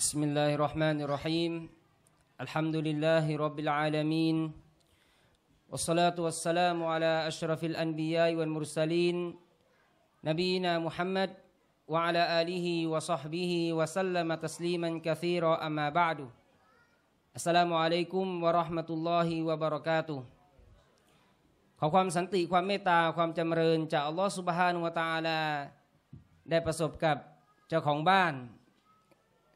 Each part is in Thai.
بسم الله الرحمن الرحيم الحمد لله رب العالمين والصلاة والسلام على أشرف الأنبياء والمرسلين نبينا محمد وعلى آله وصحبه وسلم تسليما كثيرا أما بعد السلام عليكم ورحمة الله وبركاته ขอความสันติความเมตตาความจำเริญจากอัลลอฮฺสุบฮานุวะตาลาได้ประสบกับเจ้าของบ้าน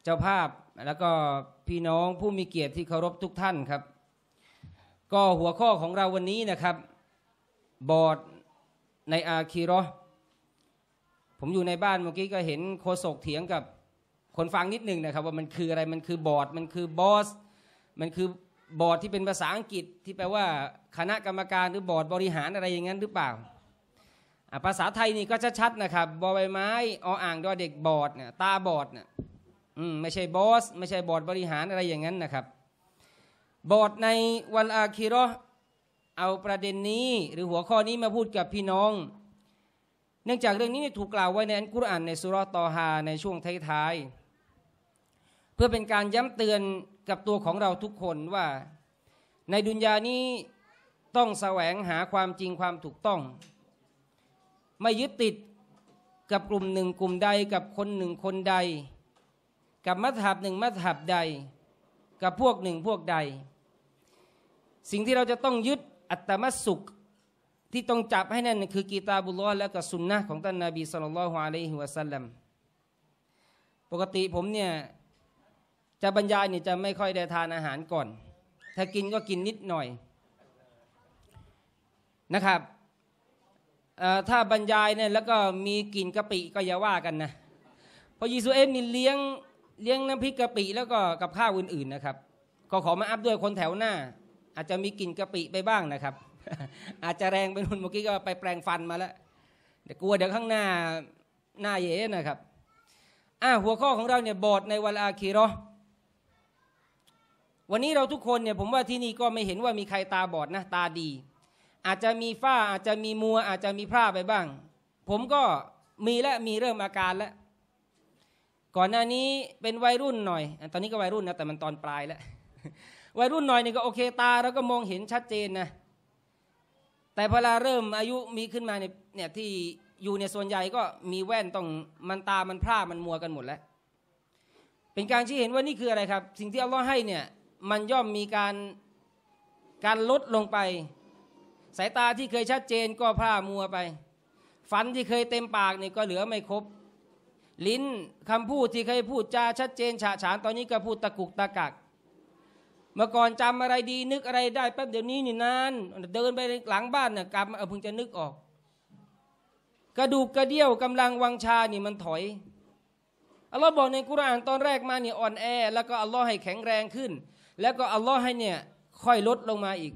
เจ้าภาพแล้วก็พี่น้องผู้มีเกียรติที่เคารพทุกท่านครับ ก็หัวข้อของเราวันนี้นะครับบอร์ดในอาคีรอผมอยู่ในบ้านเมื่อกี้ก็เห็นโคศกเถียงกับคนฟังนิดนึงนะครับ ว่ามันคืออะไรมันคือบอร์ดมันคือบอสมันคือบอร์ดที่เป็นภาษาอังกฤษ ที่แปลว่าคณะกรรมการหรือบอร์ดบริหารอะไรอย่างนั้นหรือเปล่าภาษาไทยนี่ก็ชัดๆนะครับบอใบไม้ออ่างดอเด็กบอร์ดเนี่ยตาบอร์ดเนี่ยอืมไม่ใช่บอส ไม่ใช่บอร์ดบริหารอะไรอย่างนั้นนะครับ บอร์ดในวันอาคิรอเอาประเด็นนี้ หรือหัวข้อนี้มาพูดกับพี่น้อง เนื่องจากเรื่องนี้ถูกกล่าวไว้ในอันกุรอานในสุรตอฮาในช่วงท้าย ๆ เพื่อเป็นการย้ำเตือนกับตัวของเราทุกคนว่า ในดุนยานี้ต้องแสวงหาความจริงความถูกต้อง ไม่ยึดติดกับกลุ่มหนึ่งกลุ่มใดกับคนหนึ่งคนใดกับมัธยับหนึ่งมัธยับใดกับพวกหนึ่งพวกใด สิ่งที่เราจะต้องยึดอัตมสุขที่ต้องจับให้นั่นคือกีตาบุลลอและกับสุนนะของท่านนาบีสุลต่านละฮ์อะลัฮิวะสัลลัมปกติผมเนี่ยจะบรรยายเนี่ยจะไม่ค่อยได้ทานอาหารก่อน ถ้ากินก็กินนิดหน่อยนะครับถ้าบรรยายเนี่ยแล้วก็มีกลิ่นกะปิก็อย่าว่ากันนะ เพราะยิสูเอฟนี่เลี้ยงเลี้ยงน้ำพริกกะปิแล้วก็กับข้าวอื่น ๆนะครับ ก็ขอมาอัพด้วยคนแถวหน้า อาจจะมีกลิ่นกะปิไปบ้างนะครับ อาจจะแรงไปนุ่นเมื่อกี้ก็ไปแปลงฟันมาแล้วเดี๋ยวกลัวเดี๋ยวข้างหน้าหน้าเย่นะครับอ่าหัวข้อของเราเนี่ยบทในวันอาคีรอวันนี้เราทุกคนเนี่ยผมว่าที่นี่ก็ไม่เห็นว่ามีใครตาบอดนะตาดี อาจจะมีฝ้าอาจจะมีมัว อาจจะมีพร่าไปบ้าง ผมก็มีและมีเริ่มอาการแล้วก่อนหน้านี้เป็นวัยรุ่นหน่อย ตอนนี้ก็วัยรุ่นนะแต่มันตอนปลายแล้ว วัยรุ่นหน่อยนี่ก็โอเคตาแล้วก็มองเห็นชัดเจนนะ แต่พอเราเริ่มอายุมีขึ้นมาเนี่ยที่อยู่ในส่วนใหญ่ก็มีแว่นต้องมันตามันพร่ามันมัวกันหมดแล้ว เป็นการชี้เห็นว่านี่คืออะไรครับ สิ่งที่อัลลอฮ์ให้เนี่ยมันย่อมมีการการลดลงไป สายตาที่เคยชัดเจนก็พร่ามัวไปฟันที่เคยเต็มปากเนี่ยก็เหลือไม่ครบลิ้นคำพูดที่เคยพูดจาชัดเจนฉะฉานตอนนี้ก็พูดตะกุกตะกักเมื่อก่อนจำอะไรดีนึกอะไรได้แป๊บเดี๋ยวนี้นี่นานเดินไปหลังบ้านเนี่ยกลับมอเพิ่งจะนึกออก กระดูกกระเดี่ยวกำลังวังชานี่มันถอยอัลลอฮ์บอกในกุรานตอนแรกมาเนี่ยอ่อนแอ แล้วก็อัลลอฮ์ให้แข็งแรงขึ้น แล้วก็อัลลอฮ์ให้เนี่ยค่อยลดลงมาอีก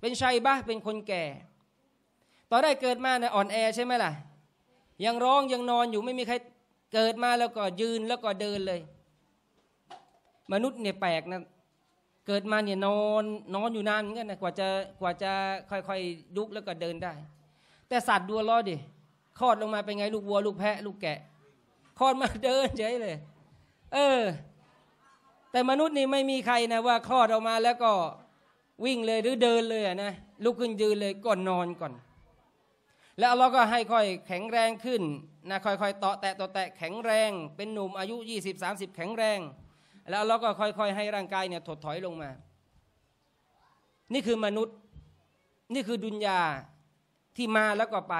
เป็นชัยบ้าเป็นคนแก่ ตอนแรกเกิดมาเนี่ยอ่อนแอใช่ไหมล่ะ ยังร้องยังนอนอยู่ไม่มีใครเกิดมาแล้วก็ยืนแล้วก็เดินเลย มนุษย์เนี่ยแปลกนะเกิดมาเนี่ยนอนนอนอยู่นานเหมือนกันนะกว่าจะกว่าจะค่อยๆลุกแล้วก็เดินได้ แต่สัตว์ดัวล้อดิคลอดลงมาเป็นไงลูกวัว ลูกแพะ ลูกแกะคลอดมาเดินเฉยเลย เออ แต่มนุษย์นี่ไม่มีใครนะ ว่าคลอดออกมาแล้วก็วิ่งเลยหรือเดินเลยนะลุกขึ้นยืนเลย ก่อนนอนก่อน แล้วเราก็ให้ค่อยแข็งแรงขึ้นนะค่อยๆต่อแตะต่อแตะแข็งแรง เป็นหนุ่มอายุ20-30แข็งแรง แล้วเราก็ค่อยๆให้ร่างกายเนี่ยถดถอยลงมา นี่คือมนุษย์นี่คือดุนยาที่มาแล้วก็ไป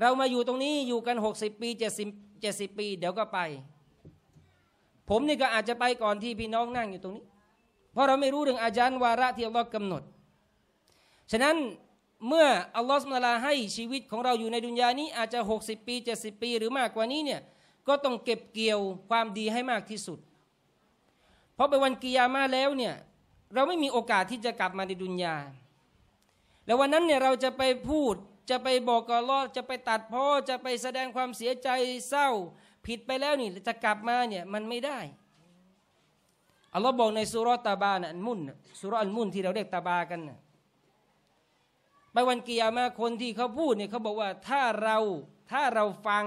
เรามาอยู่ตรงนี้อยู่กัน 60 ปี 70 70ปี เดี๋ยวก็ไป ผมนี่ก็อาจจะไปก่อนที่พี่น้องนั่งอยู่ตรงนี้ เพราะเราไม่รู้เรื่องอาจารย์วาระที่เรากำหนดฉะนั้นเมื่ออัลลอฮฺสุลตาให้ชีวิตของเราอยู่ในดุนยานี้อาจจะ 60 ปี70ปีหรือมากกว่านี้เนี่ยก็ต้องเก็บเกี่ยวความดีให้มากที่สุด เพราะไปวันกิยามาแล้วเนี่ยเราไม่มีโอกาสที่จะกลับมาในดุนยาแล้ววันนั้นเนี่ยเราจะไปพูดจะไปบอกกอลอจะไปตัดพ่อจะไปแสดงความเสียใจเศร้าผิดไปแล้วนี่ จะกลับมาเนี่ยมันไม่ได้อัลลอฮ์บอกในสุรตาบานะอันมุนสุรอันมุนที่เราเรียกตาบากันนะไปวันกิยามาคนที่เขาพูดเนี่ยเขาบอกว่าถ้าเราถ้าเราฟัง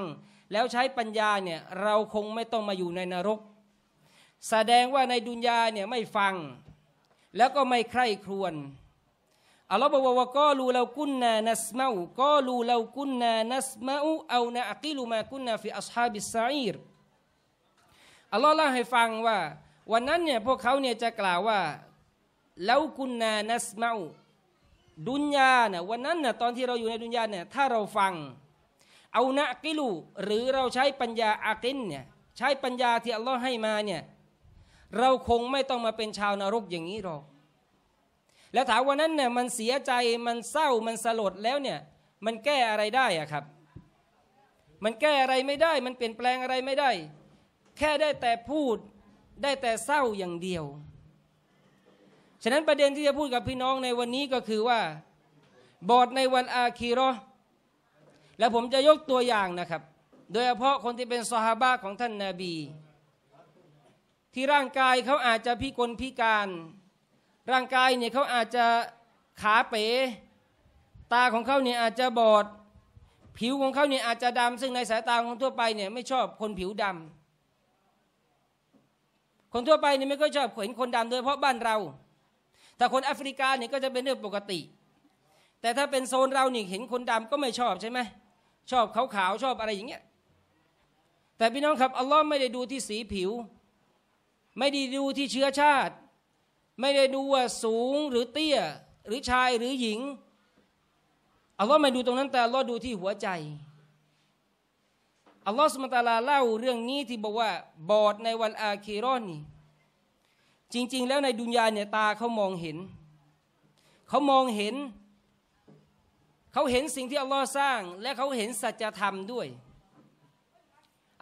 แล้วใช้ปัญญาเนี่ยเราคงไม่ต้องมาอยู่ในนรก แสดงว่าในดุนยาเนี่ยไม่ฟัง แล้วก็ไม่ใคร่ครวญอัลลอฮ์บอกว่าก็รูเรากุนนานัสมาอก็ลูเรากุนนานัสมาอเอานาอักิลูมากุนนาฟิอัลฮาบิสซาอีรอัลลอฮ์เล่าให้ฟังว่า วันนั้นเนี่ยพวกเขาเนี่ยจะกล่าวว่า เรากุนนานัสมาอดุนยาเนี่ยวันนั้นน่ยตอนที่เราอยู่ในดุนยาเนี่ยถ้าเราฟังเอานะกิลูหรือเราใช้ปัญญาอากินเนี่ยใช้ปัญญาที่อัลลอฮ์ให้มาเนี่ยเราคงไม่ต้องมาเป็นชาวนรกอย่างนี้หรอกแล้วถามวันนั้นเนี่ยมันเสียใจมันเศร้ามันสลดแล้วเนี่ย มันแก้อะไรได้อะครับมันแก้อะไรไม่ได้ มันเปลี่ยนแปลงอะไรไม่ได้ แค่ได้แต่พูดได้แต่เศร้าอย่างเดียวฉะนั้นประเด็นที่จะพูดกับพี่น้องในวันนี้ก็คือว่าบอดในวันอาคีรอและผมจะยกตัวอย่างนะครับ โดยเฉพาะคนที่เป็นสหาบะของท่านนาบี ที่ร่างกายเขาอาจจะพิกลพิการ ร่างกายเนี่ยเขาอาจจะขาเป๋ตาของเขาเนี่ยอาจจะบอดผิวของเขาเนี่ยอาจจะดำซึ่งในสายตาของทั่วไปเนี่ยไม่ชอบคนผิวดำคนทั่วไปเนี่ยไม่ค่อยชอบเห็นคนดำโดยเฉพาะบ้านเราถ้าคนแอฟริกาเนี่ยก็จะเป็นเรื่องปกติ แต่ถ้าเป็นโซนเราเนี่ยเห็นคนดำก็ไม่ชอบใช่ไหมชอบขาวๆชอบอะไรอย่างเงี้ย แต่พี่น้องครับอัลลอฮ์ไม่ได้ดูที่สีผิว ไม่ได้ดูที่เชื้อชาติ ไม่ได้ดูว่าสูงหรือเตี้ยหรือชายหรือหญิง อัลลอฮ์ไม่ดูตรงนั้นแต่อัลลอฮ์ดูที่หัวใจ อัลลอฮ์สุมาตาลาเล่าเรื่องนี้ที่บอกว่าบอดในวันอาคีรอนนี่จริง ๆ แล้วในดุนยาเนี่ยตาเขามองเห็น เขามองเห็น เขาเห็นสิ่งที่อัลลอฮ์สร้าง และเขาเห็นสัจธรรมด้วย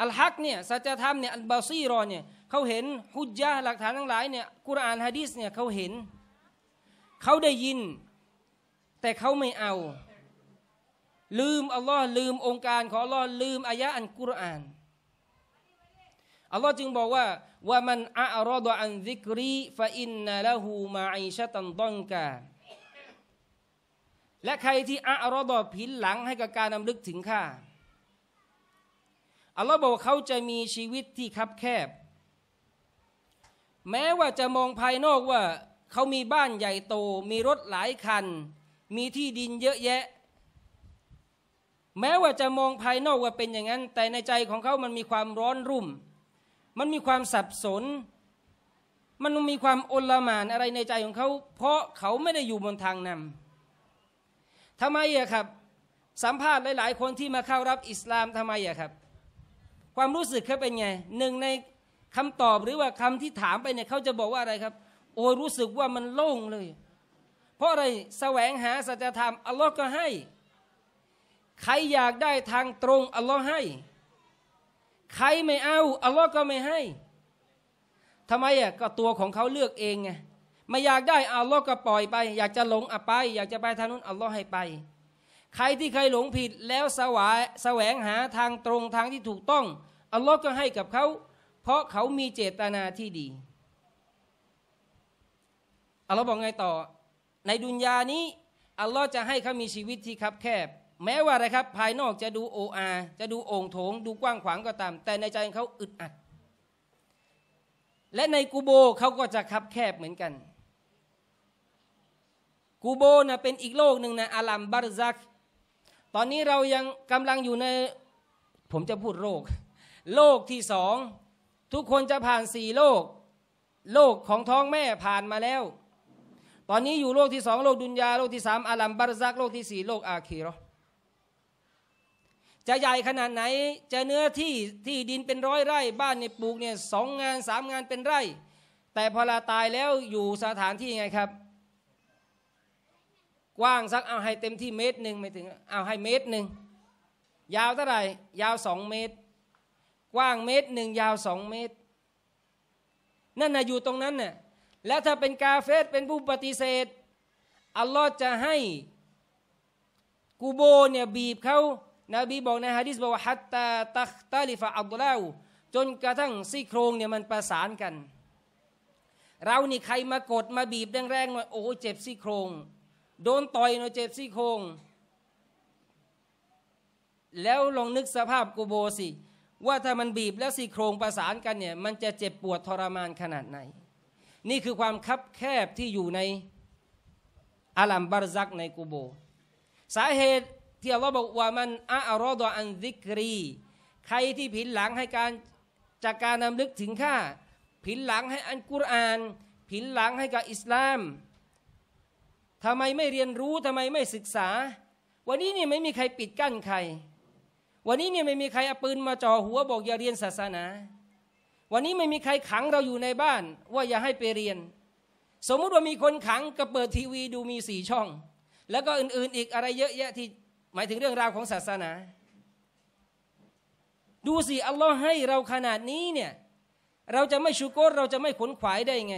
อัลฮักเนี่ยสัจธรรมเนี่ยอัลบาซีรอเนี่ยเขาเห็นฮุจยาหลักฐานทั้งหลายเนี่ยกุรอานฮะดีสเนี่ยเขาเห็น เขาได้ยิน แต่เขาไม่เอา ลืมอัลลอฮ์ลืมองค์การของอัลลอฮ์ลืมอายะอันกุรอานอัลลอฮ์จึงบอกว่าว่ามันอารอดอันซิกรีฟอินนาละหูมาอิชะตันตองกาและใครที่อารอดอผินหลังให้กับการนำลึกถึงข้าอัลลอฮ์บอกเขาจะมีชีวิตที่คับแคบ แม้ว่าจะมองภายนอกว่าเขามีบ้านใหญ่โต มีรถหลายคัน มีที่ดินเยอะแยะ แม้ว่าจะมองภายนอกว่าเป็นอย่างนั้น แต่ในใจของเขามันมีความร้อนรุ่มมันมีความสับสน มันมีความโอลแมานอะไรในใจของเขา เพราะเขาไม่ได้อยู่บนทางนำทำไมอะครับ สัมภาษณ์หลายๆคนที่มาเข้ารับอิสลามทำไมอะครับ ความรู้สึกเขาเป็นไงหนึ่งในคำตอบหรือว่าคำที่ถามไปเนี่ยเขาจะบอกว่าอะไรครับ โอ้รู้สึกว่ามันโล่งเลย เพราะอะไรแสวงหาสัจธรรมอัลลอฮ์ก็ให้ ใครอยากได้ทางตรงอัลลอฮ์ให้ใครไม่เอา อัลลอฮ์ก็ไม่ให้ ทำไมอ่ะ ก็ตัวของเขาเลือกเองไง ไม่อยากได้ อัลลอฮ์ก็ปล่อยไป อยากจะหลงอ่ะไป อยากจะไปทางนู้น อัลลอฮ์ให้ไป ใครที่เคยหลงผิดแล้วสวายแสวงหาทางตรงทางที่ถูกต้อง อัลลอฮ์ก็ให้กับเขา เพราะเขามีเจตนาที่ดี อัลลอฮ์บอกไงต่อ ในดุนยานี้ อัลลอฮ์จะให้เขามีชีวิตที่คับแคบแม้ว่าอะไรครับภายนอกจะดูโออาจะดูโอ่งโถง ดูกว้างขวางก็ตาม แต่ในใจเขาอึดอัด และในกูโบเขาก็จะคับแคบเหมือนกันกูโบนะเป็นอีกโลกหนึ่งนะอาลัมบารซักตอนนี้เรายังกำลังอยู่ในผมจะพูดโลกโลกที่สองทุกคนจะผ่านสี่โลก โลกของท้องแม่ผ่านมาแล้ว ตอนนี้อยู่โลกที่สองโลกดุนยาโลกที่สามอาลัมบารซักโลกที่สี่โลกอาคีรอจะใหญ่ขนาดไหน จะเนื้อที่ที่ดินเป็นร้อยไร่ บ้านเนี่ยปลูกเนี่ยสองงานสามงานเป็นไร่ แต่พอลาตายแล้วอยู่สถานที่ไงครับ กว้างสักเอาให้เต็มที่เมตรหนึ่งไม่ถึงเอาให้เมตรหนึ่งยาวเท่าไหร่ ยาวสองเมตร กว้างเมตรหนึ่งยาวสองเมตรนั่นนะอยู่ตรงนั้นน่ะและถ้าเป็นกาเฟสเป็นผู้ปฏิเสธ อัลลอฮ์จะให้กูโบเนี่ยบีบเขานบีบอกในฮะดิษบอกว่าฮัตตาตักตาลิฟะอัลลาจนกระทั่งซี่โครงเนี่ยมันประสานกัน เรานี่ใครมากดมาบีบแรงๆหน่อยโอ้เจ็บซี่โครง โดนต่อยหน่อยเจ็บซี่โครง แล้วลองนึกสภาพกูโบสิ ว่าถ้ามันบีบแล้วซี่โครงประสานกันเนี่ยมันจะเจ็บปวดทรมานขนาดไหน นี่คือความคับแคบที่อยู่ในอาลัมบารซักในกูโบสาเหตุที่อัลลอฮ์บอกว่ามันอารอดอันซิกรีใครที่ผินหลังให้การจากการนำลึกถึงข้าผินหลังให้อันกุรอานผินหลังให้กับอิสลามทำไมไม่เรียนรู้ทำไมไม่ศึกษา วันนี้เนี่ยไม่มีใครปิดกั้นใคร วันนี้เนี่ยไม่มีใครเอาปืนมาจ่อหัวบอกอย่าเรียนศาสนา วันนี้ไม่มีใครขังเราอยู่ในบ้านว่าอย่าให้ไปเรียน สมมุติว่ามีคนขังก็เปิดทีวีดูมีสี่ช่อง แล้วก็อื่นๆอีกอะไรเยอะแยะที่หมายถึงเรื่องราวของศาสนา ดูสิอัลลอฮ์ให้เราขนาดนี้เนี่ยเราจะไม่ชกโกรเราจะไม่ขนขวายได้ไง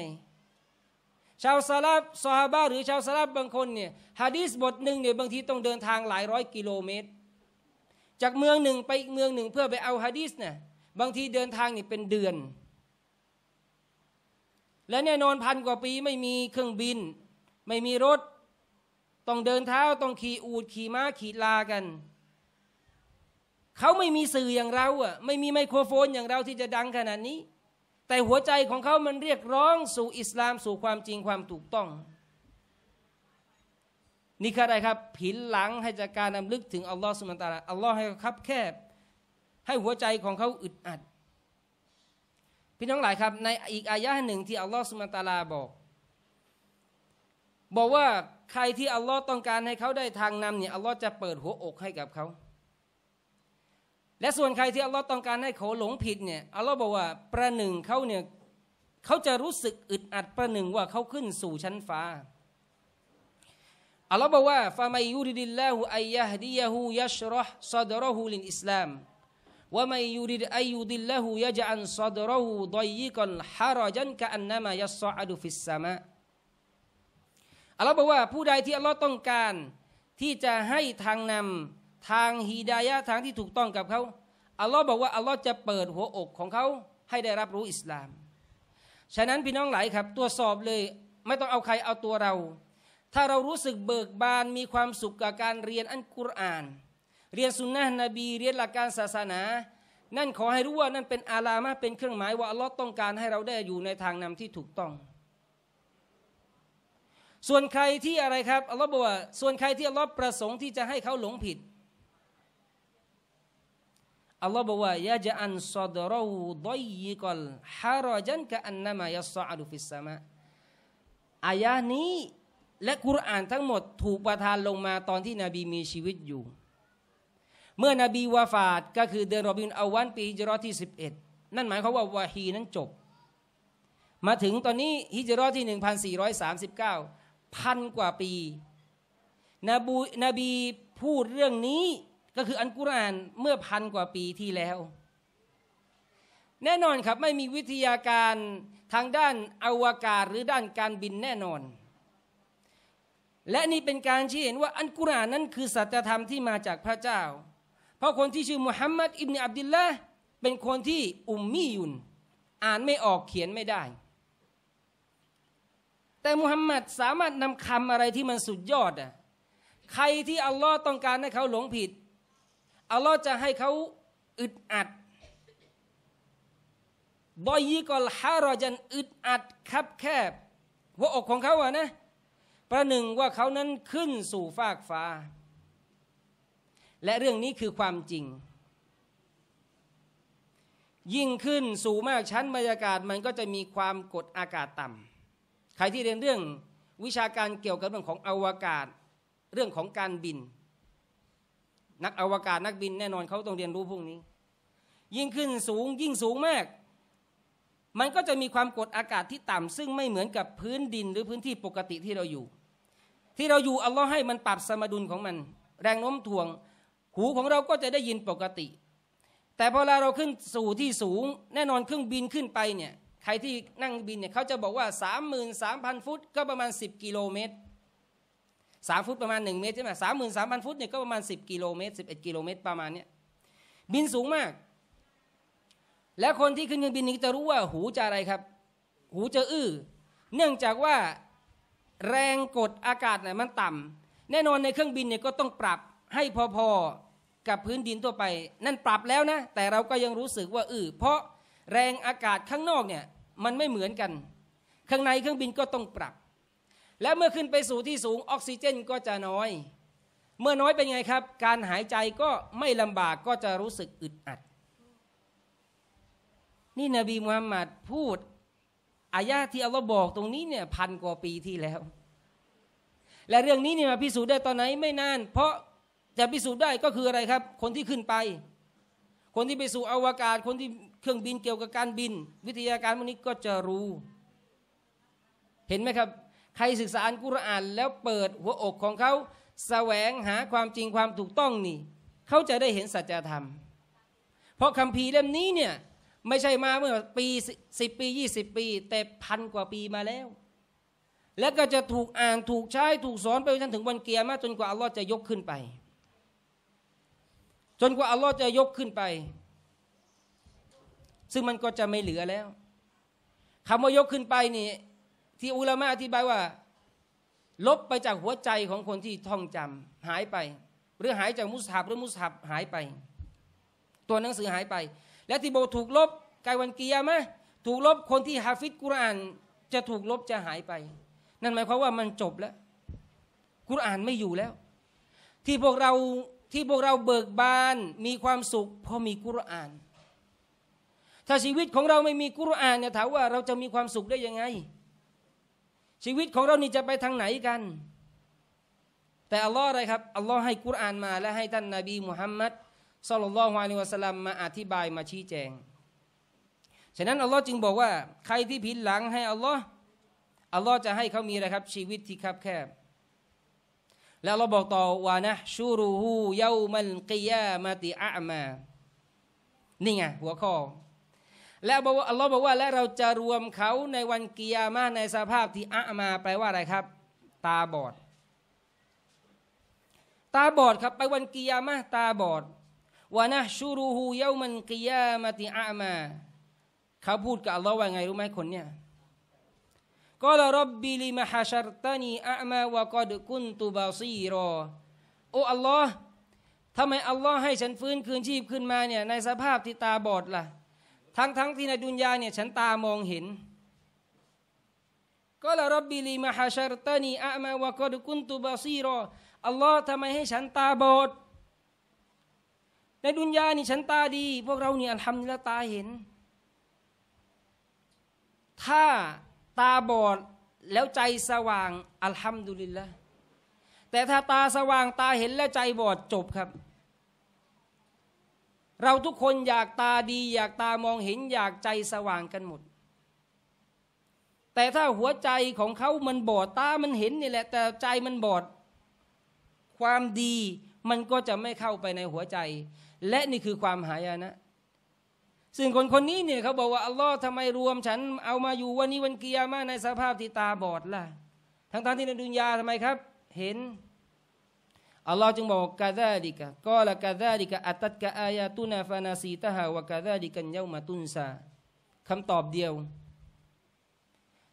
ชาวซาลาบซอฮาบะหรือชาวซาลาบบางคนเนี่ยฮะดีสบทหนึ่งเนี่ยบางทีต้องเดินทางหลายร้อย กิโลเมตร จากเมืองหนึ่งไปอีกเมืองหนึ่ง เพื่อไปเอาฮะดีสเนี่ยบางทีเดินทางนี่เป็นเดือน และแน่นอนพันกว่าปีไม่มีเครื่องบินไม่มีรถต้องเดินเท้า ต้องขี่อูดขี่ม้าขี่ลากัน เขาไม่มีสื่ออย่างเราอ่ะไม่มีไมโครโฟนอย่างเราที่จะดังขนาดนี้ แต่หัวใจของเขามันเรียกร้อง สู่อิสลามสู่ความจริงความถูกต้อง นี่คืออะไรครับ ผินหลังให้จากการนำลึกถึงอัลลอฮ์สุมาตาลาอัลลอฮ์ให้คับแคบ ให้หัวใจของเขาอึดอัดพี่น้องหลายครับ ในอีกอายะหนึ่งที่อัลลอฮ์สุมาตาลาบอก บอกว่าใครที่อัลลอฮ์ต้องการให้เขาได้ทางนำเนี่ยอัลลอฮ์จะเปิดหัวอกให้กับเขา และส่วนใครที่อัลลอฮ์ต้องการให้เขาหลงผิดเนี่ยอัลลอฮ์บอกว่าประหนึ่งเขาเนี่ยเขาจะรู้สึกอึดอัดประหนึ่งว่าเขาขึ้นสู่ชั้นฟ้าอัลลอฮ์บอกว่าฟาไมยูริดิลลาหูอัยยะฮดียะฮูยัชรอห์ซัดรอฮูลินอิสลามวไมยูริดอัยูดิลลาหูยะจันซัดรอฮูดอยยิกันฮารจันกะอันนามะยัสซออดุฟิสซามะอัลลอฮ์บอกว่าผู้ใดที่อัลลอฮ์ต้องการที่จะให้ทางนำทางฮีดายะทางที่ถูกต้องกับเขาอัลลอฮ์บอกว่าอัลลอฮ์จะเปิดหัวอกของเขาให้ได้รับรู้อิสลาม ฉะนั้น พี่น้องหลายครับตัวสอบเลยไม่ต้องเอาใครเอาตัวเรา ถ้าเรารู้สึกเบิกบานมีความสุขกับการเรียนอันกุรอาน เรียนสุนนะนบีเรียนหลักการศาสนา นั่นขอให้รู้ว่านั่นเป็นอาลามะเป็นเครื่องหมายว่าอัลลอฮ์ต้องการให้เราได้อยู่ในทางนำที่ถูกต้องส่วนใครที่อะไรครับอัลลอฮ์บอกว่าส่วนใครที่อัลลอฮ์ประสงค์ที่จะให้เขาหลงผิดอัลลอฮ์บอกว่ายะจะอันซอดรอดอยยิกลฮารอจันกะอันนามายสอดุฟิสมะอายะนี้และกุรอานทั้งหมดถูกประทานลงมาตอนที่นบีมีชีวิตอยู่ เมื่อนบีวาฟาดก็คือเดือนรอบินอาวันปีจรอที่ 11 นั่นหมายความว่าวาฮีนั้นจบ มาถึงตอนนี้ฮิจรอที่ 1439พันกว่าปี นบูนบีพูดเรื่องนี้ก็คืออันกุรอานเมื่อพันกว่าปีที่แล้ว แน่นอนครับไม่มีวิทยาการทางด้านอวกาศหรือด้านการบินแน่นอน และนี่เป็นการชี้เห็นว่า อันกุรอานนั้นคือ สัจธรรมที่มาจากพระเจ้า เพราะคนที่ชื่อมุฮัมมัดอิบนนอับดิลละเป็นคนที่อุมมียุนอ่านไม่ออกเขียนไม่ได้แต่มุฮัมมัดสามารถนำคำอะไรที่มันสุดยอดอ่ะใครที่อัลลอฮ์ต้องการให้เขาหลงผิดอัลลอฮ์จะให้เขาอึดอัดบอยีกอลฮารอจันอึดอัดคับแคบหัวอกของเขาอะนะประหนึ่งว่าเขานั้นขึ้นสู่ฟากฟ้า และเรื่องนี้คือความจริง ยิ่งขึ้นสูงมากชั้นบรรยากาศมันก็จะมีความกดอากาศต่ำใครที่เรียนเรื่องวิชาการเกี่ยวกับเรื่องของอวกาศเรื่องของการบิน นักอวกาศนักบินแน่นอนเขาต้องเรียนรู้พวกนี้ ยิ่งขึ้นสูงยิ่งสูงมาก มันก็จะมีความกดอากาศที่ต่ำซึ่งไม่เหมือนกับพื้นดินหรือพื้นที่ปกติที่เราอยู่ ที่เราอยู่อัลลอฮ์ให้มันปรับสมดุลของมัน แรงโน้มถ่วงหูของเราก็จะได้ยินปกติ แต่พอเราขึ้นสู่ที่สูง แน่นอนเครื่องบินขึ้นไปเนี่ยใครที่นั่งบินเนี่ยเขาจะบอกว่า33,000 ฟุต ก็ประมาณ 10 กิโลเมตร 3 ฟุตประมาณ 1 เมตรใช่ไหมสามหมื่นสามพันฟุตเนี่ยก็ประมาณ10กิโลเมตร 11 กิโลเมตร ประมาณเนี้ยบินสูงมาก และคนที่ขึ้นเครื่องบินนี้จะรู้ว่าหูจะอะไรครับ หูจะอื้อเนื่องจากว่าแรงกดอากาศเนี่ยมันต่ำ แน่นอนในเครื่องบินเนี่ยก็ต้องปรับให้พอ ๆ กับพื้นดินทั่วไป นั่นปรับแล้วนะแต่เราก็ยังรู้สึกว่าอื้อเพราะแรงอากาศข้างนอกเนี่ยมันไม่เหมือนกัน ข้างในเครื่องบินก็ต้องปรับ และเมื่อขึ้นไปสู่ที่สูงออกซิเจนก็จะน้อย เมื่อน้อยเป็นไงครับ การหายใจก็ไม่ลำบากก็จะรู้สึกอึดอัด นี่นบีมุฮัมมัดพูดอายะที่อัลลอฮ์บอกตรงนี้เนี่ยพันกว่าปีที่แล้ว และเรื่องนี้เนี่ยมาพิสูจน์ได้ตอนไหนไม่นาน เพราะจะพิสูจน์ได้ก็คืออะไรครับ คนที่ขึ้นไป คนที่ไปสู่อวกาศ คนที่เครื่องบินเกี่ยวกับการบิน วิทยาการพวกนี้ก็จะรู้ เห็นไหมครับ ใครศึกษาอัลกุรอาน แล้วเปิดหัวอกของเขาแสวงหาความจริงความถูกต้องนี่ เขาจะได้เห็นสัจธรรม เพราะคำพีเล่มนี้เนี่ยไม่ใช่มาเมื่อปีสิบปียี่สิบปี แต่พันกว่าปีมาแล้ว และก็จะถูกอ่านถูกใช้ ถูกสอนไปจนถึงวันเกียร์มาจนกว่าอัลลอฮ์จะยกขึ้นไป จนกว่าอัลลอฮ์จะยกขึ้นไปซึ่งมันก็จะไม่เหลือแล้วคำว่ายกขึ้นไปนี่ ที่อุลามะอธิบายว่า ลบไปจากหัวใจของคนที่ท่องจำหายไปหรือหายจากมุสฮับหรือมุสฮับหายไป ตัวหนังสือหายไป และที่บอกถูกลบ กายวันกียหมะถูกลบคนที่ฮาฟิดกุราน จะถูกลบจะหายไป นั่นหมายความว่ามันจบแล้ว กุรานไม่อยู่แล้ว ที่พวกเราที่พวกเราเบิกบานมีความสุข เพราะมีกุรอานถ้าชีวิตของเราไม่มีกุรอานเนี่ยถามว่าเราจะมีความสุขได้ยังไง ชีวิตของเรานี่จะไปทางไหนกัน แต่อัลลอฮ์อะไรครับอัลลอฮ์ให้กุรอาน มาและให้ท่านนาบีมุฮัมมัดสุลลัลฮวาลิวะสลัมมาอธิบายมาชี้แจงฉะนั้นอัลลอฮ์จึงบอกว่า ใครที่ผิดหลังให้อัลลอฮ์อัลลอฮ์จะให้เขามีอะไรครับ ชีวิตที่คับแคบ แล้วเราบอกต่อว่านะชูรูฮูเยามันกิยามาติอามา นี่ไงหัวข้อและบอกว่าอัลลอฮ์บอกว่าและเราจะรวมเขาในวันกิยามาในสภาพที่อะมาแปลว่า อะไรครับ ตาบอด ตาบอดครับไปวันกิยามาตาบอดวานะชูรูฮูเยามันกิยามาติอะมา เขาพูดกับอัลลอฮ์ว่าไงรู้ไหมคนเนี้ยก็ลรับบิลิมฮาชรตานีอะมา วะกอดกุนตุบาซีรอโออัลลอฮ์ทำไมอัลลอฮ์ให้ฉันฟื้นคืนชีพขึ้นมาเนี่ยในสภาพที่ตาบอดล่ะทั้งทั้งที่ในดุนยาเนี่ยฉันตามองเห็น ก็ลรับบิลีมาฮาชารตานีอามาวะกอดกุนตุบาซีรอ อัลลอฮ์ทำไมให้ฉันตาบอด ในดุนยานี่ฉันตาดี พวกเราเนี่ยอัลฮัมดุลิลละตาเห็น ถ้าตาบอดแล้วใจสว่างอัลฮัมดุลิลละแต่ถ้าตาสว่างตาเห็นแล้วใจบอดจบครับเราทุกคนอยากตาดีอยากตามองเห็นอยากใจสว่างกันหมดแต่ถ้าหัวใจของเขามันบอดตา มันเห็นนี่แหละแต่ใจมันบอด ความดีมันก็จะไม่เข้าไปในหัวใจ และนี่คือความหายนะซึ่งคนคนนี้เนี่ยเขาบอกว่าอัลลอฮ์ทำไมรวมฉันเอามาอยู่วันนี้วันเกียร์มาในสภาพที่ตาบอดล่ะทั้งๆที่ในดุนยาทำไมครับ เห็นอัลลอฮ์จึงบอกกาซาดิกะก็ละกาซาดิกะอัตัดกะอายาตุนาฟานาซีตาฮาวะกาซาดิกันเยามาตุนซาคำตอบเดียว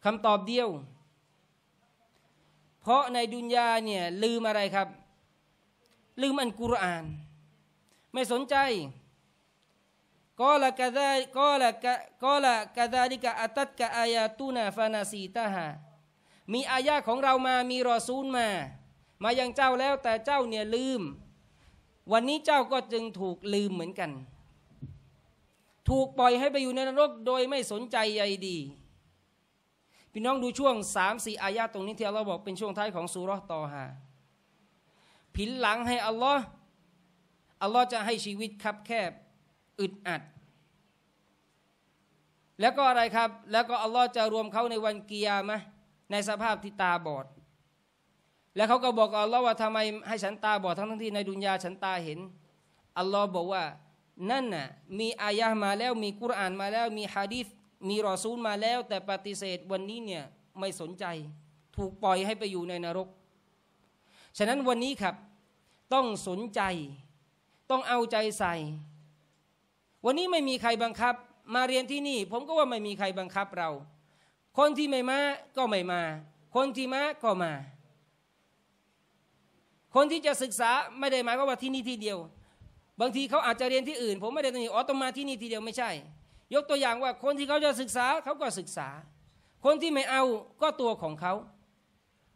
คำตอบเดียว เพราะในดุนยาเนี่ย ลืมอะไรครับ ลืมอันกุรอาน ไม่สนใจก็ละกะซาก็ละกะก็ละกะซาดิกะอัตัดกะอายาตุนาฟานาซีตาฮามีอายาของเรามามีรอซูลมามายังเจ้าแล้วแต่เจ้าเนี่ยลืม วันนี้เจ้าก็จึงถูกลืมเหมือนกัน ถูกปล่อยให้ไปอยู่ในนรกโดยไม่สนใจใยดีพี่น้องดูช่วงสามสี่อายาตรงนี้ที่เราบอกเป็นช่วงท้ายของสุรตอฮาผินหลังให้อัลลอฮ์อัลลอฮ์จะให้ชีวิตคับแคบอึดอัด แล้วก็อะไรครับ แล้วก็อัลลอฮ์จะรวมเขาในวันเกียรหมในสภาพที่ตาบอดแล้วเขาก็บอกอัลลอฮ์ว่าทำไมให้ฉันตาบอดทั้งทั้งที่ในดุนยาฉันตาเห็นอัลลอฮ์บอกว่า นั่นน่ะ มีอายะมาแล้วมีกุรานมาแล้ว มีฮะดีษมีรอซูลมาแล้ว แต่ปฏิเสธวันนี้เนี่ยไม่สนใจ ถูกปล่อยให้ไปอยู่ในนรก ฉะนั้นวันนี้ครับต้องสนใจต้องเอาใจใส่ วันนี้ไม่มีใครบังคับมาเรียนที่นี่ ผมก็ว่าไม่มีใครบังคับเรา คนที่ไม่มาก็ไม่มา คนที่มาก็มาคนที่จะศึกษาไม่ได้หมายว่าที่นี่ที่เดียว บางทีเขาอาจจะเรียนที่อื่น ผมไม่ได้ตำหนี้อ๋อต้องมาที่นี่ทีเดียว ไม่ใช่ ยกตัวอย่างว่าคนที่เขาจะศึกษาเขาก็ศึกษา คนที่ไม่เอาก็ตัวของเขา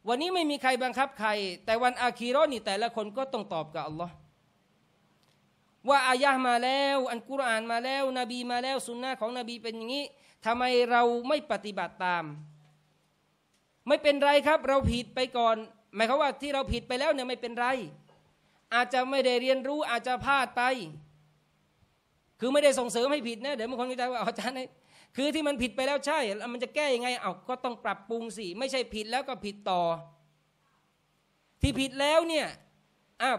วันนี้ไม่มีใครบังคับใคร แต่วันอาคีรอนี่แต่ละคนก็ต้องตอบกับอัลลอฮ์ว่า อายะมาแล้ว อันกุรอานมาแล้วนบีมาแล้วสุนนะของนบีเป็นอย่างนี้ทำไมเราไม่ปฏิบัติตาม ไม่เป็นไรครับ เราผิดไปก่อนหมายความว่าที่เราผิดไปแล้วเนี่ยไม่เป็นไร อาจจะไม่ได้เรียนรู้อาจจะพลาดไปคือไม่ได้ส่งเสริมให้ผิดนะเดี๋ยวบางคนเข้าใจว่าอาจารย์นี่คือที่มันผิดไปแล้วใช่แล้วมันจะแก้ยังไงเอาก็ต้องปรับปรุงสิไม่ใช่ผิดแล้วก็ผิดต่อ ที่ผิดแล้วเนี่ยอ้าว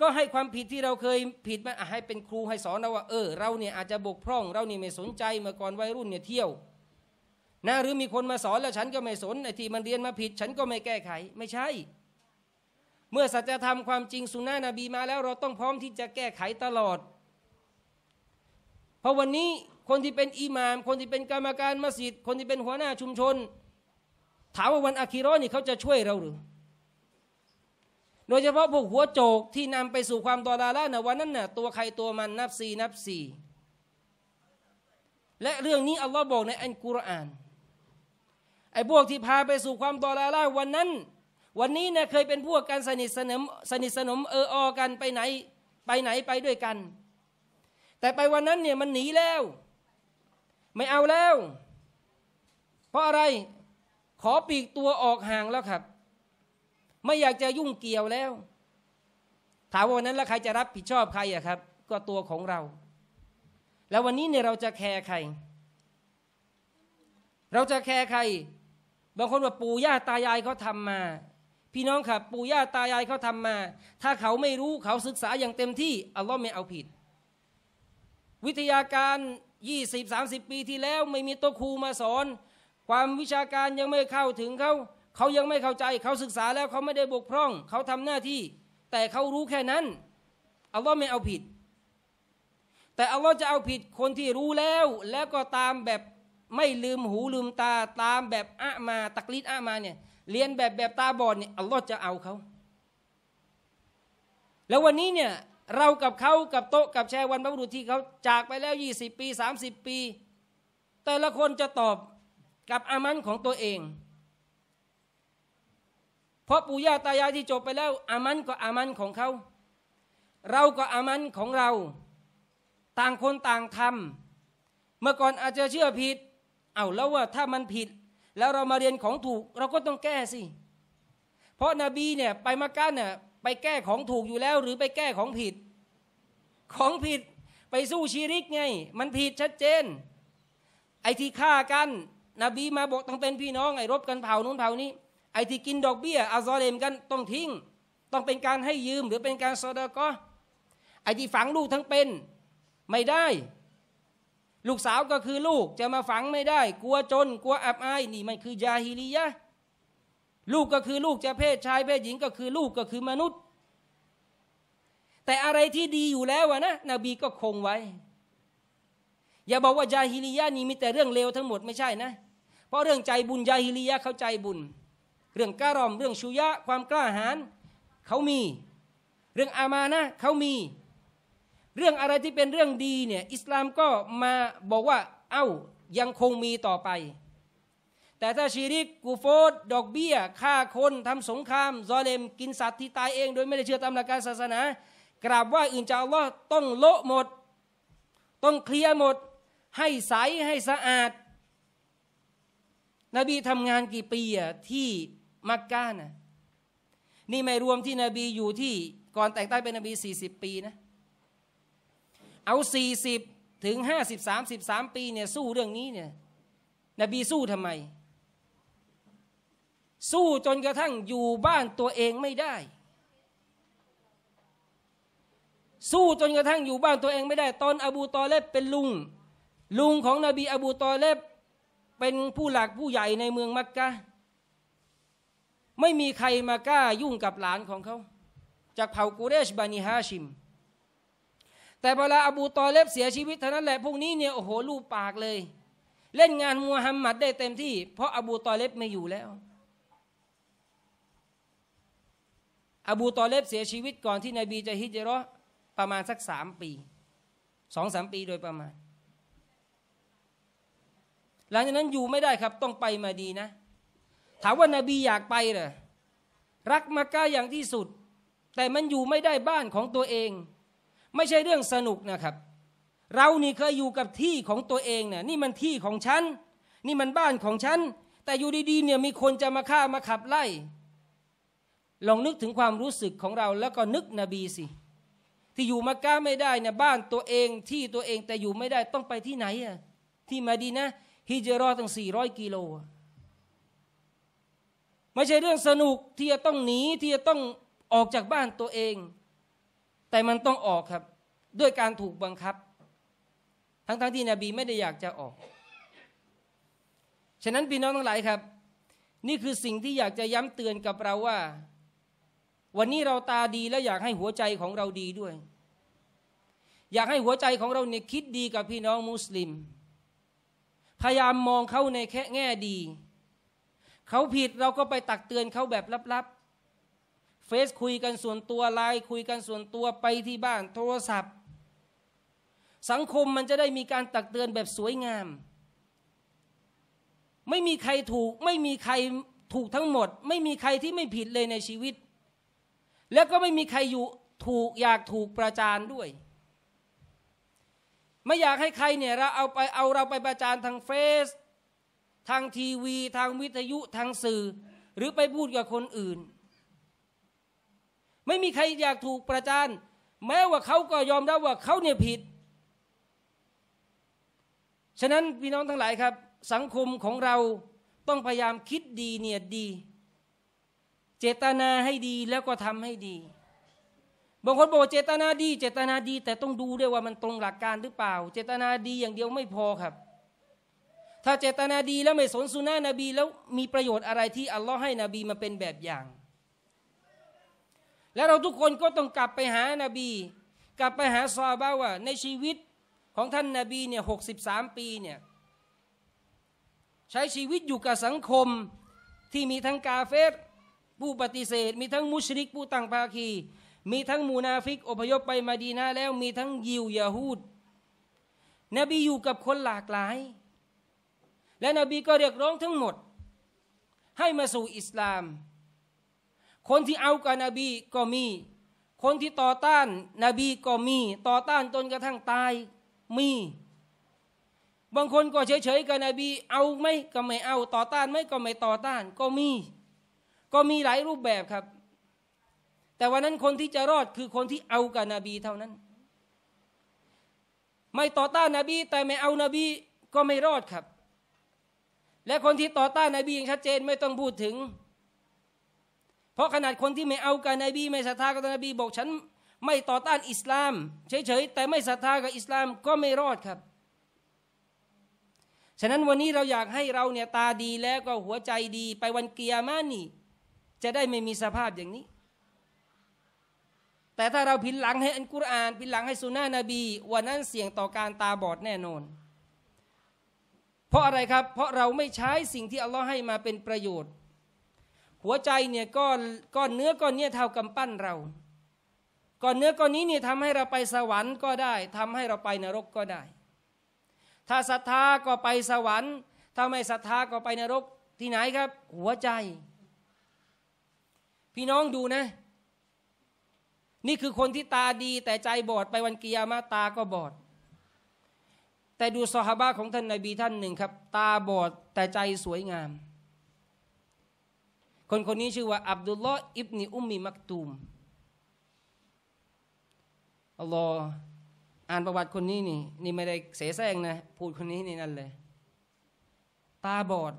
ก็ให้ความผิดที่เราเคยผิดมันให้เป็นครูให้สอนเราว่า เออเราเนี่ยอาจจะบกพร่อง เราเนี่ยไม่สนใจเมื่อก่อนวัยรุ่นเนี่ยเที่ยวนะหรือมีคนมาสอนแล้วฉันก็ไม่สนไอ้ที่มันเรียนมาผิด ฉันก็ไม่แก้ไขไม่ใช่ เมื่อสัจธรรมความจริงสุนานะนบีมาแล้ว เราต้องพร้อมที่จะแก้ไขตลอด เพราะวันนี้คนที่เป็นอิหมามคนที่เป็นกรรมการมัสยิดคนที่เป็นหัวหน้าชุมชน ถามว่าวันอาคิรอนี่เขาจะช่วยเราหรือ โดยเฉพาะพวกหัวโจกที่นำไปสู่ความตอลาล่านะวันนั้นนะ่ะตัวใครตัวมันนับสี่นับสี่และเรื่องนี้อัลลอฮ์บอกในอันกุรอานไอ้พวกที่พาไปสู่ความตอลาล่าวันนั้น วันนี้เนี่ยเคยเป็นพวกกันสนิทสนมสนิทสนมเอออกันไปไหน ไปไหนไปด้วยกัน แต่ไปวันนั้นเนี่ยมันหนีแล้ว ไม่เอาแล้ว เพราะอะไรขอปีกตัวออกห่างแล้วครับ ไม่อยากจะยุ่งเกี่ยวแล้ว ถามวันนั้นแล้วใครจะรับผิดชอบใครอะครับ ก็ตัวของเรา แล้ววันนี้เนี่ยเราจะแคร์ใคร เราจะแคร์ใครบางคนว่าปู่ย่าตายายเขาทามา พี่น้องครับ ปู่ย่าตายายเขาทามา ถ้าเขาไม่รู้เขาศึกษาอย่างเต็มที่อัลลอฮ์ไม่เอาผิด วิทยาการ20 30ปีที่แล้ว ไม่มีตัวครูมาสอน ความวิชาการยังไม่เข้าถึงเขาเขายังไม่เข้าใจเขาศึกษาแล้วเขาไม่ได้บกพร่อง เขาทำหน้าที่ แต่เขารู้แค่นั้นอัลลอฮ์ไม่เอาผิด แต่อัลลอฮ์จะเอาผิดคนที่รู้แล้วแล้วก็ตามแบบไม่ลืมหูลืมตาตามแบบอะมาตักลิดอะมาเนี่ยเรียนแบบ แบบตาบอดเนี่ยอัลลอฮ์จะเอาเขา แล้ววันนี้เนี่ยเรากับเขากับโต๊ะกับแชร์วันพระบุรุษที่เขาจากไปแล้ว 20 ปี 30 ปี แต่ละคนจะตอบกับอามันของตัวเอง เพราะปู่ย่าตายายที่จบไปแล้วอามันก็อามันของเขาเราก็อามันของเรา ต่างคนต่างทำเมื่อก่อนอาจจะเชื่อผิดเอาแล้วว่าถ้ามันผิด แล้วเรามาเรียนของถูก เราก็ต้องแก้สิ เพราะนาบีเนี่ยไปมักกะเนี่ยไปแก้ของถูกอยู่แล้ว หรือไปแก้ของผิดของผิด ไปสู้ชีริกไง มันผิดชัดเจน ไอ้ที่ฆ่ากันนบีมาบอกต้องเป็นพี่น้องไอ้รบกันเผานู้นเผานี้ไอ้ที่กินดอกเบี้ยอาซอเลมกันต้องทิ้งต้องเป็นการให้ยืมหรือเป็นการซอดก็ไอ้ที่ฝังลูกทั้งเป็นไม่ได้ลูกสาวก็คือลูกจะมาฝังไม่ได้กลัวจนกลัวอับอายนี่มันคือยาฮิลียะลูกก็คือลูกจะเพศชายเพศหญิงก็คือลูกก็คือมนุษย์ แต่อะไรที่ดีอยู่แล้วนะนบีก็คงไว้ อย่าบอกว่ายาฮิลียะนี่มีแต่เรื่องเลวทั้งหมดไม่ใช่นะ เพราะเรื่องใจบุญยาฮิลียะเข้าใจบุญ เรื่องกล้ารอมเรื่องชุยะความกล้าหาญเขามี เรื่องอามานะเขามีเรื่องอะไรที่เป็นเรื่องดีเนี่ย อิสลามก็มาบอกว่าเอา้า ยังคงมีต่อไป แต่ถ้าชีริกกูโฟดดอกเบี้ยฆ่าคนทำสงครามซอเลม กินสัตว์ที่ตายเองโดยไม่ได้เชื่อตามหลักการศาสนา กราบว่าอื่นจาเอาล้อต้องโละหมด ต้องเคลียร์หมดให้ใสให้สะอาด นบีทำงานกี่ปีอะที่มักกะนะนี่ไม่รวมที่นบีอยู่ที่ก่อนแต่งตั้งเป็นนบี40 ปีนะเอาสี่สิบถึงห้าสิบสามสิบสามปีเนี่ยสู้เรื่องนี้เนี่ยนบีสู้ทำไม สู้จนกระทั่งอยู่บ้านตัวเองไม่ได้ สู้จนกระทั่งอยู่บ้านตัวเอง ไม่ได้ตอน อบู ตอเลบเป็นลุงลุงของนบีอบูตอเลบ เป็นผู้หลักผู้ใหญ่ในเมืองมักกะไม่มีใครมากล้ายุ่งกับหลานของเขาจากเผ่ากูเรชบานิฮาชิมแต่เวลาอบูตอเลบเสียชีวิตเท่านั้นแหละพวกนี้เนี่ยโอ้โหลูปปากเลย เล่นงานมูฮัมหมัดได้เต็มที่ เพราะอบูตอเลบไม่อยู่แล้ว อบูตอเลบเสียชีวิตก่อนที่นบีจะฮิจรอประมาณสักสามปีสองสามปีโดยประมาณหลังจากนั้นอยู่ไม่ได้ครับต้องไปมาดีนะ ถามว่านาบีอยากไปเหรอรักมักกะอย่างที่สุด แต่มันอยู่ไม่ได้บ้านของตัวเองไม่ใช่เรื่องสนุกนะครับ เรานี่เคยอยู่กับที่ของตัวเองเนี่ยนี่มันที่ของฉัน นี่มันบ้านของฉัน แต่อยู่ดีๆเนี่ยมีคนจะมาฆ่ามาขับไล่ ลองนึกถึงความรู้สึกของเราแล้วก็นึกนบีสิ ที่อยู่มาก้าไม่ได้เนี่ยบ้านตัวเองที่ตัวเองแต่อยู่ไม่ได้ต้องไปที่ไหนอะที่มาดีนะฮิจรอตั้งสี่ร้อยกิโลไม่ใช่เรื่องสนุก ที่จะต้องหนีที่จะต้องออกจากบ้านตัวเองแต่มันต้องออกครับด้วยการถูกบังคับ ทั้งๆทที่นบีไม่ได้อยากจะออก ฉะนั้นพี่น้องทั้งหลายครับ นี่คือสิ่งที่อยากจะย้ำเตือนกับเราว่า วันนี้เราตาดีและอยากให้หัวใจของเราดีด้วย อยากให้หัวใจของเราเนี่ยคิดดีกับพี่น้องมุสลิม พยายามมองเขาในแค่แง่ดี เขาผิดเราก็ไปตักเตือนเขาแบบลับๆเฟซคุยกันส่วนตัวไลน์คุยกันส่วนตัวไปที่บ้านโทรศัพท์ สังคมมันจะได้มีการตักเตือนแบบสวยงาม ไม่มีใครถูก ไม่มีใครถูกทั้งหมด ไม่มีใครที่ไม่ผิดเลยในชีวิต แล้วก็ไม่มีใครอยู่ถูกอยากถูกประจานด้วย ไม่อยากให้ใครเนี่ยเราเอาไปเอาเราไปประจานทางเฟซทางทีวี ทางวิทยุทางสื่อหรือไปพูดกับคนอื่นไม่มีใครอยากถูกประจานแม้ว่าเขาก็ยอมรับว่าเขาเนี่ยผิด ฉะนั้นพี่น้องทั้งหลายครับ สังคมของเราต้องพยายามคิดดีเนี่ยดี เจตนาให้ดีแล้วก็ทำให้ดี บางคนบอกเจตนาดี เจตนาดี แต่ต้องดูด้วยว่ามันตรงหลักการหรือเปล่า เจตนาดีอย่างเดียวไม่พอครับ ถ้าเจตนาดีแล้วไม่สนสุนนะนบี แล้วมีประโยชน์อะไรที่อัลลอฮ์ให้นบีมาเป็นแบบอย่างและเราทุกคนก็ต้องกลับไปหานาบี กลับไปหาซาบาว่า ในชีวิตของท่านนาบีเนี่ยหกสิบสามปีเนี่ยใช้ชีวิตอยู่กับสังคมที่มีทั้งกาเฟสผู้ปฏิเสธ มีทั้งมุชริกผู้ตั้งภาคี มีทั้งมูนาฟิก อพยพไปมาดีนาแล้ว มีทั้งยิวยาฮูดนบีอยู่กับคนหลากหลาย และนบีก็เรียกร้องทั้งหมดให้มาสู่อิสลามคนที่เอากับนบีก็มี คนที่ต่อต้านนบีก็มี ต่อต้านจนกระทั่งตาย มี บางคนก็เฉยๆกับนบี เอาไหมก็ไม่เอา ต่อต้านไหมก็ไม่ต่อต้าน ก็มี ก็มีหลายรูปแบบครับ แต่วันนั้นคนที่จะรอดคือคนที่เอากับนบีเท่านั้น ไม่ต่อต้านนบี แต่ไม่เอานบีก็ไม่รอดครับ และคนที่ต่อต้านนบีอย่างชัดเจนไม่ต้องพูดถึงราะขนาดคนที่ไม่เอากับนบี ไม่ศรัทธากับนบีบอกฉันไม่ต่อต้านอิสลามเฉยๆแต่ไม่ศรัทธากับอิสลามก็ไม่รอดครับ ฉะนั้นวันนี้เราอยากให้เราเนี่ยตาดีแล้วก็หัวใจดี ไปวันเกียร์มานี่จะได้ไม่มีสภาพอย่างนี้ แต่ถ้าเราพินหลังให้อันกุรอานพินหลังให้สุนานะบีวันนั้นเสี่ยงต่อการตาบอดแน่นอน เพราะอะไรครับเพราะเราไม่ใช้สิ่งที่อัลลอฮ์ให้มาเป็นประโยชน์หัวใจเนี่ยก้อนก้อนเนื้อก้อนเนี้ยเท่ากำปั้นเรา ก้อนเนื้อก้อนนี้เนี่ยทำให้เราไปสวรรค์ก็ได้ ทำให้เราไปนรกก็ได้ ถ้าศรัทธาก็ไปสวรรค์ ถ้าไม่ศรัทธาก็ไปนรก ที่ไหนครับ หัวใจ พี่น้องดูนะ นี่คือคนที่ตาดี แต่ใจบอดไปวันกียามาตาก็บอด แต่ดูซอฮาบะของท่านนาบีท่านหนึ่งครับ ตาบอดแต่ใจสวยงามคนคนนี้ชื่อว่าอับดุลลอฮ์ อิบนีอุมมีมักตูม อัลลอฮ์อ่านประวัติคนนี้นี่นี่ ไม่ได้เสแสร้งนะพูดคนนี้นี่นั่นเลย ตาบอด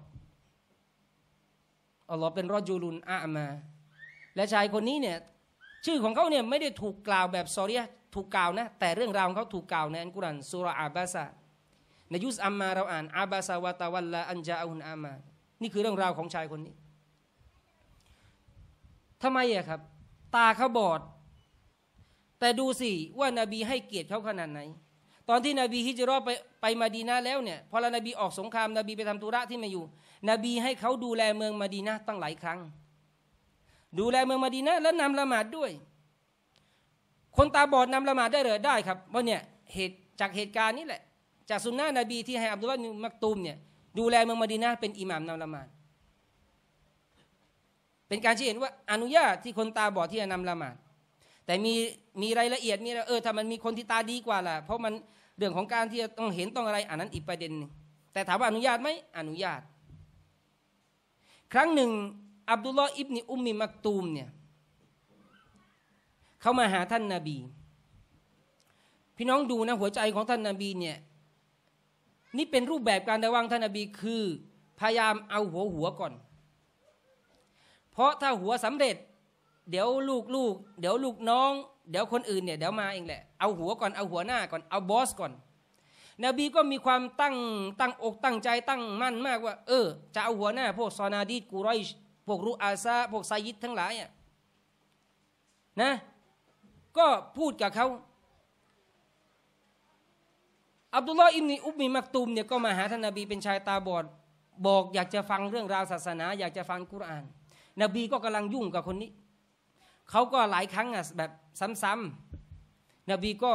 อัลลอฮ์เป็นรอจูลุนอามา และชายคนนี้เนี่ยชื่อของเขาเนี่ยไม่ได้ถูกกล่าวแบบซอรียถูกกล่าวนะแต่เรื่องราวของเขาถูกกล่าวในอันกุรันสุรอาบาซาในยุสอัมมาเราอ่านอาบาซาวะตะวัลละอันจาอุนอามานี่คือเรื่องราวของชายคนนี้ทำไมอะครับตาเขาบอด แต่ดูสิว่านาบีให้เกียรติเขาขนาดไหน ตอนที่นบีฮิจรอไปไปมาดีนาแล้วเนี่ยพอละนบีออกสงครามนบีไปทำธุระที่มาอยู่นบีให้เขาดูแลเมืองมาดีนาตั้งหลายครั้ง ดูแลเมืองมาดีนาแล้วนำละหมาดด้วย คนตาบอดนำละหมาดได้หรือได้ครับเพราะเนี่ยเหตุจากเหตุการณ์นี้แหละ จากสุนนะนบีที่ให้อับดุลลาห์มักตูมเนี่ยดูแลเมืองมาดีนาเป็นอิหมามนำละหมาดเป็นการชี้เห็นว่าอนุญาตที่คนตาบอดที่จะนำละหมาด แต่มีมีรายละเอียดมีเออถ้ามันมีคนที่ตาดีกว่าล่ะเพราะมันเรื่องของการที่จะต้องเห็นต้องอะไรอันนั้นอีกประเด็นนึงแต่ถามว่าอนุญาตไหมอนุญาต ครั้งหนึ่งอับดุลลอฮ์อิบนิอุมมิมักตูมเนี่ยเขามาหาท่านนาบี พี่น้องดูนะหัวใจของท่านนาบีเนี่ยนี่เป็นรูปแบบการระวังท่านนาบีคือพยายามเอาหัวหัวก่อนเพราะถ้าหัวสำเร็จ เดี๋ยวลูกลูกเดี๋ยวลูกน้อง เดี๋ยวคนอื่นเนี่ย เดี๋ยวมาเองแหละ เอาหัวก่อน เอาหัวหน้าก่อนเอาบอสก่อนนบีก็มีความตั้งตั้งอกตั้งใจตั้งมั่นมากว่า เออจะเอาหัวหน้าพวกซอนาดีกูรอยพวกรูอาซาพวกไซยิดทั้งหลายอ่ะนะก็พูดกับเขาอับดุลลอฮ์อิมนีอุบมีมักตุมเนี่ยก็มาหาท่านนาบีเป็นชายตาบอด บอกอยากจะฟังเรื่องราวศาสนาอยากจะฟังกุรอานนบีก็กำลังยุ่งกับคนนี้ เขาก็หลายครั้งอ่ะ แบบซ้ำ ๆ นบีก็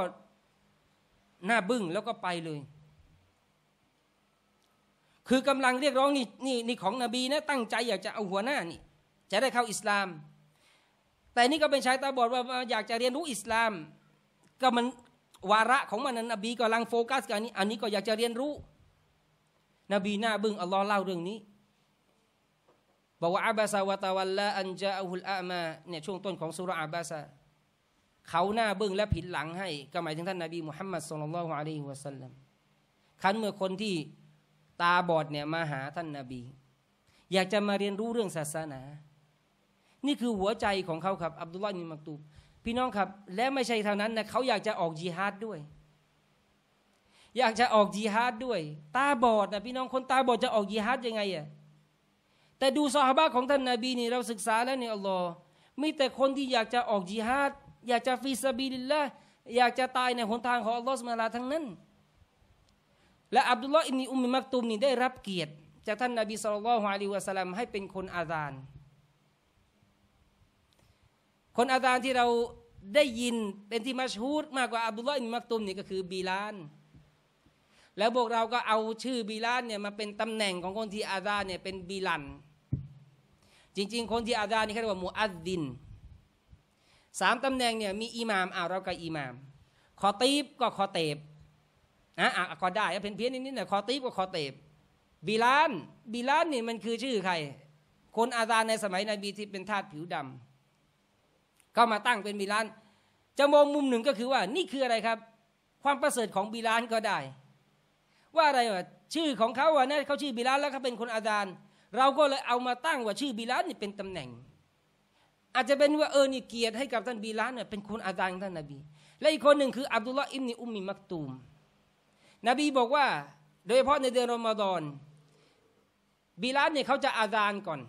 หน้าบึ้งแล้วก็ไปเลย คือกำลังเรียกร้องนี่นี่นี่ของนบีนะ ตั้งใจ อยากจะเอาหัวหน้านี่ จะได้เข้าอิสลาม แต่นี่ก็เป็นชายตาบอดว่าอยากจะเรียนรู้อิสลาม ก็มันวาระของมันนั้นนบีกำลังโฟกัสกับอันนี้ อันนี้ก็อยากจะเรียนรู้ นบีหน้าบึ้งอัลลอฮ์เล่าเรื่องนี้บอกว่าอาบาซาวตาวัลละอันจาอุลอามาเนี่ยช่วงต้นของสุรอาบาซาเขาหน้าเบื้องและผิดหลังให้ก็หมายถึงท่านนาบีมุฮัมมัดสุลลัลฮุอะลัยฮิวะสัลลัมคันเมื่อคนที่ตาบอดเนี่ยมาหาท่านนาบีอยากจะมาเรียนรู้เรื่องศาสนา นี่คือหัวใจของเขาครับอับดุลลาห์นิมักตูพี่น้องครับและไม่ใช่เท่านั้นนะเขาอยากจะออกจีฮาดด้วย อยากจะออกจีฮาดด้วย ตาบอดนะพี่น้องคนตาบอดจะออกจีฮาดยังไงอ่ะแต่ดูซอฮาบะของท่านนาบีนี่เราศึกษาแล้วเนี่ยอัลลอฮ์มีแต่คนที่อยากจะออกจิฮาด อยากจะฟีซาบลิลละอยากจะตายในหนทางของอัลลอฮ์สุมาลาทั้งนั้น และอับดุลลอฮ์อินีอุมมิมักตุมนี่ได้รับเกียรติจากท่านนาบีสุลต่านฮะลิวะสลัมให้เป็นคนอาดานคนอาดานที่เราได้ยินเป็นที่มัชฮูดมากกว่าอับดุลลอฮ์อินีมักตุมนี่ก็คือบีลาน แล้วพวกเราก็เอาชื่อบีลานเนี่ยมาเป็นตำแหน่งของคนที่อาดานเนี่ยเป็นบีลันจริง ๆ คนที่อาดานนี่เขาเรียกว่ามูอัดดิน สามตำแหน่งเนี่ยมีอิหมามอ้าวเรากับอิหมามคอตีบก็คอเตบนะอ่ะก็ได้เนเพี้ยนนิดๆหน่อยคอตีบก็คอเตบบิลานบิลานนี่มันคือชื่อใคร คนอาดานในสมัยนบีที่เป็นทาสผิวดำก็มาตั้งเป็นบิลานจะมองมุมหนึ่งก็คือว่านี่คืออะไรครับ ความประเสริฐของบิลานก็ได้ ว่าอะไรวะชื่อของเขาอ่ะนะเขาชื่อบิลานแล้วเขาเป็นคนอาดานเราก็เลยเอามาตั้ง ว่าชื่อบิลาสนี่เป็นตำแหน่ง อาจจะเป็นว่าเออนี่เกียรติให้กับท่านบิลาสเนี่ยเป็นคนอาดังท่านนบีและอีกคนหนึ่งคืออับดุลลอฮ์อิมนีอุมมีมักตูมนบีบอกว่า โดยเฉพาะในเดือนรอมฎอนบิลาสเนี่ยเขาจะอาดานก่อน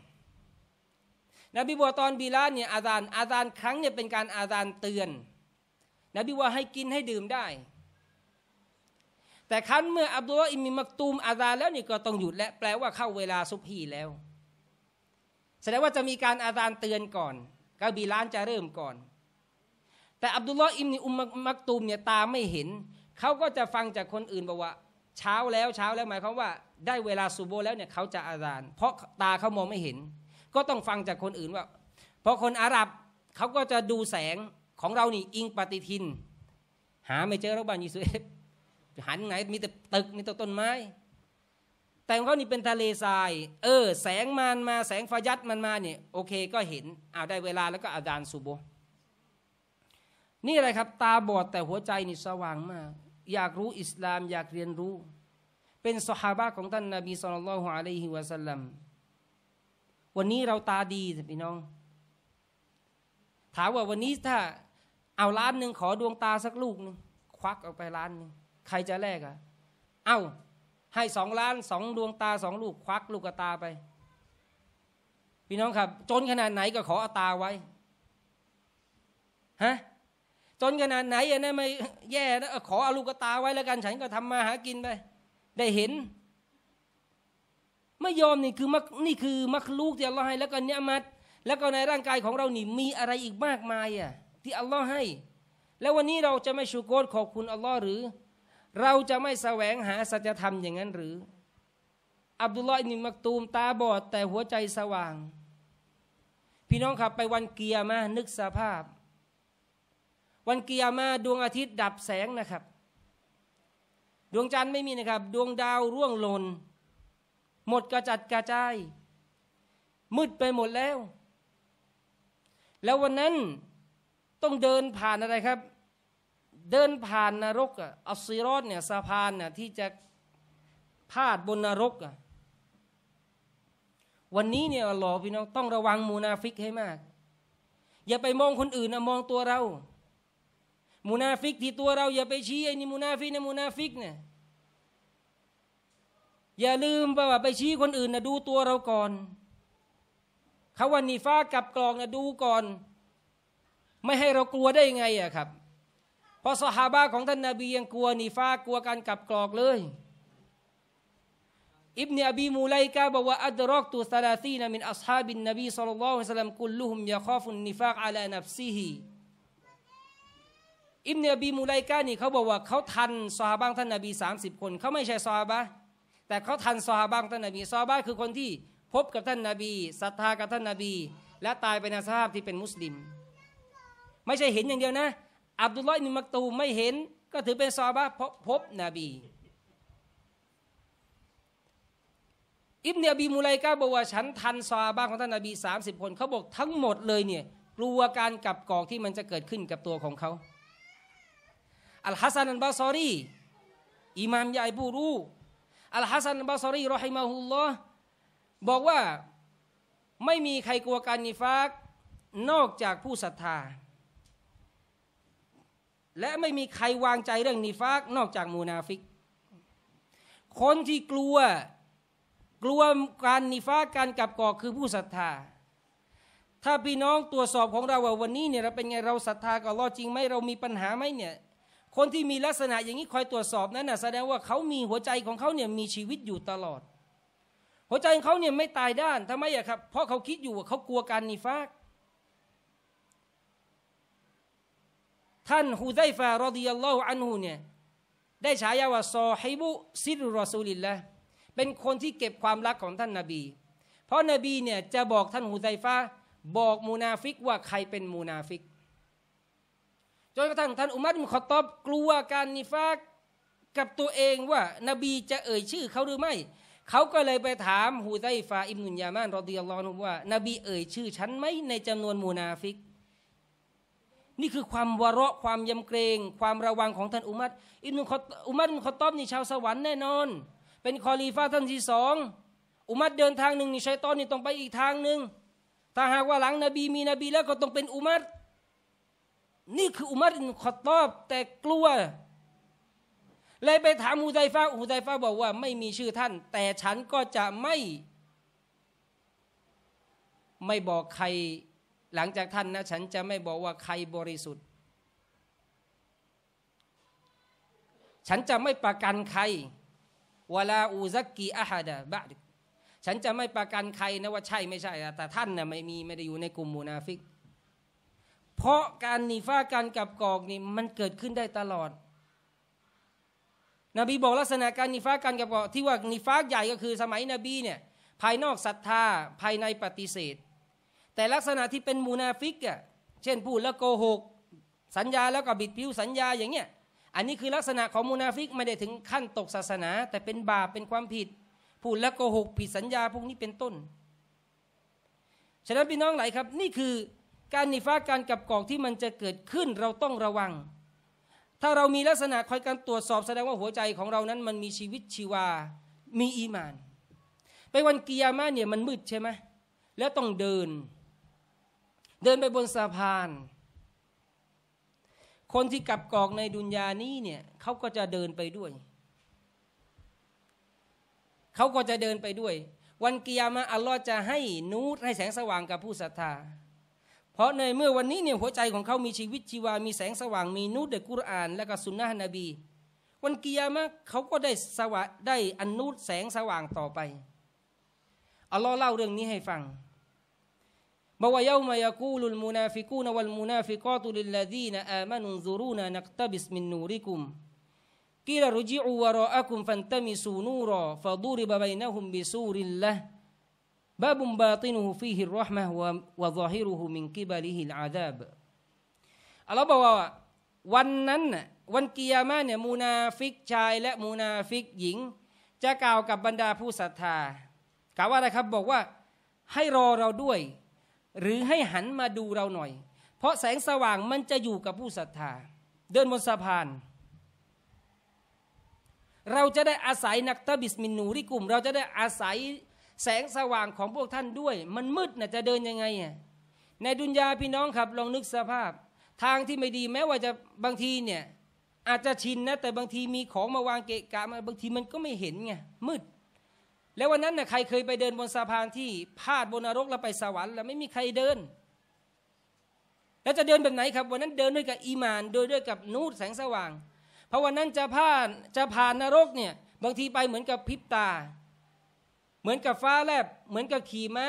นบีบอกตอนบิลาสเนี่ยอาดานอาดานครั้งเนี่ยเป็นการอาดานเตือน นบีว่าให้กินให้ดื่มได้แต่ครั้นเมื่ออับดุลลอิ์อิมมักตูมอาซาแล้วนี่ก็ต้องหยุด และแปลว่าเข้าเวลาซุบฮีแล้ว แสดงว่าจะมีการอาซานเตือนก่อนกาบีล้านจะเริ่มก่อน แต่ อับดุลลอฮ์อิมนีอุมมักตูมเนี่ยตาไม่เห็นเขาก็จะฟังจากคนอื่นบอกว่า เช้าแล้วเช้าแล้วหมายความว่า ได้เวลาซูโบแล้วเนี่ยเขาจะอาซานเพราะตาเขามองไม่เห็น ก็ต้องฟังจากคนอื่นว่า เพราะคนอาหรับเขาก็จะดูแสงของเรานี่อิงปฏิทิน หาไม่เจอรบบานยิสุเอฟหันไหนมีแต่ตึกมีแต่ต้นไม้ แต่ของเขานี่เป็นทะเลทรายเออแสงมันมาแสงฟายัดมันมาเนี่ย โอเค ก็เห็นเอาได้เวลาแล้วก็อาจารย์สุโบนี่อะไรครับ ตาบอดแต่หัวใจนี่สว่างมากอยากรู้อิสลามอยากเรียนรู้ เป็นสหายของท่านนาบีสุลต่านละฮุอะลัยฮิวะสัลลัมวันนี้เราตาดีพี่น้อง ถามว่าวันนี้ถ้าเอาล้านหนึ่งขอดวงตาสักลูกหนึ่งควักออกไปล้านหนึ่งใครจะแลกอะเอา้าให้สองล้านสองดวงตา สองลูกควักลูกตาไป พี่น้องครับจนขนาดไหนก็ขอเอาตาไว้ ฮะ จนขนาดไหนอันนั้ไม่ แย่แล้วขอเอาลูกตาไว้ แล้วกันฉันก็ทำมาหากินไป ได้เห็นไม่ยอมนี่คือมักนี่คือมักลูก ที่อัลลอฮ์ให้ แล้วก็เนี้ยมัดแล้วก็ในร่างกายของเรานี่มีอะไรอีกมากมายอ่ะที่อัลลอฮ์ให้ แล้ววันนี้เราจะไม่ชูโกรขอบคุณอัลลอฮ์หรือเราจะไม่แสวงหาสัจธรรมอย่างนั้นหรือ อับดุลลอฮ์อินิมักตูมตาบอด แต่หัวใจสว่าง พี่น้องขับไปวันเกียร์มานึกสภาพ วันเกียร์มาดวงอาทิตย์ดับแสงนะครับ ดวงจันทร์ไม่มีนะครับ ดวงดาวร่วงหล่นหมดกระจัดกระจายมืดไปหมดแล้ว แล้ววันนั้นต้องเดินผ่านอะไรครับเดินผ่านนรกอ่ะอัสซีรอดเนี่ยสะพานเนี่ยที่จะพาดบนนรกอ่ะวันนี้เนี่ยหล่อพี่น้องต้องระวังมูนาฟิกให้มาก อย่าไปมองคนอื่นนะมองตัวเรามูนาฟิกที่ตัวเราอย่าไปชี้ไอ้นี่มูนาฟิกนะมูนาฟิกเนี่ยอย่าลืมว่าไปชี้คนอื่นนะดูตัวเราก่อนเขาวันนี้ฟ้ากับกรองนะดูก่อน ไม่ให้เรากลัวได้ยังไงอะครับเพราะสหาบาของท่านนาบียังกลัวนีฟ้ากลัวการกลับกรอกเลยอิบเนอบีมูไลกาบอกว่าอัดรอกตูซาลาซีนมินอัศฮาบินนบีสุลลัลลอฮุสลามกุลลุฮุมยาคอฟุนนิฟากอาลานับซีฮีอิบเนอบีมูไลกานี่เขาบอกว่าเขาทันสหาบางท่านนาบีสามสิบคนเขาไม่ใช่สหาบาแต่เขาทันสหาบางท่านนาบีสหาบาคือคนที่พบกับท่านนาบีศรัทธากับท่านนาบี และตายไปในสภาพที่เป็นมุสลิม ไม่ใช่เห็นอย่างเดียวนะอับดุลลอฮ์นิมักตูไม่เห็นก็ถือเป็นซาบะพบนบี อิบเนียบีมูไลกาบอกว่าฉันทันซาบะาของท่านนาบี 30 คนเขาบอกทั้งหมดเลยเนี่ยกลัวการกลับกอกที่มันจะเกิดขึ้นกับตัวของเขาอัลฮัสซันอัลบาซอรี อิมามใหญ่ผู้รู้อัลฮัสซันอัลบาซอรีรอฮิมาฮุลลอฮ์บอกว่าไม่มีใครกลัวการนิฟาก นอกจากผู้ศรัทธาและไม่มีใครวางใจเรื่องนิฟากนอกจากมูนาฟิก คนที่กลัวกลัวการนิฟากการกับกอกคือผู้ศรัทธา ถ้าพี่น้องตรวจสอบของเราว่าวันนี้เนี่ยเราเป็นไง เราศรัทธากับลอจริงไหมเรามีปัญหาไหมเนี่ยคนที่มีลักษณะอย่างนี้คอยตรวจสอบนั้นนะแสดงว่าเขามีหัวใจของเขาเนี่ยมีชีวิตอยู่ตลอด หัวใจของเขาเนี่ยไม่ตายด้านทำไมอะครับเพราะเขาคิดอยู่ว่าเขากลัวการนิฟากท่านฮูไซฟารอดิยัลลอฮุอันฮุเนี่ยได้ฉายาว่าซอฮิบุซิรรอซูลิลละ เป็นคนที่เก็บความรักของท่านนาบี เพราะนาบีเนี่ยจะบอกท่านฮูไซฟาบอกมูนาฟิกว่าใครเป็นมูนาฟิก จนกระทั่งท่านอุมัดมุขตอบกลัวการนิฟากกับตัวเองว่านาบีจะเอ่ยชื่อเขาหรือไม่ เขาก็เลยไปถามฮูไซฟาอิมุนยามานรอดิยัลลอฮุว่านบีเอ่ยชื่อ ฉันไหมในจำนวนมูนาฟิกนี่คือความวระความยำเกรง ความระวังของท่านอุมัตอิบนุอุมัตมุขตอบนี่ชาวสวรรค์แน่นอน เป็นคอลีฟ้าท่านที่สองอุมัตเดินทางหนึ่งนี่ชัยตอนนี่ต้องไปอีกทางหนึ่งถ้าหากว่าหลังนบี มีนบี แล้วก็ต้องเป็นอุมัตนี่คืออุมัตอิบนุขตอบ แต่กลัวเลยไปถามฮูไดฟ้าฮูไดฟ้าบอกว่า ไม่มีชื่อท่าน แต่ฉันก็จะไม่ไม่บอกใครหลังจากท่านนะฉันจะไม่บอกว่าใครบริสุทธิ์ ฉันจะไม่ประกันใครวลาอูซักกีอาฮาดะบะดฉันจะไม่ประกันใครนะว่าใช่ไม่ใช่แต่ท่านนะ่ะไม่มีไม่ได้อยู่ในกลุ่มมูนาฟิก เพราะการนีฟ้าการกับกอกนี่มันเกิดขึ้นได้ตลอดนบีบอกลักษณะการนิฟ้าการกับกอกที่ว่านิฟ้าใหญ่ก็คือสมัยนบีเนี่ยภายนอกศรัทธาภายในปฏิเสธแต่ลักษณะที่เป็นมูนาฟิกอ่ะ เช่นพูดแล้วโกหก สัญญาแล้วก็บิดผิวสัญญาอย่างเงี้ย อันนี้คือลักษณะของมูนาฟิกไม่ได้ถึงขั้นตกศาสนา แต่เป็นบาป เป็นความผิด พูดแล้วโกหก ผิดสัญญาพวกนี้เป็นต้น ฉะนั้นพี่น้องหลายครับ นี่คือการนิฟ้าการกับกอกที่มันจะเกิดขึ้นเราต้องระวัง ถ้าเรามีลักษณะคอยการตรวจสอบแสดงว่าหัวใจของเรานั้น มันมีชีวิตชีวามีอีมาน ไปวันกิยามะเนี่ยมันมืดใช่ไหมแล้วต้องเดินเดินไปบนสะพาน คนที่กลับกอกในดุนยานี้เนี่ยเขาก็จะเดินไปด้วย เขาก็จะเดินไปด้วย วันกิยามะอัลลอฮ์จะให้นูตให้แสงสว่างกับผู้ศรัทธา เพราะในเมื่อวันนี้เนี่ยหัวใจของเขามีชีวิตชีวา มีแสงสว่างมีนูตเดกุรอาน และก็สุนนะนบี วันกิยามะเขาก็ได้สว่างได้อันนูตแสงสว่างต่อไปอัลลอฮ์เล่าเรื่องนี้ให้ฟัง bahwa yauma yaqulul munafiquna wal munafiqatu ladzina amanu zuruna naqtabis min nurikum qila ruji'u wara'akum fantamisu nura faduriba bainahum lah babun batinuhu fihi rahmah wa, wa zahiruhu min qibalihi al'adzab Allah bahwa วันนั้นน่ะวันกิยามะเนี่ยมูนาฟิกชายและมูนาฟิกหญิงจะกล่าวกับบรรดาผู้ศรัทธากล่าวว่าอะไรครับบอกว่าให้รอเราด้วยหรือให้หันมาดูเราหน่อย เพราะแสงสว่างมันจะอยู่กับผู้ศรัทธา เดินบนสะพาน เราจะได้อาศัยนักตบิสมินนูริกลุ่มเราจะได้อาศัยแสงสว่างของพวกท่านด้วย มันมืดนะ่ะจะเดินยังไง่ในดุนยาพี่น้องครับลองนึกสภาพ ทางที่ไม่ดีแม้ว่าจะบางทีเนี่ยอาจจะชินนะแต่บางทีมีของมาวางเกะกะมาบางทีมันก็ไม่เห็นไงมืดแล้ววันนั้นนะใครเคยไปเดินบนสะพานที่ พาดบนนรกแล้วไปสวรรค์ แล้วไม่มีใครเดินแล้วจะเดินแบบไหนครับ วันนั้นเดินด้วยกับอีมาน โดยด้วยกับนูดแสงสว่าง เพราะวันนั้นจะผ่านจะผ่านนรกเนี่ย บางทีไปเหมือนกับพิบตา เหมือนกับฟ้าแลบ เหมือนกับขี่ม้า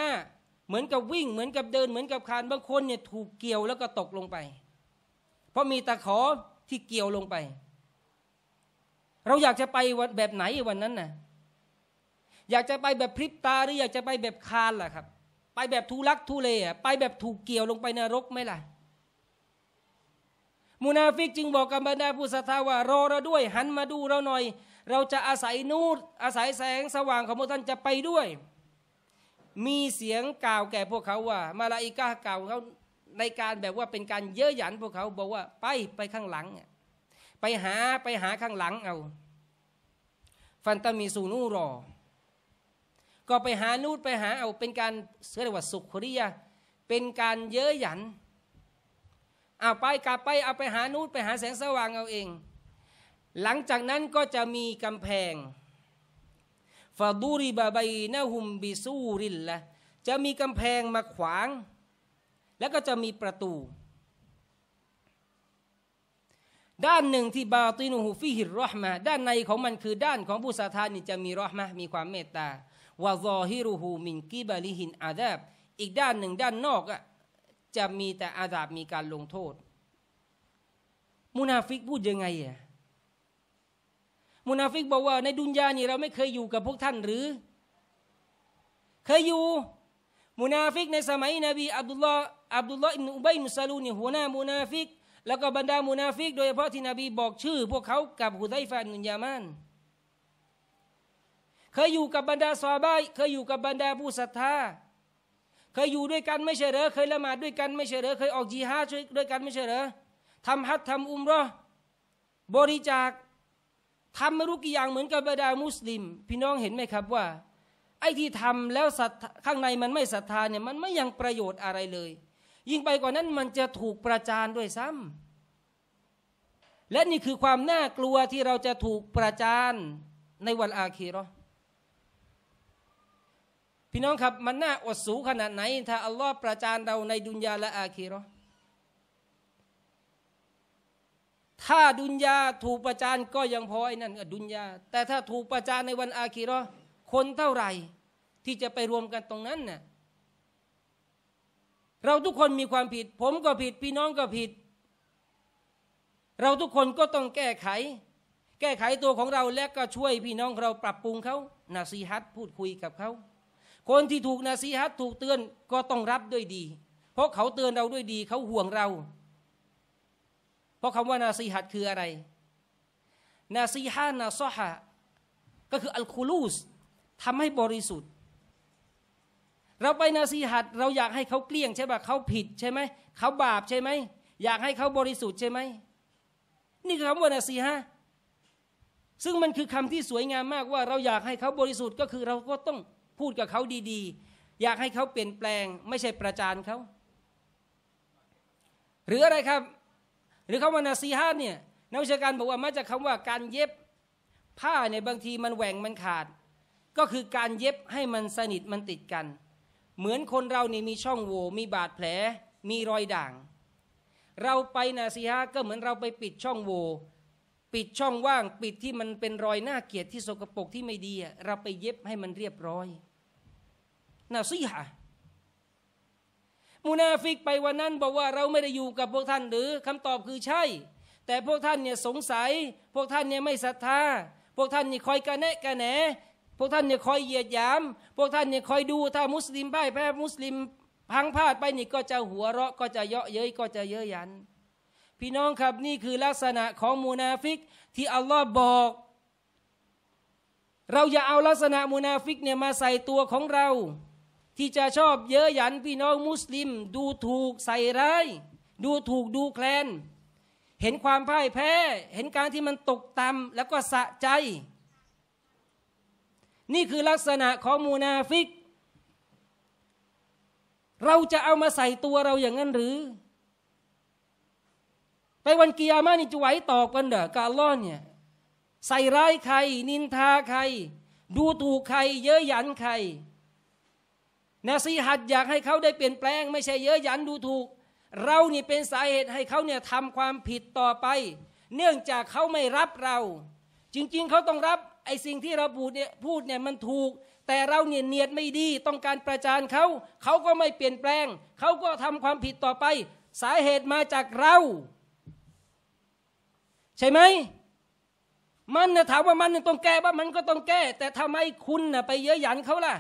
เหมือนกับวิ่งเหมือนกับเดิน เหมือนกับคานบางคนเนี่ยถูกเกี่ยวแล้วก็ตกลงไป เพราะมีตะขอที่เกี่ยวลงไป เราอยากจะไปแบบไหนวันนั้นนะ่ะอยากจะไปแบบพริบตาหรืออยากจะไปแบบคานล่ะครับ ไปแบบทุลักทุเลอ่ะไปแบบถูกเกี่ยวลงไปนรกไหมล่ะมูนาฟิกจึงบอกกับบรรดาผู้ศรัทธาว่ารอเราด้วย หันมาดูเราหน่อย เราจะอาศัยนูดอาศัยแสงสว่างของพระท่านจะไปด้วย มีเสียงกล่าวแก่พวกเขาว่า มาลาอิกากล่าวเขาในการแบบว่าเป็นการเย้ยหยันพวกเขา บอกว่าไปไปข้างหลังไปหาไปหาข้างหลังเอาฟันตามีสูนูรอก็ไปหานูดไปหาเอาเป็นการเสียดว่าสุขริยเป็นการเย้ยหยันเอาไปกลับไปเอาไปหานูดไปหาแสงสว่างเอาเอง หลังจากนั้นก็จะมีกำแพงฟาดูริบาบนาหุมบิซูรินละจะมีกำแพงมาขวาง แล้วก็จะมีประตู ด้านหนึ่งที่บาตินูฮูฟิฮิรอห์มาด้านในของมันคือด้านของผู้ศรัทธานี่จะมีรอห์มามีความเมตตาวะซอฮิรูฮูมินกิบาลิหินอาดาบอีกด้านหนึ่งด้านนอกอะจะมีแต่อาดาบมีการลงโทษ มุนาฟิกพูดยังไงอะมุนาฟิกบอกว่าในดุนยานี่เราไม่เคยอยู่กับพวกท่านหรือ เคยอยู่ มุนาฟิกในสมัยนบีอับดุลลอฮ์อับดุลลอฮ์อิบนุบัยมุสลูนี่หัวหน้ามุนาฟิก แล้วก็บรรดามุนาฟิก โดยเฉพาะที่นบีบอกชื่อพวกเขากับฮุไซฟานุนยามานเคยอยู่กับบรรดาซอบายเคยอยู่กับบรรดาผู้ศรัทธา เคยอยู่ด้วยกันไม่ใช่เหรอเคยละหมาดด้วยกันไม่ใช่เหรอเคยออกจีฮาช่วยด้วยกันไม่ใช่เหรอทำฮัตทำอุมรอบริจาคทำไม่รู้กี่อย่างเหมือนกับบรรดามุสลิม พี่น้องเห็นไหมครับว่า ไอ้ที่ทำแล้วข้างในมันไม่ศรัทธาเนี่ยมันไม่ยังประโยชน์อะไรเลย ยิ่งไปกว่านั้นมันจะถูกประจานด้วยซ้ำ และนี่คือความน่ากลัวที่เราจะถูกประจานในวันอาคีรอพี่น้องครับมันน่าอดสูขนาดไหน ถ้าอัลลอฮ์ประจานเราในดุนยาและอาคีรอถ้าดุนยาถูกประจานก็ยังพอไอ้นั่นดุนยา แต่ถ้าถูกประจานในวันอาคีรอคนเท่าไหร่ที่จะไปรวมกันตรงนั้นน่ะเราทุกคนมีความผิดผมก็ผิดพี่น้องก็ผิด เราทุกคนก็ต้องแก้ไข แก้ไขตัวของเราและก็ช่วยพี่น้องเราปรับปรุงเขานาซีฮัต พูดคุยกับเขาคนที่ถูกนาซีฮัตถูกเตือนก็ต้องรับด้วยดี เพราะเขาเตือนเราด้วยดี เขาห่วงเราเพราะคำว่านาซีฮัตคืออะไรนาซีฮานาซอฮะก็คืออัลคูลูสทำให้บริสุทธิ์ เราไปนาซีฮัตเราอยากให้เขาเกลี้ยงใช่ไหมเขาผิดใช่ไหมเขาบาปใช่ไหมอยากให้เขาบริสุทธิ์ใช่ไหมนี่คือคำว่านาซีฮะซึ่งมันคือคำที่สวยงามมากว่าเราอยากให้เขาบริสุทธิ์ก็คือเราก็ต้องพูดกับเขาดีๆ อยากให้เขาเปลี่ยนแปลงไม่ใช่ประจานเขา หรืออะไรครับหรือคำว่านาซีฮาเนี่ย นักวิชาการบอกว่ามาจากคาว่าการเย็บผ้าเนี่ยบางทีมันแหว่งมันขาด ก็คือการเย็บให้มันสนิทมันติดกัน เหมือนคนเรานี่มีช่องโหว่มีบาดแผลมีรอยด่าง เราไปนาซีฮาก็เหมือนเราไปปิดช่องโหว่ปิดช่องว่างปิดที่มันเป็นรอยหน้าเกียดที่สกปรกที่ไม่ดีเราไปเย็บให้มันเรียบร้อยนาซีฮะมูนาฟิกไปวันนั้นบอกว่าเราไม่ได้อยู่กับพวกท่านหรือ คำตอบคือใช่ แต่พวกท่านเนี่ยสงสัยพวกท่านเนี่ยไม่ศรัทธาพวกท่านเนี่ยคอยกระแนะกระแหนพวกท่านเนี่ยคอยเหยียดหยามพวกท่านเนี่ยคอยดูถ้ามุสลิมพ่ายแพ้มุสลิม พังพาดไปนี่ก็จะหัวเราะก็จะเยาะเย้ยก็จะเย้ยยัน พี่น้องครับนี่คือลักษณะของมูนาฟิกที่อัลลอฮ์บอก เราอย่าเอาลักษณะมูนาฟิกเนี่ยมาใส่ตัวของเราที่จะชอบเย้ยหยันพี่น้องมุสลิม ดูถูกใส่ร้าย ดูถูกดูแคลนเห็นความพ่ายแพ้ เห็นการที่มันตกต่ำแล้วก็สะใจ นี่คือลักษณะของมูนาฟิก เราจะเอามาใส่ตัวเราอย่างนั้นหรือ ไปวันกิยามานี่จะไหวตอบกันเด้อกาล่อนเนี่ยใส่ร้ายใคร นินทาใคร ดูถูกใครเย้ยหยันใครนาซีหัดอยากให้เขาได้เปลี่ยนแปลง ไม่ใช่เยอะยันดูถูก เรานี่เป็นสาเหตุให้เขาเนี่ยทำความผิดต่อไป เนื่องจากเขาไม่รับเรา จริงๆ เขาต้องรับไอ้สิ่งที่เราพูดเนี่ยพูดเนี่ยมันถูก แต่เราเนี่ยเนียดไม่ดีต้องการประจานเขาเขาก็ไม่เปลี่ยนแปลงเขาก็ทำความผิดต่อไป สาเหตุมาจากเรา ใช่ไหมมันนะถามว่ามันต้องแก้บ้ามันก็ต้องแก้ แต่ทำไมคุณนะไปเยอะหยันเขาล่ะ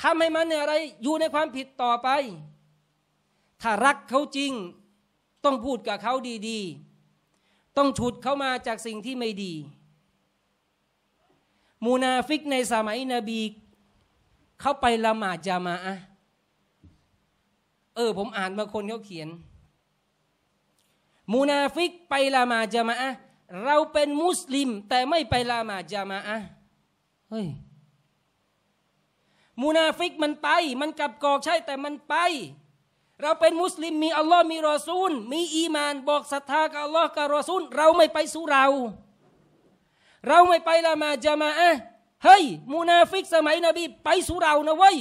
ทำให้มันเนี่ยอะไรอยู่ในความผิดต่อไป ถ้ารักเขาจริง ต้องพูดกับเขาดี ๆ ต้องฉุดเขามาจากสิ่งที่ไม่ดี มูนาฟิกในสมัยนบีเขาไปละหมาดจามาอะเออ ผมอ่านมาคนเขาเขียน มูนาฟิกไปละหมาดจามาอะเราเป็นมุสลิม แต่ไม่ไปละหมาดจามาอะเฮ้ยมูนาฟิกมันไป มันกลับกอกใช่ แต่มันไป เราเป็นมุสลิม มีอัลลอฮ์มีรอซูล มีอีมานบอกศรัทธากับอัลลอฮ์กับรอซูลเราไม่ไปสู่เรา เราไม่ไปละมาจามาอะเฮ้ยมูนาฟิก สมัยนบีไปสู่เรานะเว้ย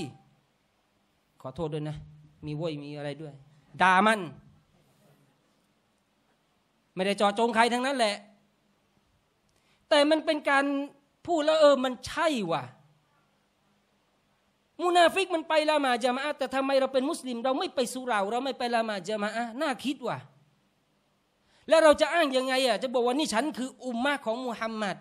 ขอโทษด้วยนะมีเว้ยมีอะไรด้วยด่ามัน ไม่ได้จ่อจงใครทั้งนั้นแหละ แต่มันเป็นการพูดแล้วเออมันใช่ว่ะมูนาฟิกมันไปละหมาดจามะแต่ทำไมเราเป็นมุสลิมเราไม่ไปสุรา เราไม่ไปละหมาดจามะน่าคิดว่ะ แล้วเราจะอ้างยังไงอ่ะจะบอกว่านี่ฉันคือ อุมมะของมุฮัมมัด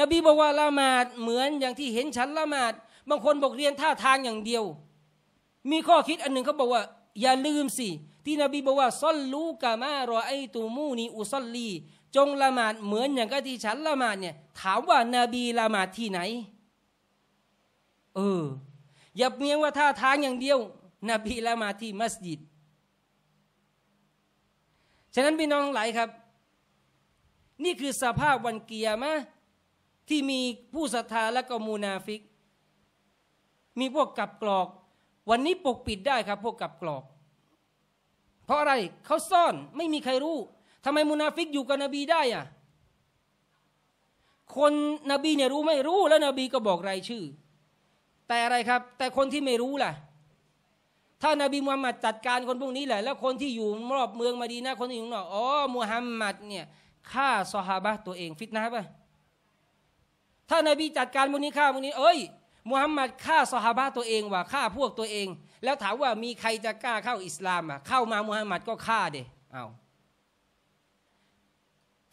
นบีบอกว่าละหมาดเหมือนอย่างที่เห็นฉันละหมาด บางคนบอกเรียนท่าทางอย่างเดียว มีข้อคิดอันหนึ่งเขาบอกว่าอย่าลืมสิที่นบีบอกว่าซอลลูกามารอไอตูมูนีอุซอลลีจงละหมาดเหมือนอย่างที่ฉันละหมาดเนี่ยถามว่านาบีละหมาดที่ไหนเออ อย่าเพียงว่าท่าทางอย่างเดียวนบีละมาที่ มัสยิดฉะนั้นพี่น้องหลายครับ นี่คือสภาพวันเกียร์มะ ที่มีผู้ศรัทธาและก็มูนาฟิก มีพวกกับกรอก วันนี้ปกปิดได้ครับ พวกกับกรอก เพราะอะไรเขาซ่อน ไม่มีใครรู้ทำไมมูนาฟิกอยู่กับนบีได้อะคนนบีเนี่ยรู้ไม่รู้ แล้วนบีก็บอกรายชื่อแต่อะไรครับแต่คนที่ไม่รู้ล่ะ ถ้านาบีมูฮัมหมัดจัดการคนพวกนี้แหละแล้วคนที่อยู่รอบเมืองมาดีนะคนที่อยู่นออ๋อมูฮัมหมัดเนี่ยฆ่าซอฮาบะตัวเอง ฟิตนะป่ะถ้านาบีจัดการพวกนี้ฆ่าพวกนี้ เอ้ยมูฮัมหมัดฆ่าซอฮาบะตัวเองว่ะฆ่าพวกตัวเอง แล้วถามว่ามีใครจะกล้าเข้าอิสลามอ่ะเข้ามามูฮัมหมัดก็ฆ่าเดเอา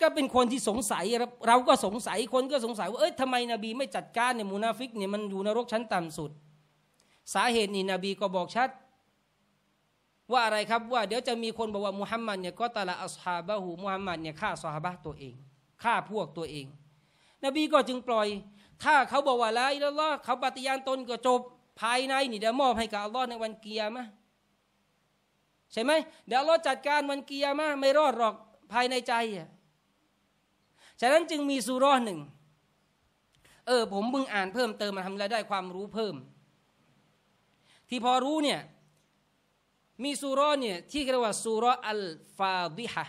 ก็เป็นคนที่สงสัยเราก็สงสัยคนก็สงสัยว่าเอ้ยทำไมนบี ไม่จัดการเนี่ยมูนาฟิกเนี่ยมันอยู่นรกชั้นต่ำสุด สาเหตุนี่นบีก็บอกชัด ว่าอะไรครับว่า เดี๋ยวจะมีคนบอกว่ามุฮัมมัดเนี่ยก็ตะละอัสฮาบะหูมุฮัมมัดเนี่ยฆ่าซอฮาบะตัวเองฆ่าพวกตัวเอง นบีก็จึงปล่อย ถ้าเขาบอกว่าแลวอิละลอเขาปฏิญาณตนก็จบภายในนี่เดี๋ยวมอบให้กับอัลลอฮ์ในวันเกียร์มะใช่ไหมเดี๋ยวอัลลอฮ์จัดการวันเกียร์มะไม่รอดหรอกภายในใจอ่ะฉะนั้นจึงมีสุรอหนึ่ง เออ ผมบึงอ่านเพิ่มเติมมาทำล้วได้ความรู้เพิ่ม ที่พอรู้เนี่ย มีสุรอเนี่ยที่เรียกว่าสุรออัลฟาดิฮะ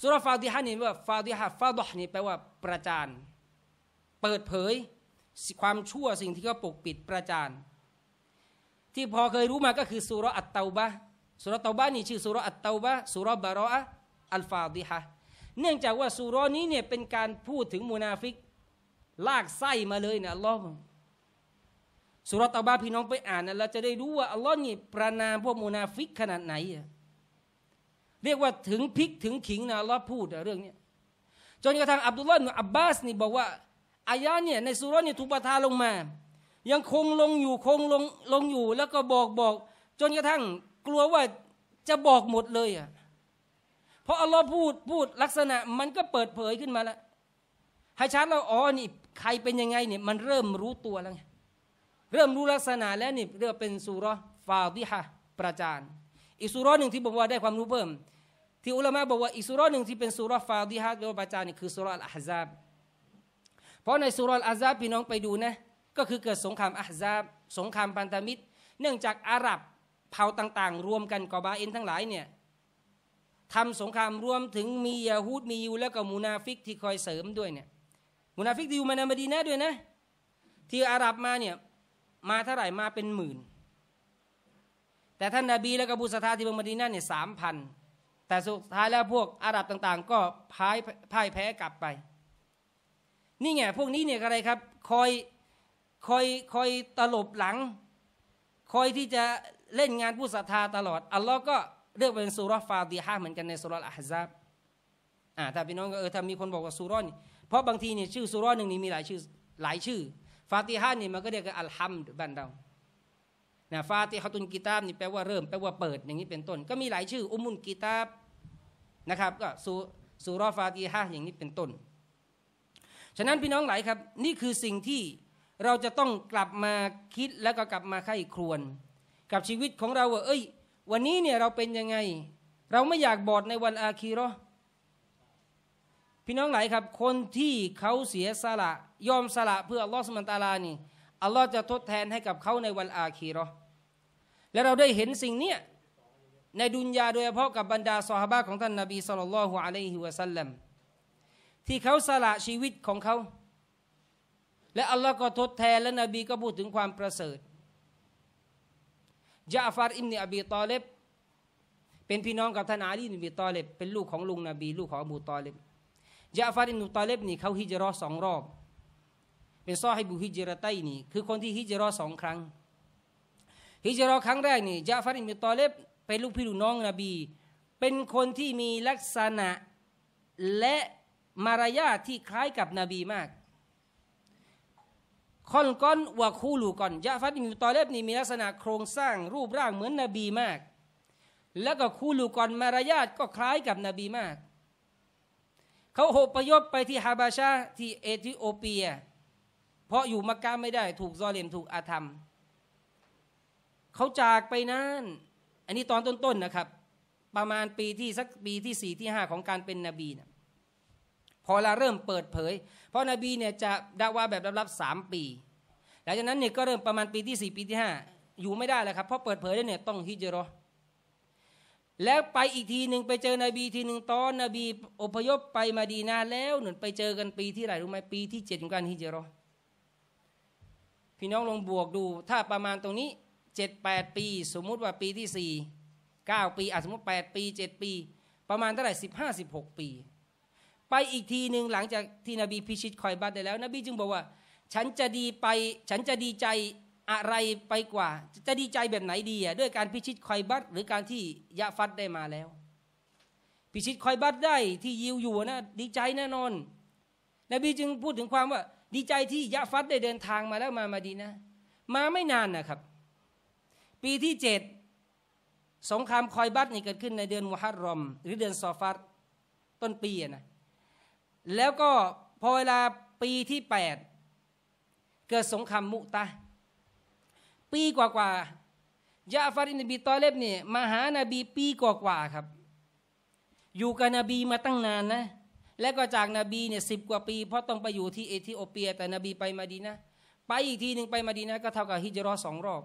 สุรอฟาดิฮะนี่ว่าฟาดิฮะฟาดห์นี่แปลว่าประจาน เปิดเผยความชั่วสิ่งที่เขาปกปิดประจาน ที่พอเคยรู้มาก็คือสุรอัตเตาบะสุรอเตาบะนี่ชื่อสุรอัตเตาบะสุรบารออัลฟาดิฮะเนื่องจากว่าสุรอนี้เนี่ยเป็นการพูดถึงมูนาฟิก ลากไส้มาเลยนะอัลลอฮ์สุรตะบาพี่น้องไปอ่านนะเราจะได้รู้ว่าอัลลอฮ์นี่ประนามพวกมูนาฟิกขนาดไหน เรียกว่าถึงพิกถึงขิงนะอัลลอฮ์พูดเรื่องนี้จนกระทั่งอับดุลลอฮ์อับบาสนี่บอกว่าอายะเนี่ย ในสุรนี่ถูกประทานลงมา ยังคงลงอยู่คงลงลงอยู่ แล้วก็บอกบอก จนกระทั่งกลัวว่าจะบอกหมดเลยอ่ะเพราะอัลลอฮ์พูดพูดลักษณะมันก็เปิดเผยขึ้นมาแล้วให้ชัดเราอ๋อนี่ใครเป็นยังไงเนี่ยมันเริ่มรู้ตัวแล้วไงเริ่มรู้ลักษณะแล้วนี่เรียกเป็นสุรฟาดิฮะประจานอีสุรหนึ่งที่บอกว่าได้ความรู้เพิ่ม ที่อุลามะบอกว่าอีสุรหนึ่งที่เป็นสุรฟาดิฮะเรียกประจานนี่คือสุรอัลอาซับเพราะในสุรอัลอาซับพี่น้องไปดูนะก็คือเกิดสงครามอาฮซับสงครามปันามิดเนื่องจากอาหรับเผ่าต่างๆ รวมกันกอบาเอ็นทั้งหลายเนี่ยทำสงครามรวมถึงมียาฮูดมียูแล้วก็มูนาฟิกที่คอยเสริมด้วยเนี่ยมูนาฟิกที่อยู่มาในมดีนะด้วยนะที่อาหรับมาเนี่ยมาเท่าไหร่มาเป็นหมื่น แต่ท่านนาบีและกบูสธาที่เมืองมดีนะเนี่ยสามพันแต่สุดท้ายแล้วพวกอาหรับต่างๆก็พ่ายพ่ายแพ้กลับไป นี่ไงพวกนี้เนี่ยอะไรครับคอยคอยคอยตลบหลัง คอยที่จะเล่นงานผู้ศรัทธาตลอด อัลลอฮ์ก็เรือกเป็นสุรฟาตีฮะเหมือนกันในสุรอัฮซับอ่าถ้าพี่น้องก็เออ ถ้ามีคนบอกว่าสุรนี่เพราะบางทีเนี่ยชื่อสุรหนึ่งนี่มีหลายชื่อหลายชื่อ ฟาติฮะนี่มันก็เรียกอัลฮัมดุบันเราน่ะ ฟาติฮะตุนกีตาบนี่แปลว่าเริ่ม แปลว่าเปิด อย่างนี้เป็นต้น ก็มีหลายชื่อ อุมุนกีตาบ นะครับ ก็สุสุรฟาติฮะอย่างนี้เป็นต้น ฉะนั้นพี่น้องหลายครับ นี่คือสิ่งที่เราจะต้องกลับมาคิดแล้วก็กลับมาไข้ครวนกับชีวิตของเราว่าเอ้ยวันนี้เนี่ยเราเป็นยังไง เราไม่อยากบอดในวันอาคีรอพี่น้องหลายครับ คนที่เขาเสียสละยอมสละเพื่ออัลลอฮ์สมันตาลานี่อัลลอฮ์จะทดแทนให้กับเขาในวันอาคีรอและเราได้เห็นสิ่งเนี้ย ในดุนยาโดยเฉพาะกับบรรดาสหบาของท่านนาบีสุลต่านละฮ์อะลัยฮิวะสัลลัมที่เขาสละชีวิตของเขา และอัลลอฮ์ก็ทดแทนและนบีก็พูดถึงความประเสริฐยาฟาร์อิมเนอบีตอเลบเป็นพี่น้องกับท่านอาลีนบีตอเลบเป็นลูกของลุงนบี ลูกของอบูตอเลบยาฟาร์อิมนุตอเลบนี่เขาฮิจรอสองรอบเป็นซอให้บูฮิจรไตนี่คือคนที่ฮิจรอสองครั้งฮิจรอครั้งแรกนี่ยาฟาร์อิมนุตอเลบเป็นลูกพี่ลูกน้องนบีเป็นคนที่มีลักษณะและมารยาทที่คล้ายกับนบีมากคอนก้อนวะคูลูก่อนยะฟัดอิ่ตอเลบนี่มีลักษณะโครงสร้างรูปร่างเหมือนนบีมาก แล้วก็คูลูก่อนมารยาทก็คล้ายกับนบีมาก เขาหะยบไปที่ฮาบาชาที่เอธิโอเปีย เพราะอยู่มักกะไม่ได้ถูกซอเลมถูกอาธรรม เขาจากไปนั้นอันนี้ตอนต้นๆนะครับ ประมาณปีที่สักปีที่สี่ที่ห้าของการเป็นนบีนะพอเราเริ่มเปิดเผยเพราะนบีเนี่ยจะดาว่าแบบลับๆสามปีหลังจากนั้นเนี่ยก็เริ่มประมาณปีที่สี่ปีที่ห้าอยู่ไม่ได้แล้วครับเพราะเปิดเผยแล้วเนี่ยต้องฮิจรอแล้วไปอีกทีหนึ่งไปเจอนบีทีหนึ่งตอนนบีอพยพไปมาดีนาแล้วหนุนไปเจอกันปีที่ไหนรู้ไหมปีที่เจ็ดของการฮิจรอพี่น้องลองบวกดู ถ้าประมาณตรงนี้เจ็ดแปดปี สมมุติว่าปีที่สี่เก้าปีอาสมมติแปดปีเจ็ดปีประมาณเท่าไหร่สิบห้าสิบหกปีไปอีกทีหนึ่งหลังจากที่นบีพิชิตคอยบัตได้แล้วนบีจึงบอกว่า ฉันจะดีไป ฉันจะดีใจอะไรไปกว่า จะดีใจแบบไหนดีอ่ะด้วยการพิชิตคอยบัตหรือการที่ยะฟัดได้มาแล้ว พิชิตคอยบัตได้ที่ยิวอยู่นะดีใจแน่นอนนบีจึงพูดถึงความว่าดีใจที่ยะฟัดได้เดินทางมาแล้วมามาดีนะ มาไม่นานนะครับ ปีที่เจ็ดสงครามคอยบัตนี่เกิดขึ้น ในเดือนมุฮัรรอม หรือเดือนซอฟัตต้นปีนะแล้วก็พอเวลาปีที่8เกิดสงครามมุตะ ปีกว่าๆยาฟารินบีตอเลบเนี่ยมาหานาบี ปีกว่าๆครับ อยู่กับนบีมาตั้งนานนะ และก็จากนาบีเนี่ยสิกว่าปีเพราะต้องไปอยู่ที่เอธิโอเปีย แต่นบีไปมาดีนะ ไปอีกทีหนึ่งไปมาดีนะ ก็เท่ากับฮิจรอสองรอบ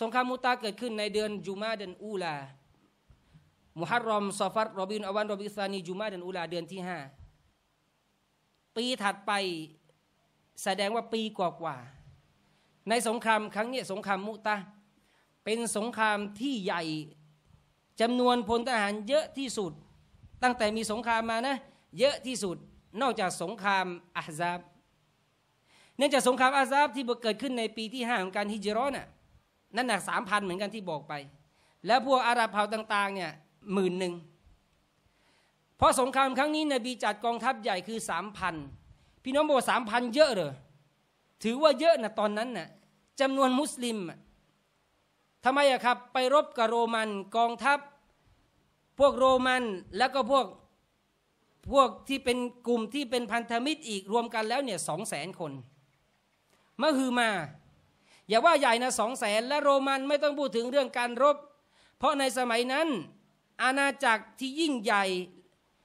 สงครามมุตาเกิดขึ้นในเดือนจูมาเดือนอูลามุฮัรรอม ซอฟัตรอบินอวันรอบิสานี จุมาเดือนอุลาเดือนที่ห้าปีถัดไปแสดงว่าปีกว่ากว่าในสงครามครั้งนี้ สงครามมุตะเป็นสงครามที่ใหญ่จำนวนพลทหารเยอะที่สุด ตั้งแต่มีสงครามมานะเยอะที่สุดนอกจากสงครามอาซาบ เนื่องจากสงครามอาซาบที่เกิดขึ้นในปีที่ห้าของการฮิจรอนะ่ะนั่นหนักสามพันเหมือนกันที่บอกไป แล้วพวกอาหรับเผ่าต่างๆเนี่ยหมื่นหนึ่ง เพราะสงครามครั้งนี้นบีจัดกองทัพใหญ่คือสามพันพี่น้องบอกสามพันเยอะเลย ถือว่าเยอะนะตอนนั้นนะ่ะจำนวนมุสลิม ทำไมอะครับ ไปรบกับโรมันกองทัพพวกโรมันแล้วก็พวก พวกที่เป็นกลุ่มที่เป็นพันธมิตรอีกรวมกันแล้วเนี่ยสองแสนคนมหือมา อย่าว่าใหญ่นะสองแสนและโรมันไม่ต้องพูดถึงเรื่องการรบ เพราะในสมัยนั้นอาณาจักรที่ยิ่งใหญ่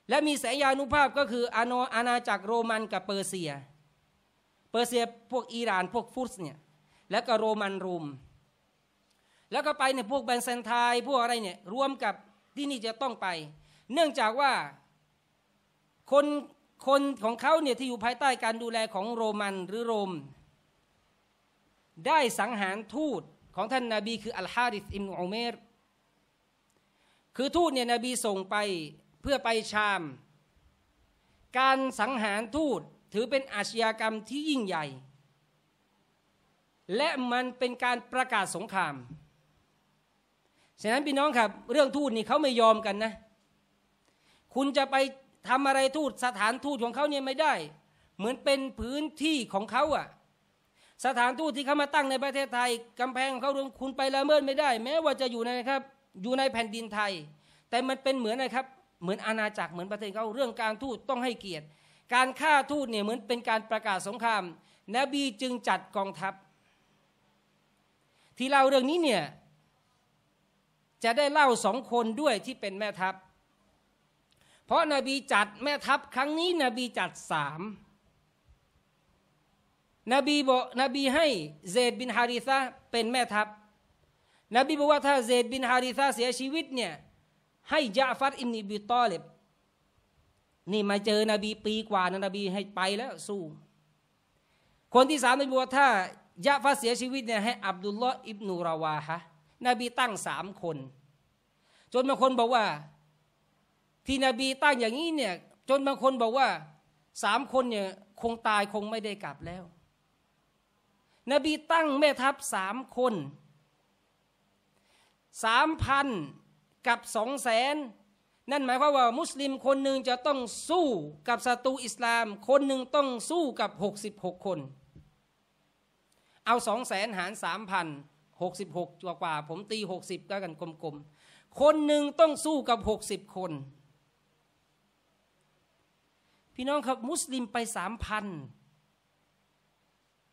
และมีแสยานุภาพก็คืออาณอาณาจักรโรมันกับเปอร์เซีย เปอร์เซียพวกอิหร่าน พวกฟุสเนี่ยแล้วก็โรมันรุม แล้วก็ไปในพวกแบนเซนทายพวกอะไรเนี่ยรวมกับ ที่นี่จะต้องไป เนื่องจากว่าคนคนของเขาเนี่ยที่อยู่ภายใต้การดูแลของโรมันหรือโรม ได้สังหารทูตของท่านนาบี คืออัลฮาริสอิมอุเมรคือทูตเนี่ยนบีส่งไปเพื่อไปชาม การสังหารทูตถือเป็นอาชญากรรมที่ยิ่งใหญ่ และมันเป็นการประกาศสงครามฉะนั้นพี่น้องครับ เรื่องทูตนี่เขาไม่ยอมกันนะ คุณจะไปทำอะไรทูตสถานทูตของเขาเนี่ยไม่ได้ เหมือนเป็นพื้นที่ของเขาอะสถานทูตที่เขามาตั้งในประเทศไทยกำแพงของเขาคุณไปละเมิดไม่ได้ แม้ว่าจะอยู่ในนะครับอยู่ในแผ่นดินไทย แต่มันเป็นเหมือนนะครับ เหมือนอาณาจักรเหมือนประเทศเขาเรื่องการทูตต้องให้เกียรติ การฆ่าทูตเนี่ยเหมือนเป็นการประกาศสงคราม นบีจึงจัดกองทัพ ที่เราเรื่องนี้เนี่ยจะได้เล่าสองคนด้วยที่เป็นแม่ทัพ เพราะนาบีจัดแม่ทัพครั้งนี้นบีจัดสามนบีบอกนบีให้เซดบินฮาริซะเป็นแม่ทัพนบีบอกว่าถ้าเซดบินฮาริซาเสียชีวิตเนี่ย ให้ยาฟัดอิมนีบิตอเลบนี่มาเจอนบี ปีกว่านะนบีให้ไปแล้ว สู้ คนที่สามนบีบอกว่าถ้ายาฟัดเสียชีวิตเนี่ยให้อับดุลลอฮ์อิบนูราวาฮะนบีตั้งสามคน จนบางคนบอกว่าที่นบีตั้งอย่างนี้เนี่ย จนบางคนบอกว่าสามคนเนี่ยคงตายคงไม่ได้กลับแล้ว นบีตั้งแม่ทัพสามคนสามพันกับสองแสนนั่นหมายความว่ามุสลิมคนหนึ่งจะต้องสู้กับศัตรูอิสลาม คนหนึ่งต้องสู้กับ66คน เอาสองแสนหารสามพันหกสิบหกกว่าผมตีหกสิบก็กันกลมๆคนหนึ่งต้องสู้กับหกสิบคน พี่น้องครับมุสลิมไปสามพัน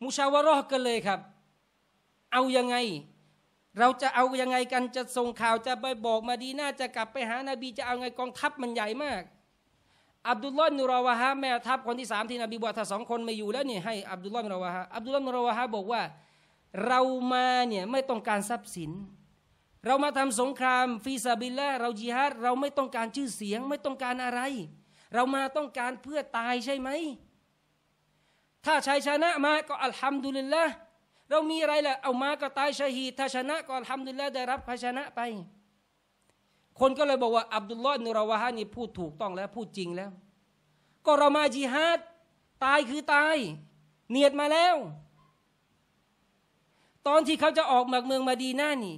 มุชาวรอกันเลยครับ เอายังไงเราจะเอายังไงกันจะส่งข่าวจะไปบอกมาดีน่าจะกลับไปหานาบี จะเอาไงกองทัพมันใหญ่มาก อับดุลลอฮ์นุราวะฮะแม่ทัพคนที่สามที่นบีบอกถ้าสองคนไม่อยู่แล้วเนี่ยให้อับดุลลอฮ์นุราวะฮะอับดุลลอฮ์นุราวะฮะบอกว่า เรามาเนี่ยไม่ต้องการทรัพย์สิน เรามาทำสงครามฟีซาบิลละเราจิฮัดเราไม่ต้องการชื่อเสียง ไม่ต้องการอะไร เรามาต้องการเพื่อตายใช่ไหมถ้าชัยชนะมาก็อัลฮัมดุลิลละเรามีอะไรล่ะเอามาก็ ตายชาฮีถ้าชนะก็ทำดีแล้วได้รับภาชนะ ไป คนก็เลย บอก ว่า อับดุลลอฮ์นุราวะฮานี่พูด ถูกต้องแล้วพูดจริงแล้ว ก็เรามาจิฮาดตายคือ ตาย เนียดมาแล้ว ตอนที่เขาจะออกมากเมืองมาดีน้านี่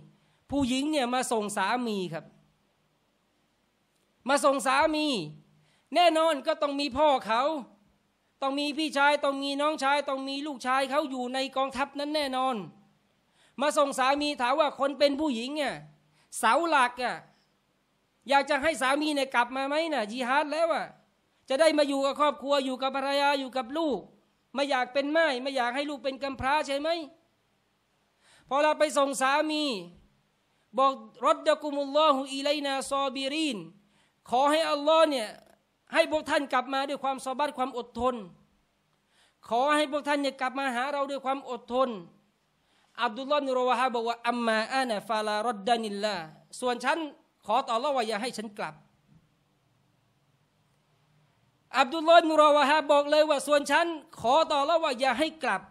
ผู้หญิงเนี่ยมา ส่งสามีครับ มาส่งสามี แน่นอนก็ต้องมีพ่อเขาต้องมีพี่ชายต้องมีน้องชายต้องมีลูกชายเขาอยู่ในกองทัพนั้นแน่นอน มาส่งสามีถามว่าคนเป็นผู้หญิงเนี่ยเสาหลักอ่ะอยากจะให้สามีเนี่ยกลับมาไหมนะ่ะยีฮาดแล้วอ่ะจะได้มาอยู่กับครอบครัวอยู่กับภรรยาอยู่กับลูก ไม่อยากเป็นไม้ไม่อยากให้ลูกเป็นกำพร้าใช่ไหมพอเราไปส่งสามี บอกรดดกุมุลลอฮุอีไลนา ซอบีริน ขอให้อัลลอฮ์เนี่ยให้พวกท่านกลับมาด้วยความสบัดความอดทน ขอให้พวกท่านเนี่ยกลับมาหาเราด้วยความอดทน อับดุลลอฮ์นุรวาฮาบอกว่าอัมมาอานะฟาลารดดานิลลาส่วนฉันขอต่อละว่าอย่าให้ฉันกลับ อับดุลลอฮ์นุรวาฮาบอกเลยว่าส่วนฉันขอต่อละว่าอย่าให้กลับ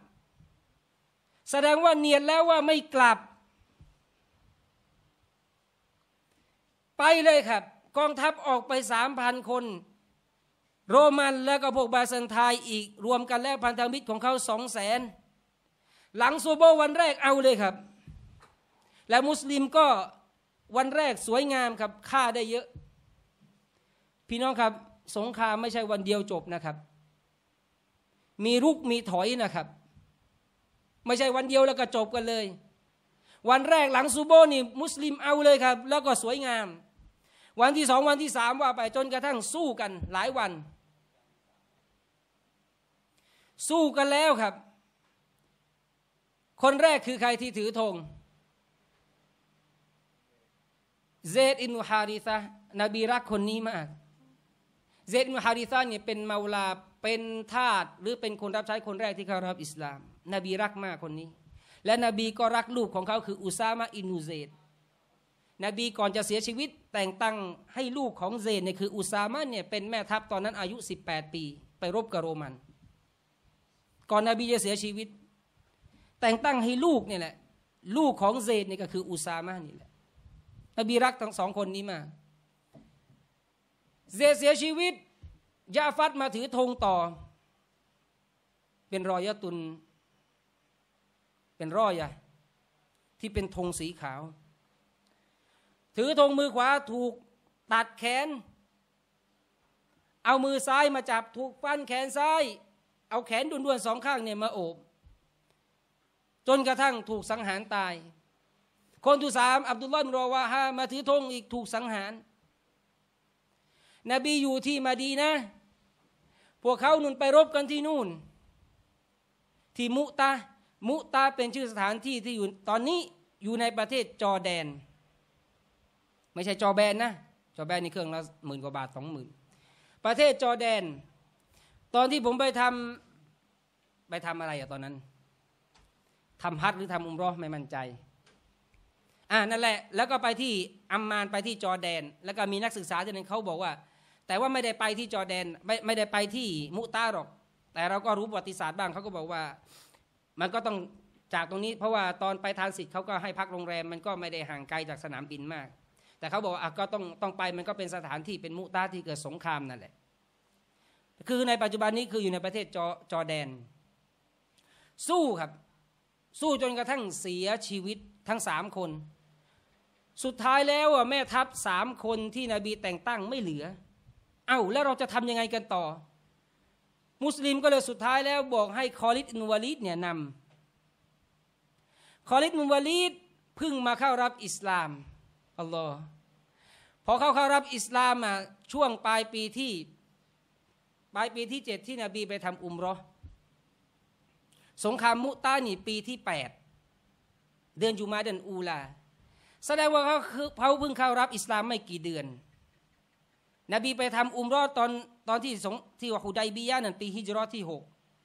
แสดงว่าเนียนแล้วว่าไม่กลับ ไปเลยครับ กองทัพออกไปสามพันคนโรมันและก็พวกบาซันไทยอีกรวมกันแล้วพันธมิตรของเขาสองแสนหลังซูโบวันแรกเอาเลยครับ และมุสลิมก็วันแรกสวยงามครับฆ่าได้เยอะ พี่น้องครับ สงครามไม่ใช่วันเดียวจบนะครับ มีรุกมีถอยนะครับ ไม่ใช่วันเดียวแล้วก็จบกันเลย วันแรกหลังซูโบนี่มุสลิมเอาเลยครับ แล้วก็สวยงาม วันที่สองวันที่สามว่าไปจนกระทั่งสู้กันหลายวันสู้กันแล้วครับ คนแรกคือใครที่ถือธงเซดอินุฮาริซานบีรักคนนี้มากเซดอินุฮาริซาเนี่ยเป็นมาลา เป็นทาสหรือเป็นคนรับใช้คนแรกที่เขารับอิสลาม นบีรักมากคนนี้ และนบีก็รักลูกของเขาคือ อุซามะอินูเซดนบีก่อนจะเสียชีวิต แต่งตั้งให้ลูกของเซดเนี่ยคืออุซามะเนี่ยเป็นแม่ทัพตอนนั้นอายุ 18 ปี ไปรบกับโรมันก่อนนบีจะเสียชีวิต แต่งตั้งให้ลูกเนี่ยแหละลูกของเซดเนี่ยก็คือ อุซามะนี่แหละนบีรักทั้งสองคนนี้มาเซดเสียชีวิตยาฟัดมาถือธงต่อ เป็นรอยตุน เป็นรอยะที่เป็นธงสีขาว ถือธงมือขวาถูกตัดแขน เอามือซ้ายมาจับถูกฟันแขนซ้ายเอาแขนด้วนๆสองข้างเนี่ยมาโอบจนกระทั่งถูกสังหารตาย คนที่สามอับดุลลอฮ์รอวาฮามาถือธงอีกถูกสังหารนบีอยู่ที่มาดีนะพวกเขานุนไปรบกันที่นู่น ที่มุตา มุตาเป็นชื่อสถานที่ที่อยู่ ตอนนี้อยู่ในประเทศจอแดน ไม่ใช่จอแบนนะ จอแบนนี่เครื่องละหมื่นกว่าบาทสองหมื่นประเทศจอแดน ตอนที่ผมไปทำไปทำอะไรอะตอนนั้น ทำฮัทหรือทำอุมรอไม่มั่นใจ อ่านั่นแหละ แล้วก็ไปที่อัมมานไปที่จอแดน แล้วก็มีนักศึกษาที่นึงเขาบอกว่า แต่ว่าไม่ได้ไปที่จอแดนไม่ไม่ได้ไปที่มุตาหรอก แต่เราก็รู้ประวัติศาสตร์บ้างเขาก็บอกว่า มันก็ต้องจากตรงนี้ เพราะว่าตอนไปทานสิทธิ์เขาก็ให้พักโรงแรมมันก็ไม่ได้ห่างไกลจากสนามบินมาก แต่เขาบอกว่าก็ต้องต้องไปมันก็เป็นสถานที่เป็นมุตาที่เกิดสงครามนั่นแหละ คือในปัจจุบันนี้คืออยู่ในประเทศจอจอแดนสู้ครับสู้จนกระทั่งเสียชีวิตทั้งสามคน สุดท้ายแล้วแม่ทัพสามคนที่นบีแต่งตั้งไม่เหลือ เอา้า แล้วเราจะทำยังไงกันต่อ มุสลิมก็เลยสุดท้ายแล้วบอกให้คอลิดนุวาลิดเนี่ยนำคอลิดนุวาลิดพึ่งมาเข้ารับอิสลามอัลลอฮ์พอเข้าเข้ารับอิสลามมาช่วงปลายปีที่ ปลายปีที่เจ็ดที่นบีไปทำอุมรอสงครามมุตานี่ปีที่ 8 เดือนยูมาเดือนอูลาแสดงว่าเขาเขาเพิ่งเข้ารับอิสลามไม่กี่เดือน นบีไปทำอุมรอดตอนตอนที่สงที่วะคูไดบียะนั่นปีฮิจรอที่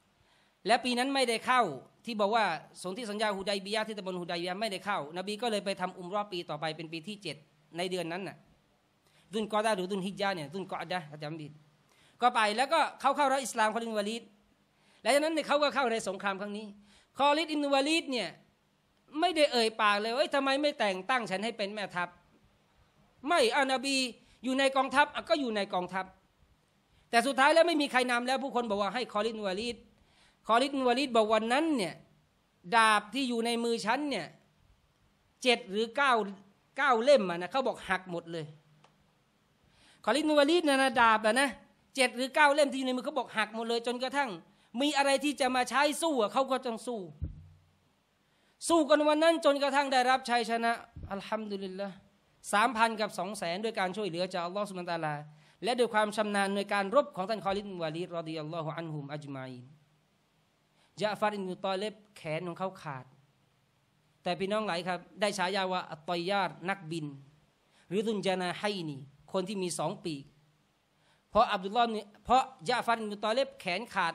6และปีนั้นไม่ได้เข้า ที่บอกว่า สงที่สัญญาฮูไดบียะที่ตะบนฮูไดบียะไม่ได้เข้า นบีก็เลยไปทำอุมรอดปีต่อไปเป็นปีที่ 7 ในเดือนนั้นน่ะดุนกอดาหรือดุนฮิจยาเนี่ยดุนกอดาจำดก็ไปแล้วก็เขาเข้ารับอิสลามคนอินวาลิดและจากนั้นเนี่ยเขาก็เข้าในสงครามครั้งนี้ คอลิดอินวาลิดเนี่ยไม่ได้เอ่ยปากเลยว่าทำไมไม่แต่งตั้งฉันให้เป็นแม่ทัพ ไม่อานาบีอยู่ในกองทัพก็อยู่ในกองทัพ แต่สุดท้ายแล้วไม่มีใครนำแล้วผู้คนบอกว่า ให้คอลิดนวาลิดคอลิดนวาลิดบอกวันนั้นเนี่ยดาบที่อยู่ในมือฉันเนี่ยเจ็ดหรือเก้าเก้าเล่มอะนะเขาบอกหักหมดเลย คอลิดนวาลิดนะนะดาบอะนะเจ็ดหรือเก้าเล่มที่อยู่ในมือเขาบอกหักหมดเลยจนกระทั่งมีอะไรที่จะมาใช้สู้เขาก็ต้องสู้ สู้กันวันนั้นจนกระทั่งได้รับชัยชนะอัลฮัมดุลิลละสามพันกับสองแสนด้วยการช่วยเหลือจากอัลลอฮฺสุบนตาลาและด้วยความชำนาญในการรบของท่านคอลิดวาลีรอดิอัลลอฮฺอันฮุมอัจมาอินยะฟารินมุตอเล็บแขนของเขาขาด แต่พี่น้องหลายครับ ได้ฉายาว่าอตอยาตนักบิน หรือตุนจานาไฮนีคนที่มีสองปีก เพราะอับดุลลอฮ์เพราะยะฟารินมุตอเล็บแขนขาด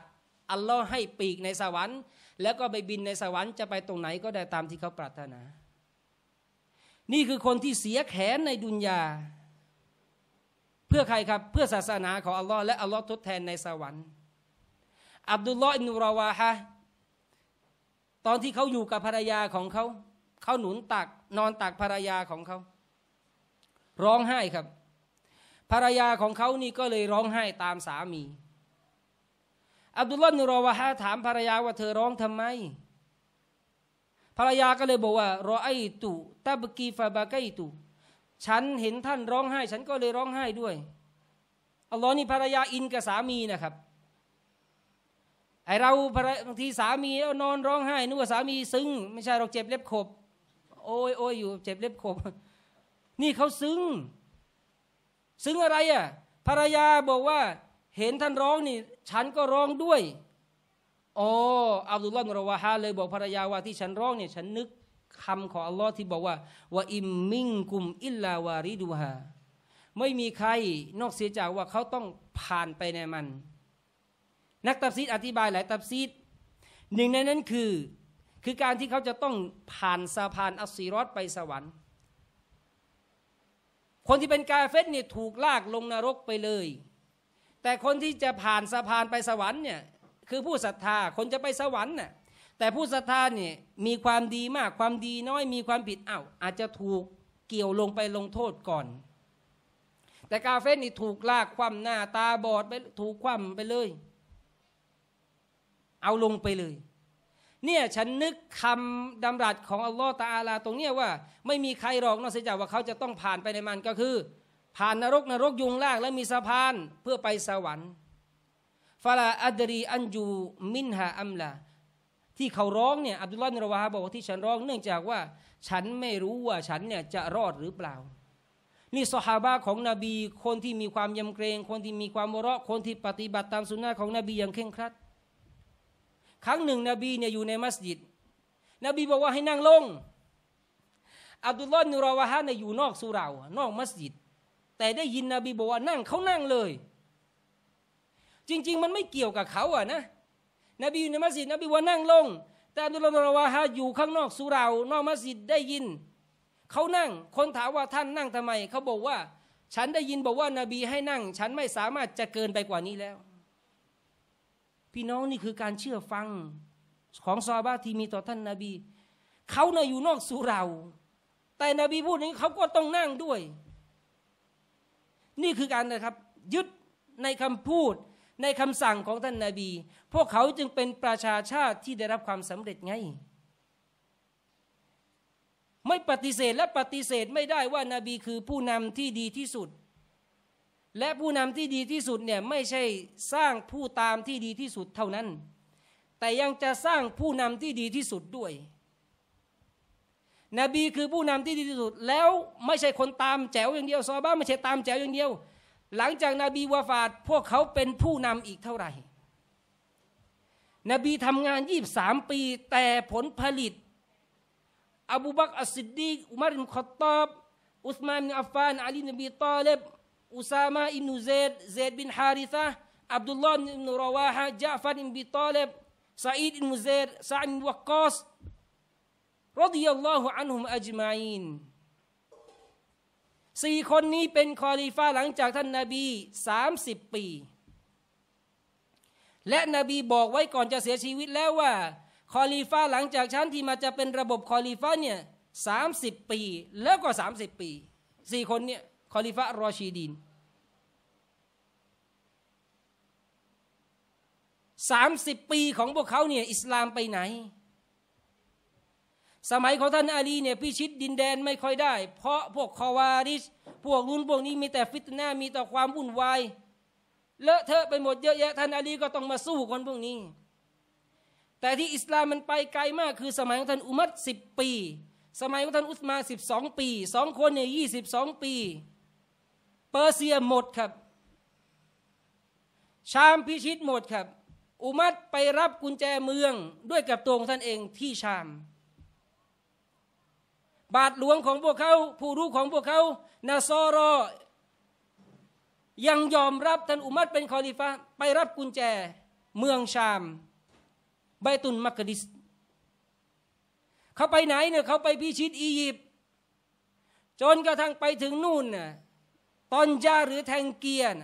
อัลลอฮ์ให้ปีกในสวรรค์ แล้วก็ไปบินในสวรรค์จะไปตรงไหนก็ได้ตามที่เขาปรารถนา นี่คือคนที่เสียแขนในดุนยา เพื่อใครครับเพื่อศาสนา ของอัลลอฮ์และอัลลอฮ์ทดแทนในสวรรค์ อับดุลลอฮ์อินุราวาฮะตอนที่เขาอยู่กับภรรยาของเขาเขาหนุนตักนอนตักภรรยาของเขาร้องไห้ครับ ภรรยาของเขานี่ก็เลยร้องไห้ตามสามีอับดุลลอฮ์นุรอวะฮะถามภรรยาว่าเธอร้องทำไมภรรยาก็เลยบอกว่ารอไอตุตะบกีฟาบากไอตุฉันเห็นท่านร้องไห้ฉันก็เลยร้องไห้ด้วยอัลลอฮ์นี่ภรรยาอินกับสามีนะครับไอเราบางทีสามีนอนร้องไห้นึกว่าสามีซึ้งไม่ใช่เราเจ็บเล็บขบโอ้ยโอ้ยอยู่ เจ็บเล็บขบ นี่เขาซึ้งซึ้งอะไรอ่ะภรรยาบอกว่าเห็นท่านร้องนี่ ฉันก็ร้องด้วยอ๋ออับดุลลอฮ์นรวาฮาเลยบอกภรรยาว่าที่ฉันร้องเนี่ย ฉันนึกคำของอัลลอฮ์ที่บอกว่า ว่าอิมมิงกุมอิลลาวาริดูฮา ไม่มีใครนอกเสียจากว่าเขาต้องผ่านไปในมัน นักตับซีดอธิบายหลายตับซีดหนึ่งในนั้นคือ คือการที่เขาจะต้องผ่านสะพานอัสซีรอดไปสวรรค์ คนที่เป็นกาเฟตเนี่ยถูกลากลงนรกไปเลยแต่คนที่จะผ่านสะพานไปสวรรค์เนี่ยคือผู้ศรัทธาคนจะไปสวรรค์น่ะแต่ผู้ศรัทธาเนี่ยมีความดีมาก ความดีน้อยมีความผิดอา้าวอาจจะถูกเกี่ยวลงไปลงโทษก่อน แต่กาเฟ่นี่ถูกลากคว่ำหน้าตาบอดไปถูกคว่ำไปเลย เอาลงไปเลยเนี่ยฉันนึกคำดำรัสของอัลลอฮฺตาอาลาตรงเนี้ยว่า ไม่มีใครหรอกนอกจากว่าเขาจะต้องผ่านไปในมันก็คือผ่านนรกนรกยุงล่างและมีสะพานเพื่อไปสวรรค์ฟาลาอัดรีอันยูมินฮาอัมลาที่เขาร้องเนี่ยอับดุลลอฮ์นรวาบอกว่าที่ฉันร้อง เนื่องจากว่าฉันไม่รู้ว่าฉันเนี่ยจะรอดหรือเปล่านี่สหาบะของนบี คนที่มีความยำเกรงคนที่มีความวเราะคนที่ปฏิบัติตามสุนนะของนบีอย่างเคร่งครัดครั้งหนึ่งนบีเนี่ยอยู่ในมัสยิด นบีบอกว่าให้นั่งลงอับดุลลอฮ์นรวาฮะเนี่ยอยู่นอกสุเรานอกมัสยิดแต่ได้ยินนบีบอกว่านั่งเขานั่งเลย จริงๆ มันไม่เกี่ยวกับเขาอะนะนบีอยู่ในมัสยิดนบีว่านั่งลง แต่อัดุลลอฮวาฮาอยู่ข้างนอกสุรานอกมัสยิดได้ยินเขานั่ง คนถามว่าท่านนั่งทำไมเขาบอกว่า ฉันได้ยินบอกว่านาบีให้นั่ง ฉันไม่สามารถจะเกินไปกว่านี้แล้ว พี่น้องนี่คือการเชื่อฟังของซอบาที่มีต่อท่านนาบีเขาเนี่ยอยู่นอกสุราแต่นบีพูดนี้เขาก็ต้องนั่งด้วยนี่คือการนะครับยึดในคำพูดในคำสั่งของท่านนาบี พวกเขาจึงเป็นประชาชาติที่ได้รับความสำเร็จไงไม่ปฏิเสธและปฏิเสธไม่ได้ว่านาบีคือผู้นำที่ดีที่สุด และผู้นำที่ดีที่สุดเนี่ยไม่ใช่สร้างผู้ตามที่ดีที่สุดเท่านั้น แต่ยังจะสร้างผู้นำที่ดีที่สุดด้วยนบีคือผู้นำที่ดีที่สุด แล้วไม่ใช่คนตามแจ๋วอย่างเดียวซอบ้าไม่ใช่ตามแจ๋วอย่างเดียว หลังจากนาบีวาฟาดพวกเขาเป็นผู้นำอีกเท่าไหร่ นบีทำงานยีบสามปี แต่ผลผลิตอบูบักอัสซิดดีอุมาริมคอตตอบอุสมานอัฟฟานอาลีนบีตอเลบอุซามาอิมนูเซดเซดบินฮาริซะอับดุลลอฮ์อิมนุรวาฮะจาฟันอิมบีตอเลบซาอิดอิมนูเซดซาอิมวักกอสรดิยัลลอฮุอันฮุมอัจมาอินสี่คนนี้เป็นคอลีฟาหลังจากท่านนาบีสามสิบปี และนบีบอกไว้ก่อนจะเสียชีวิตแล้วว่า คอลีฟาหลังจากชั้นที่มาจะเป็นระบบคอลีฟาเนี่ยสามสิบปีแล้วก็สามสิบปี สี่คนเนี่ยคอลีฟารอชีดีนสามสิบปีของพวกเขาเนี่ยอิสลามไปไหนสมัยของท่านอาลีเนี่ยพิชิตดินแดนไม่ค่อยได้ เพราะพวกคอวาริชพวกนู้นพวกนี้มีแต่ฟิตนามีแต่ความวุ่นวายเลอะเทอะไปหมดเยอะแยะท่านอาลีก็ต้องมาสู้คนพวกนี้ แต่ที่อิสลามมันไปไกลมากคือสมัยของท่านอุมัดสิบปี สมัยของท่านอุสมาสิบสองปี สองคนเนี่ยยี่สิบสองปี เปอร์เซียหมดครับ ชามพิชิตหมดครับ อุมัดไปรับกุญแจเมืองด้วยกับตัวของท่านเองที่ชามบาทหลวงของพวกเขาผู้รู้ของพวกเขานาซอรอยังยอมรับท่านอุมัดเป็นคอลิฟะไปรับกุญแจเมืองชามไบตุนมักดิสเขาไปไหนเนี่ยเขาไปพิชิตอียิปต์จนกระทั่งไปถึงนู่นน่ะตอนจาหรือแทงเกียน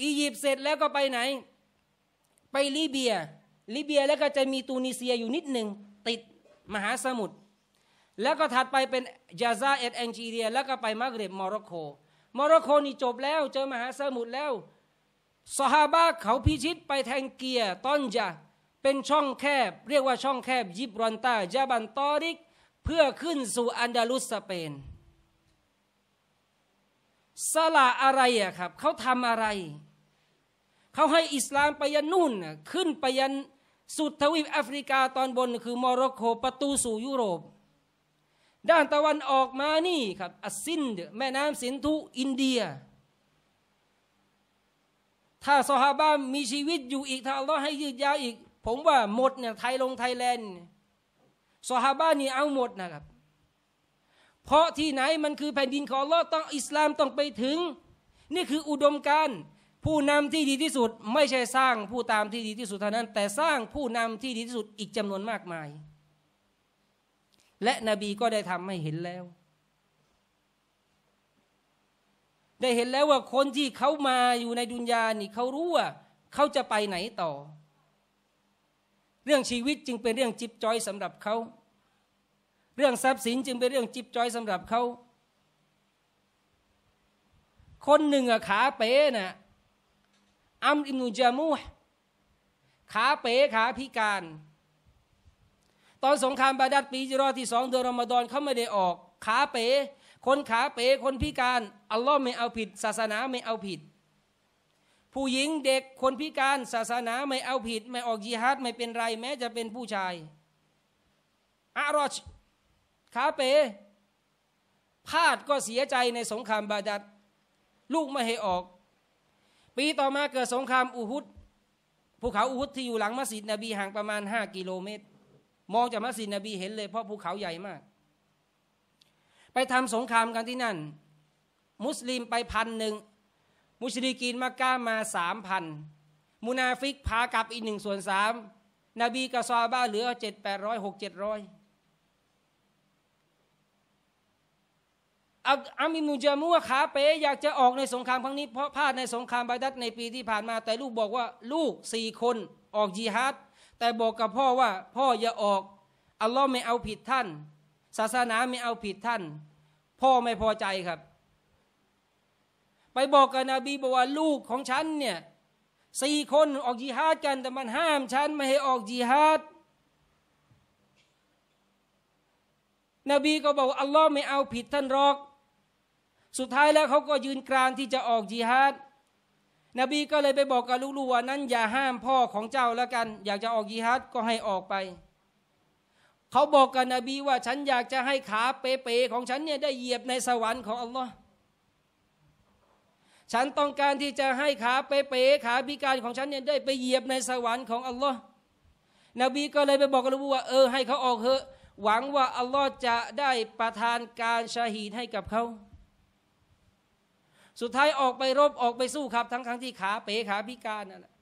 อียิปต์เสร็จแล้วก็ไปไหน ไปลิเบียลิเบียแล้วก็จะมีตูนิเซียอยู่นิดหนึ่งติดมหาสมุทรแล้วก็ถัดไปเป็นยาซาเอ็ดแองจีเรีย แล้วก็ไปมักเร็บมร็อกโกมร็อกโกนี่จบแล้วเจอมหาสมุทรแล้วสฮาบะเขาพิชิตไปแทงเกียตอนจาเป็นช่องแคบ เรียกว่าช่องแคบ ยิบรอนตายาบันตอริก เพื่อขึ้นสู่อันดาลุสสเปน สละอะไรอะครับ เขาทำอะไร เขาให้อิสลามไปยันนู่นขึ้นไปยันสุดทวีปแอฟริกาตอนบนคือโมร็อกโกประตูสู่ยุโรปด้านตะวันออกมานี่ครับอัสซินแม่น้ำสินธุอินเดีย ถ้าสหาบ้ามีชีวิตอยู่อีกถ้าเราอให้ยืดยาวอีกผมว่าหมดเนี่ยไทยลงไทยแลนด์สหาบ้านี่เอาหมดนะครับ เพราะที่ไหนมันคือแผ่นดินของเราต้องอิสลามต้องไปถึง นี่คืออุดมการณ์ผู้นำที่ดีที่สุดไม่ใช่สร้างผู้ตามที่ดีที่สุดเท่านั้น แต่สร้างผู้นำที่ดีที่สุดอีกจำนวนมากมายและนบีก็ได้ทำให้เห็นแล้ว ได้เห็นแล้วว่าคนที่เขามาอยู่ในดุนยานี่เขารู้ว่า เขาจะไปไหนต่อ เรื่องชีวิตจึงเป็นเรื่องจิบจอยสำหรับเขา เรื่องทรัพย์สินจึงเป็นเรื่องจิบจอยสำหรับเขา คนหนึ่งอะขาเป๋น่ะ อัมอิมูจามูขาเป๋ขาพิการตอนสงครามบาดัดปีจิรอที่สองเดือนรอมฎอนเขาไม่ได้ออกขาเป๋คนขาเป๋คนพิการอัลลอฮ์ไม่เอาผิด ศาสนาไม่เอาผิด ผู้หญิงเด็กคนพิการศาสนาไม่เอาผิด ไม่ออกยิฮัดไม่เป็นไรแม้ จะเป็นผู้ชายอารอชขาเป๋พลาดก็เสียใจในสงครามบาดัดลูกไม่ให้ออก ปีต่อมาเกิดสงครามอูฮุดภูเขาอูฮุดที่อยู่หลังมัสยิด นบีห่างประมาณ 5 กิโลเมตรมองจากมัสยิดนบีเห็นเลยเพราะภูเขาใหญ่มาก ไปทำสงครามกันที่นั่น มุสลิมไปพันหนึ่งมุชริกีนมาก้ามาสามพันมุนาฟิกพากลับอีกหนึ่งส่วนสามนบีกะซาบ้าเหลือเจ็ดแปดร้อยหกเจ็ดร้อยอามิมูจามัวขาเปอยากจะออกในสงครามครั้งนี้เพราะพลาดในสงครามบาดัดในปีที่ผ่านมา แต่ลูกบอกว่า ลูกสี่คนออกจีฮัดแต่บอกกับพ่อว่าพ่ออย่าออก อัลลอฮ์ไม่เอาผิดท่าน ศาสนาไม่เอาผิดท่าน พ่อไม่พอใจครับไปบอกกับนบีบอกว่าลูกของฉันเนี่ยสี่คนออกจิฮาดกันแต่มันห้ามฉันไม่ให้ออกจิฮาดนบีก็บอกอัลลอฮ์ไม่เอาผิดท่านหรอก สุดท้ายแล้วเขาก็ยืนกรานที่จะออกจิฮาดนบีก็เลยไปบอกกับลูกๆว่านั้นอย่าห้ามพ่อของเจ้าแล้วกัน อยากจะออกกิฮัดก็ให้ออกไป เขาบอกกับนบีว่า ฉันอยากจะให้ขาเป๋ๆของฉันเนี่ยได้เหยียบในสวรรค์ของอัลลอฮ์ฉันต้องการที่จะให้ขาเป๋ๆขาพิการของฉันเนี่ยได้ไปเหยียบในสวรรค์ของอัลลอฮ์นบีก็เลยไปบอกกับลูกว่าเออให้เขาออกเถอะหวังว่าอัลลอฮ์จะได้ประทานการชาฮีดให้กับเขาสุดท้ายออกไปรบออกไปสู้ครับทั้งครั้งที่ขาเป๋ขาพิการนั่นแหละ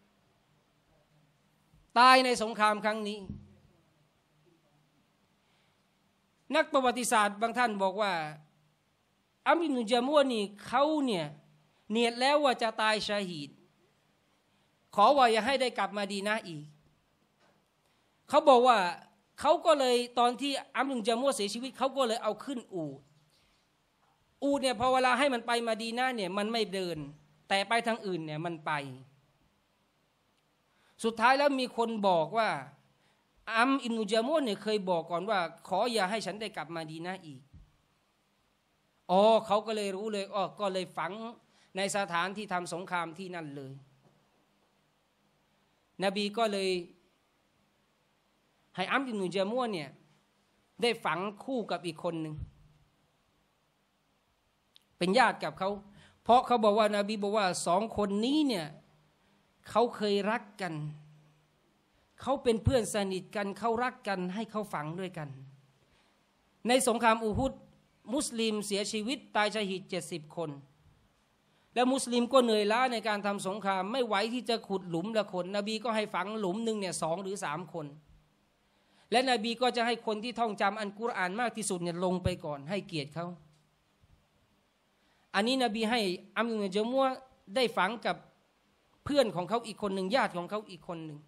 ตายในสงครามครั้งนี้ นักประวัติศาสตร์บางท่านบอกว่าอัมรินุจามัวนี่เขาเนี่ย เนียดแล้วว่าจะตายชาหีดขอว่าอย่าให้ได้กลับมาดีนะอีก เขาบอกว่าเขาก็เลยตอนที่อัมรุงจามัวเสียชีวิตเขาก็เลยเอาขึ้นอู่อูดเนี่ยพอเวลาให้มันไปมาดีน่าเนี่ยมันไม่เดิน แต่ไปทางอื่นเนี่ยมันไป สุดท้ายแล้วมีคนบอกว่าอัมอินูจามนเนี่ยเคยบอกก่อนว่าขออย่าให้ฉันได้กลับมาดีน่าอีกอ๋อเขาก็เลยรู้เลยอ๋อก็เลยฝังในสถานที่ทำสงครามที่นั่นเลย นบีก็เลย ให้อัมอินูจามนเนี่ยได้ฝังคู่กับอีกคนหนึ่งเป็นญาติกับเขา เพราะเขาบอกว่านาบีบอกว่าสองคนนี้เนี่ยเขาเคยรักกัน เขาเป็นเพื่อนสนิทกันเขารักกันให้เขาฝังด้วยกัน ในสงครามอูฮุดมุสลิมเสียชีวิตตายชะหิดเจ็ดสิบคน และมุสลิมก็เหนื่อยล้าในการทำสงครามไม่ไหวที่จะขุดหลุมละคนนบีก็ให้ฝังหลุมหนึ่งเนี่ยสองหรือสามคน และนบีก็จะให้คนที่ท่องจำอันกุรอานมากที่สุดเนี่ยลงไปก่อน ให้เกียรติเขาอันนี้นบีให้อัมรุนเจมัวได้ฝังกับเพื่อนของเขาอีกคนหนึ่งญาติของเขาอีกคนหนึ่ง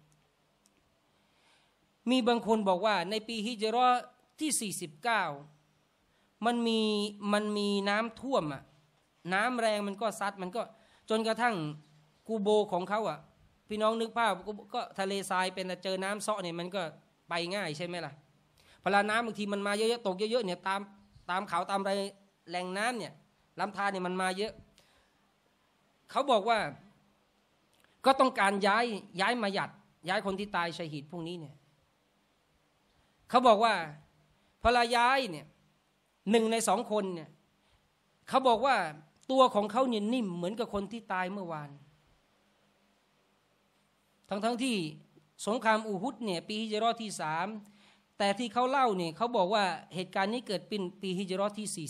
มีบางคนบอกว่า ในปีฮิจรอที่ 49 มันมีมันมีน้ำท่วมอะน้ำแรงมันก็ซัด มันก็จนกระทั่งกูโบของเขาอะพี่น้องนึกภาพก็ทะเลทรายเป็นเจอน้ำเซาะเนี่ยมันก็ไปง่ายใช่ไหมล่ะ พลาน้ำบางทีมันมาเยอะๆตกเยอะๆเนี่ยตามตามเขาตามอะไรแหล่งน้ำเนี่ยลำธารเนี่ยมันมาเยอะ เขาบอกว่าก็ต้องการย้ายย้ายมาหยัด ย้ายคนที่ตายชัยหิดพวกนี้เนี่ยเขาบอกว่าพลาย้ายเนี่ยหนึ่งในสองคนเนี่ยเขาบอกว่าตัวของเขาเนี่ยนิ่มเหมือนกับคนที่ตายเมื่อวาน ทั้งทั้งที่สงครามอูฮุดเนี่ยปีฮิจรตที่สามแต่ที่เขาเล่าเนี่ยเขาบอกว่าเหตุการณ์นี้เกิดปปีฮิจรตที่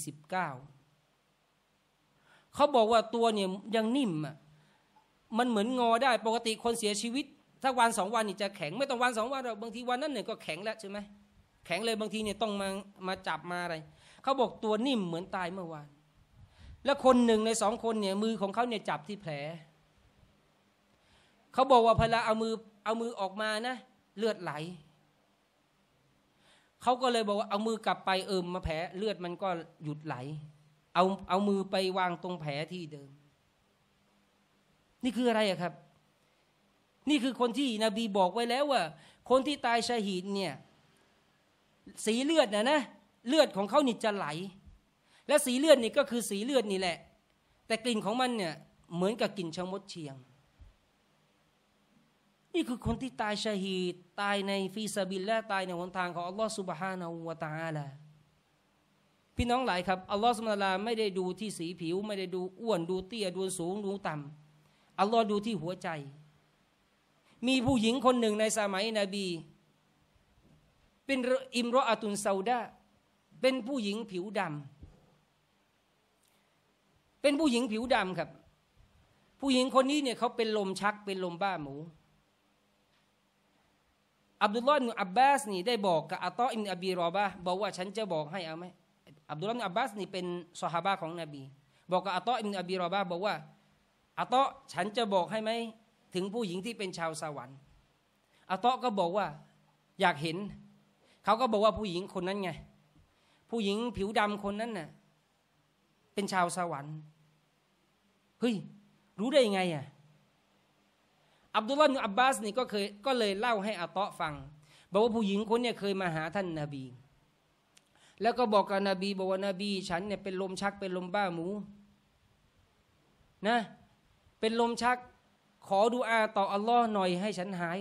49เขาบอกว่าตัวเนี่ยยังนิ่มอ่ะมันเหมือนงอได้ ปกติคนเสียชีวิต ถ้าวันสองวันนี่จะแข็ง ไม่ต้องวันสองวันเราบางทีวันนั้นเนี่ยก็แข็งแล้วใช่ไหมแข็งเลย บางทีเนี่ยต้องมามาจับมาอะไร เขาบอกตัวนิ่มเหมือนตายเมื่อวานแล้วคนหนึ่งในสองคนเนี่ยมือของเขาเนี่ยจับที่แผล เขาบอกว่าพลาเอามือเอามือออกมานะ เลือดไหล เขาก็เลยบอกว่า เอามือกลับไปเอิมมาแผลเลือดมันก็หยุดไหลเอาเอามือไปวางตรงแผลที่เดิม นี่คืออะไรครับ นี่คือคนที่นบีบอกไว้แล้วว่า คนที่ตายชาหีดเนี่ยสีเลือดนะนะเลือดของเขานี่จะไหล และสีเลือดนี่ก็คือสีเลือดนี่แหละ แต่กลิ่นของมันเนี่ยเหมือนกับกลิ่นชมดเชียง นี่คือคนที่ตายชาหีดตายในฟีซาบิลและตายในหนทางของอัลลอฮฺสุบฮานาอูวาตาลาพี่น้องหลายครับอัลลอฮฺสุลานาไม่ได้ดูที่สีผิวไม่ได้ดู อ้วนดูเตี้ยดูสูงดูต่ำอัลลอฮ์ดูที่หัวใจ มีผู้หญิงคนหนึ่งในสมัยนบี เป็นอิมรออตุนซาดาเป็นผู้หญิงผิวดำเป็นผู้หญิงผิวดำครับ ผู้หญิงคนนี้เนี่ยเขาเป็นลมชักเป็นลมบ้าหมูอับดุลลอฮ์ออับบาสนี่ได้บอกกับอัตตออิมอบีรอบะบอกว่าฉันจะบอกให้เอาไหมอับดุลลาห์อับบาสนี่เป็นสหายของนบี บอกกับอัตโตอิมอับีรอบาบอกว่าอัตโตฉันจะบอกให้ไหมถึงผู้หญิงที่เป็นชาวสวรรค์อัตโตก็บอกว่า อยากเห็น เขาก็บอกว่าผู้หญิงคนนั้นไงผู้หญิงผิวดำคนนั้นน่ะเป็นชาวสวรรค์เฮ้ยรู้ได้ยังไงอ่ะอับดุลลาห์อับบาสนี่ก็เคยก็เลยเล่าให้อัตโตฟัง บอกว่าผู้หญิงคนเนี้ยเคยมาหาท่านนาบีแล้วก็บอกกับนบีบอกว่านาบีฉันเนี่ยเป็นลมชักเป็นลมบ้าหมูนะเป็นลมชัก ขอดูอาต่ออัลลอฮ์หน่อยให้ฉันหาย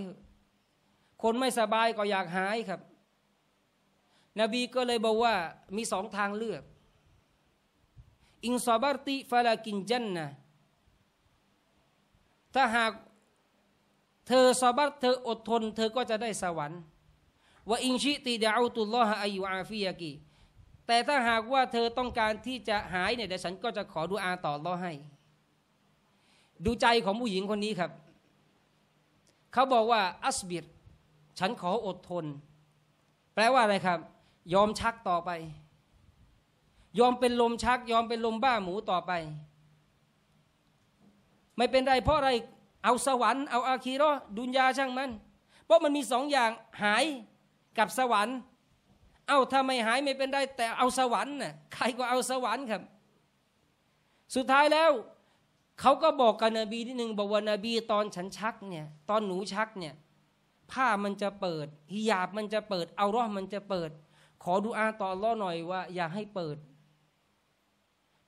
คนไม่สบายก็อยากหายครับนบีก็เลยบอกว่ามีสองทางเลือก อิงซอบารติฟาลากินจันนะถ้าหากเธอซอบารเธออดทน เธอก็จะได้สวรรค์ว่าอินชิตีดาอุตุลลอฮะอายุอาฟิยากีแต่ถ้าหากว่าเธอต้องการที่จะหายเนี่ยเดี๋ยวฉันก็จะขอดูอาต่อรอให้ ดูใจของผู้หญิงคนนี้ครับ เขาบอกว่า อัสบิด ฉันขออดทน แปลว่าอะไรครับ ยอมชักต่อไป ยอมเป็นลมชัก ยอมเป็นลมบ้าหมูต่อไป ไม่เป็นไรเพราะอะไร เอาสวรรค์ เอาอาคีรอดุนยาช่างมัน เพราะมันมีสองอย่าง หายกับสวรรค์ เอา้าถ้าไม่หายไม่เป็นไรแต่เอาสวรรค์น่ะใครก็เอาสวรรค์ครับ สุดท้ายแล้ว เขาก็บอกกับนบีที่หนึ่งบอกว่านาบีตอนฉันชักเนี่ย ตอนหนูชักเนี่ย ผ้ามันจะเปิดฮิยาบมันจะเปิดเอารอมันจะเปิด ขอดูอาต่อรอหน่อยว่าอย่าให้เปิด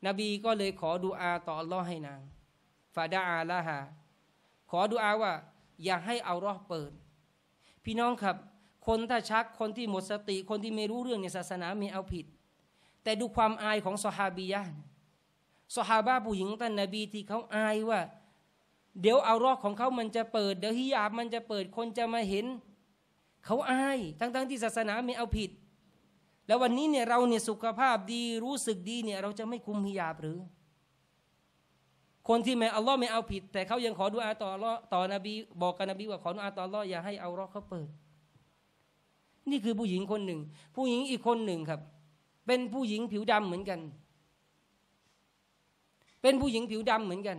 นบีก็เลยขอดูอาต่อรอให้นางฟาดาอาละฮาขอดูอาว่าอย่าให้เอารอเปิด พี่น้องครับคนถ้าชักคนที่หมดสติ คนที่ไม่รู้เรื่องในศาสนามีเอาผิด แต่ดูความอายของสฮาบียะสฮาบะผู้หญิงท่านนบีที่เขาอายว่า เดี๋ยวเอารอกของเขามันจะเปิดเดี๋ยวฮิยาบมันจะเปิดคนจะมาเห็น เขาอายทั้งๆทที่ศาสนาไม่เอาผิด แล้ววันนี้เนี่ยเราเนี่ยสุขภาพดีรู้สึกดีเนี่ย เราจะไม่คุมฮิยาบหรือ คนที่ไม่อัลลอฮ์ไม่เอาผิด แต่เขายังขอดูอาต่อต่อนบีบอกกับนบีว่าขอดูอาต่ออัลลอฮ์อย่าให้เอารอกเขาเปิดนี่คือผู้หญิงคนหนึ่ง ผู้หญิงอีกคนหนึ่งครับ เป็นผู้หญิงผิวดำเหมือนกัน เป็นผู้หญิงผิวดำเหมือนกัน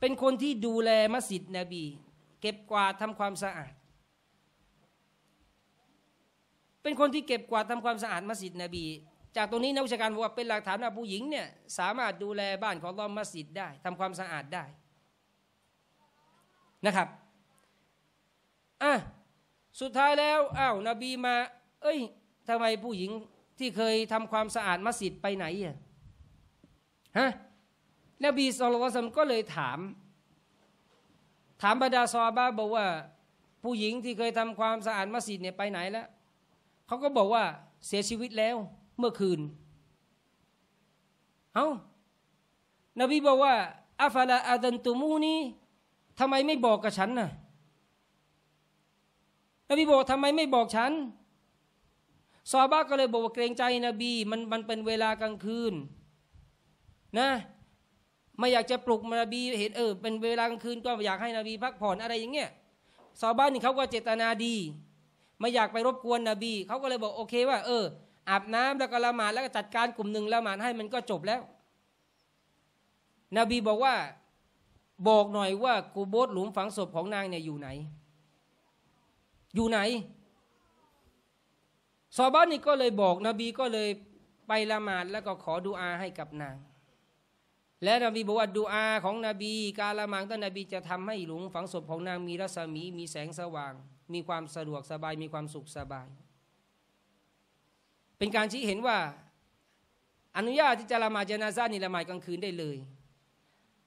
เป็นคนที่ดูแลมัสยิดนบี เก็บกวาดทาความสะอาด เป็นคนที่เก็บกวาดทาความสะอาดมัสยิดนบี จากตรงนี้นักวิชาการบอกว่าเป็นหลักฐานว่าผู้หญิงเนี่ยสามารถดูแลบ้านของรอมมัสยิดได้ทำความสะอาดได้นะครับ อ่ะสุดท้ายแล้วอ้าวนบีมา เอ้ยทำไมผู้หญิงที่เคยทำความสะอาดมัสยิดไปไหนอ่ะฮะนบีสุลต่านก็เลยถาม ถามบรรดาซอบ้าบอกว่า ผู้หญิงที่เคยทำความสะอาดมัสยิดเนี่ยไปไหนแล้วเขาก็บอกว่าเสียชีวิตแล้วเมื่อคืนเอา้านบี บอกว่าอัฟาลาอาดันตุมูนีทำไมไม่บอกกับฉันนะ่ะนบีบอกทำไมไม่บอกฉันซาบะก็เลยบอกว่า เกรงใจนบี มันมันเป็นเวลากลางคืน นะไม่อยากจะปลุกนบีเห็นเออเป็นเวลากลางคืนก็อยากให้นบี พักผ่อนอะไรอย่าง เงี้ยซอบ้านนี่เขาก็เจตนาดีไม่อยากไปรบกวนนบีเขาก็เลยบอกโอเค ว่าเอออาบน้ำแล้วก็ละหมาดแล้วก็จัดการกลุ่มหนึ่งละหมาดให้มันก็จบแล้วนบีบอกว่าบอกหน่อยว่ากูโบสหลุมฝังศพของนางเนี่ยอยู่ไหนอยู่ไหน ซอบ้านนี่ก็เลยบอกนบีก็เลยไปละหมาดแล้วก็ขอดูอาให้กับนาง และนบีบอกว่าดูอาของนบีการละหมาดท่านนบีจะทำให้หลุมฝังศพของนางมีรัศมีมีแสงสว่าง มีความสะดวกสบายมีความสุขสบาย เป็นการชี้เห็นว่าอนุญาตที่จะละหมาดจนาซานี่ละหมาดกลางคืนได้เลย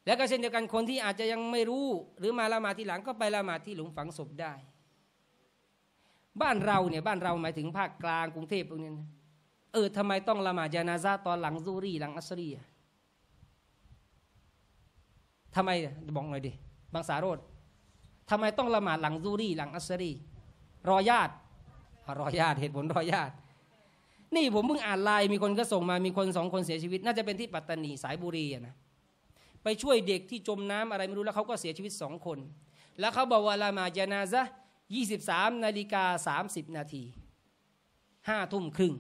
และก็เช่นเดียวกันคนที่อาจจะยังไม่รู้ หรือมาละหมาดทีหลังก็ไปละหมาดที่หลุมฝังศพได้บ้านเราเนี่ยบ้านเราหมายถึงภาคกลางกรุงเทพพวกนี้เออทำไมต้องละหมาดยานาซาตอนหลังซูรีหลังอัสรีทำไมบอกหน่อยดิบางสาโรดทำไมต้องละหมาดหลังซูรีหลังอัสรีรอญาติ รอญาติเหตุผลรอญาติ นี่ผมเพิ่งอ่านไลน์มีคนก็ส่งมามีคนสองคนเสียชีวิตน่าจะเป็นที่ปัตตานีสายบุรีนะไปช่วยเด็กที่จมน้ำอะไรไม่รู้แล้วเขาก็เสียชีวิตสองคน แล้วเขาบอกว่าละหมาดยานาซา23นาฬิกา30นาทีห้าทุ่มครึ่ง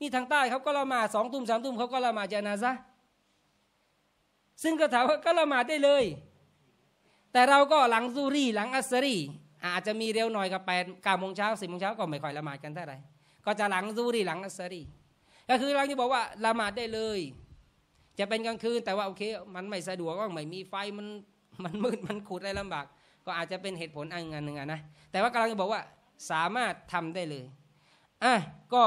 นี่ทางใต้เขาก็ละหมาดสองทุ่มสามทุ่มเขาก็ละหมาดจานาซะซึ่งก็ถามว่าก็ละหมาดได้เลย แต่เราก็หลังซูรี่หลังอัสรีอาจจะมีเร็วหน่อยกับแปดเก้าโมงเช้าสิบโมงเช้าก็ไม่ค่อยละหมาดกันเท่าไหร่ก็จะหลังซูรี่หลังอัสรีก็คือเราจะบอกว่าละหมาดได้เลย จะเป็นกลางคืนแต่ว่าโอเคมันไม่สะดวกก็ไม่มีไฟมันมันมืดมันขุดอะไรลำบากก็อาจจะเป็นเหตุผลอันงนหนึ่งนะแต่ว่ากำลังจะบอกว่า สามารถทำได้เลยอ่ะก็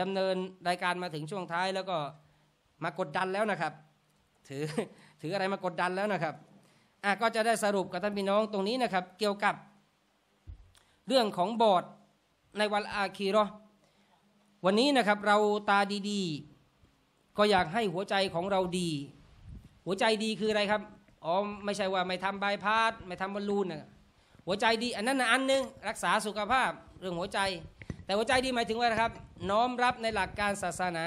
ดำเนินรายการมาถึงช่วงท้าย แล้วก็มากดดันแล้วนะครับ ถือถืออะไรมากดดันแล้วนะครับอ่ะก็จะได้สรุปกับท่านพี่น้องตรงนี้นะครับ เกี่ยวกับเรื่องของบอร์ดในวันอาคีรอวันนี้นะครับ เราตาดีๆ ก็อยากให้หัวใจของเราดี หัวใจดีคืออะไรครับอ๋อไม่ใช่ว่าไม่ทำบายพาสไม่ทำบอลลูนนะหัวใจดีอันนั้นอันนึง รักษาสุขภาพเรื่องหัวใจ แต่หัวใจดีหมายถึงว่านะครับ น้อมรับในหลักการศาสนา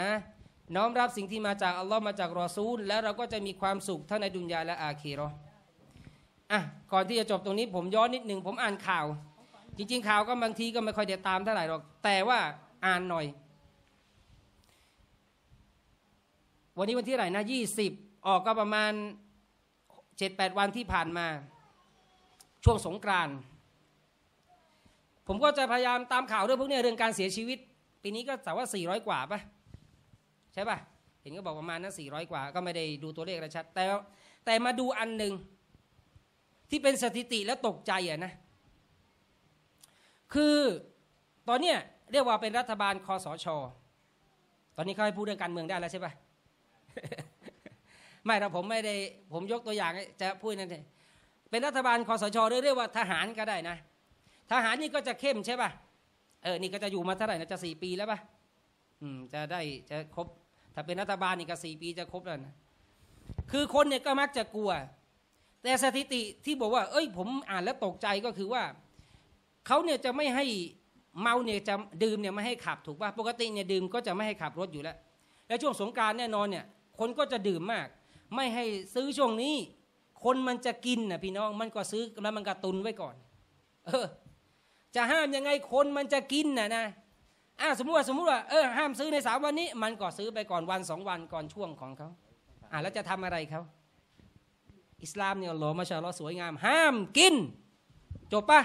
น้อมรับสิ่งที่มาจากอัลลอฮ์มาจากรอซูลแล้วเราก็จะมีความสุขทั้งในดุนยาและอาคีรออ่ะก่อนที่จะจบตรงนี้ผมย้อนนิดหนึ่ง ผมอ่านข่าว จริงๆข่าวก็บางทีก็ไม่ค่อยเดตามเท่าไหร่หรอกแต่ว่าอ่านหน่อย วันนี้วันที่ไหนนะยี่สิบออกก็ประมาณเจ็ดแปดวันที่ผ่านมา ช่วงสงกรานผมก็จะพยายามตามข่าวเรื่องพวกนี้เรื่องการเสียชีวิตปีนี้ก็แต่ว่า400กว่าปะใช่ปะเห็นก็บอกประมาณนั้น้อยกว่า ก็ไม่ได้ดูตัวเลขระชัดแต่แต่มาดูอันหนึ่งที่เป็นสถิติแล้วตกใจอ่ะนะ คือตอนเนี้ยเรียกว่าเป็นรัฐบาลคอสชตอนนี้เขาให้พูดเรื่องการเมืองได้แล้วใช่ปะไม่ถ้าผมไม่ได้ผมยกตัวอย่างจะพูดนั่นเองเป็นรัฐบาลคอสชเรียกว่าทหารก็ได้นะ ทหารนี่ก็จะเข้มใช่ป่ะ เออนี่ก็จะอยู่มาเท่าไหร่นะจะสี่ปีแล้วป่ะอืมจะได้จะครบถ้าเป็นรัฐบาลนี่ก็สี่ปีจะครบแล้วนะคือคนเนี่ยก็มักจะกลัว แต่สถิติที่บอกว่า เอ้ยผมอ่านแล้วตกใจก็คือว่า เขาเนี่ยจะไม่ให้เมาเนี่ยจะดื่มเนี่ยไม่ให้ขับถูกป่ะปกติเนี่ยดื่มก็จะไม่ให้ขับรถอยู่แล้ว แล้วช่วงสงการแน่นอนเนี่ย คนก็จะดื่มมากไม่ให้ซื้อช่วงนี้ คนมันจะกินนะพี่น้องมันก็ซื้อแล้วมันก็ตุนไว้ก่อนเออจะห้ามยังไงคนมันจะกินนะนะอ่าสมมติว่าสมมติว่าเออห้ามซื้อในสามวันนี้ มันก็ซื้อไปก่อนวันสองวันก่อนช่วงของเขาอ่าแล้วจะทำอะไรเขาอิสลามเนี่ยหล่อมาชาลอสวยงามห้ามกิน จบปะ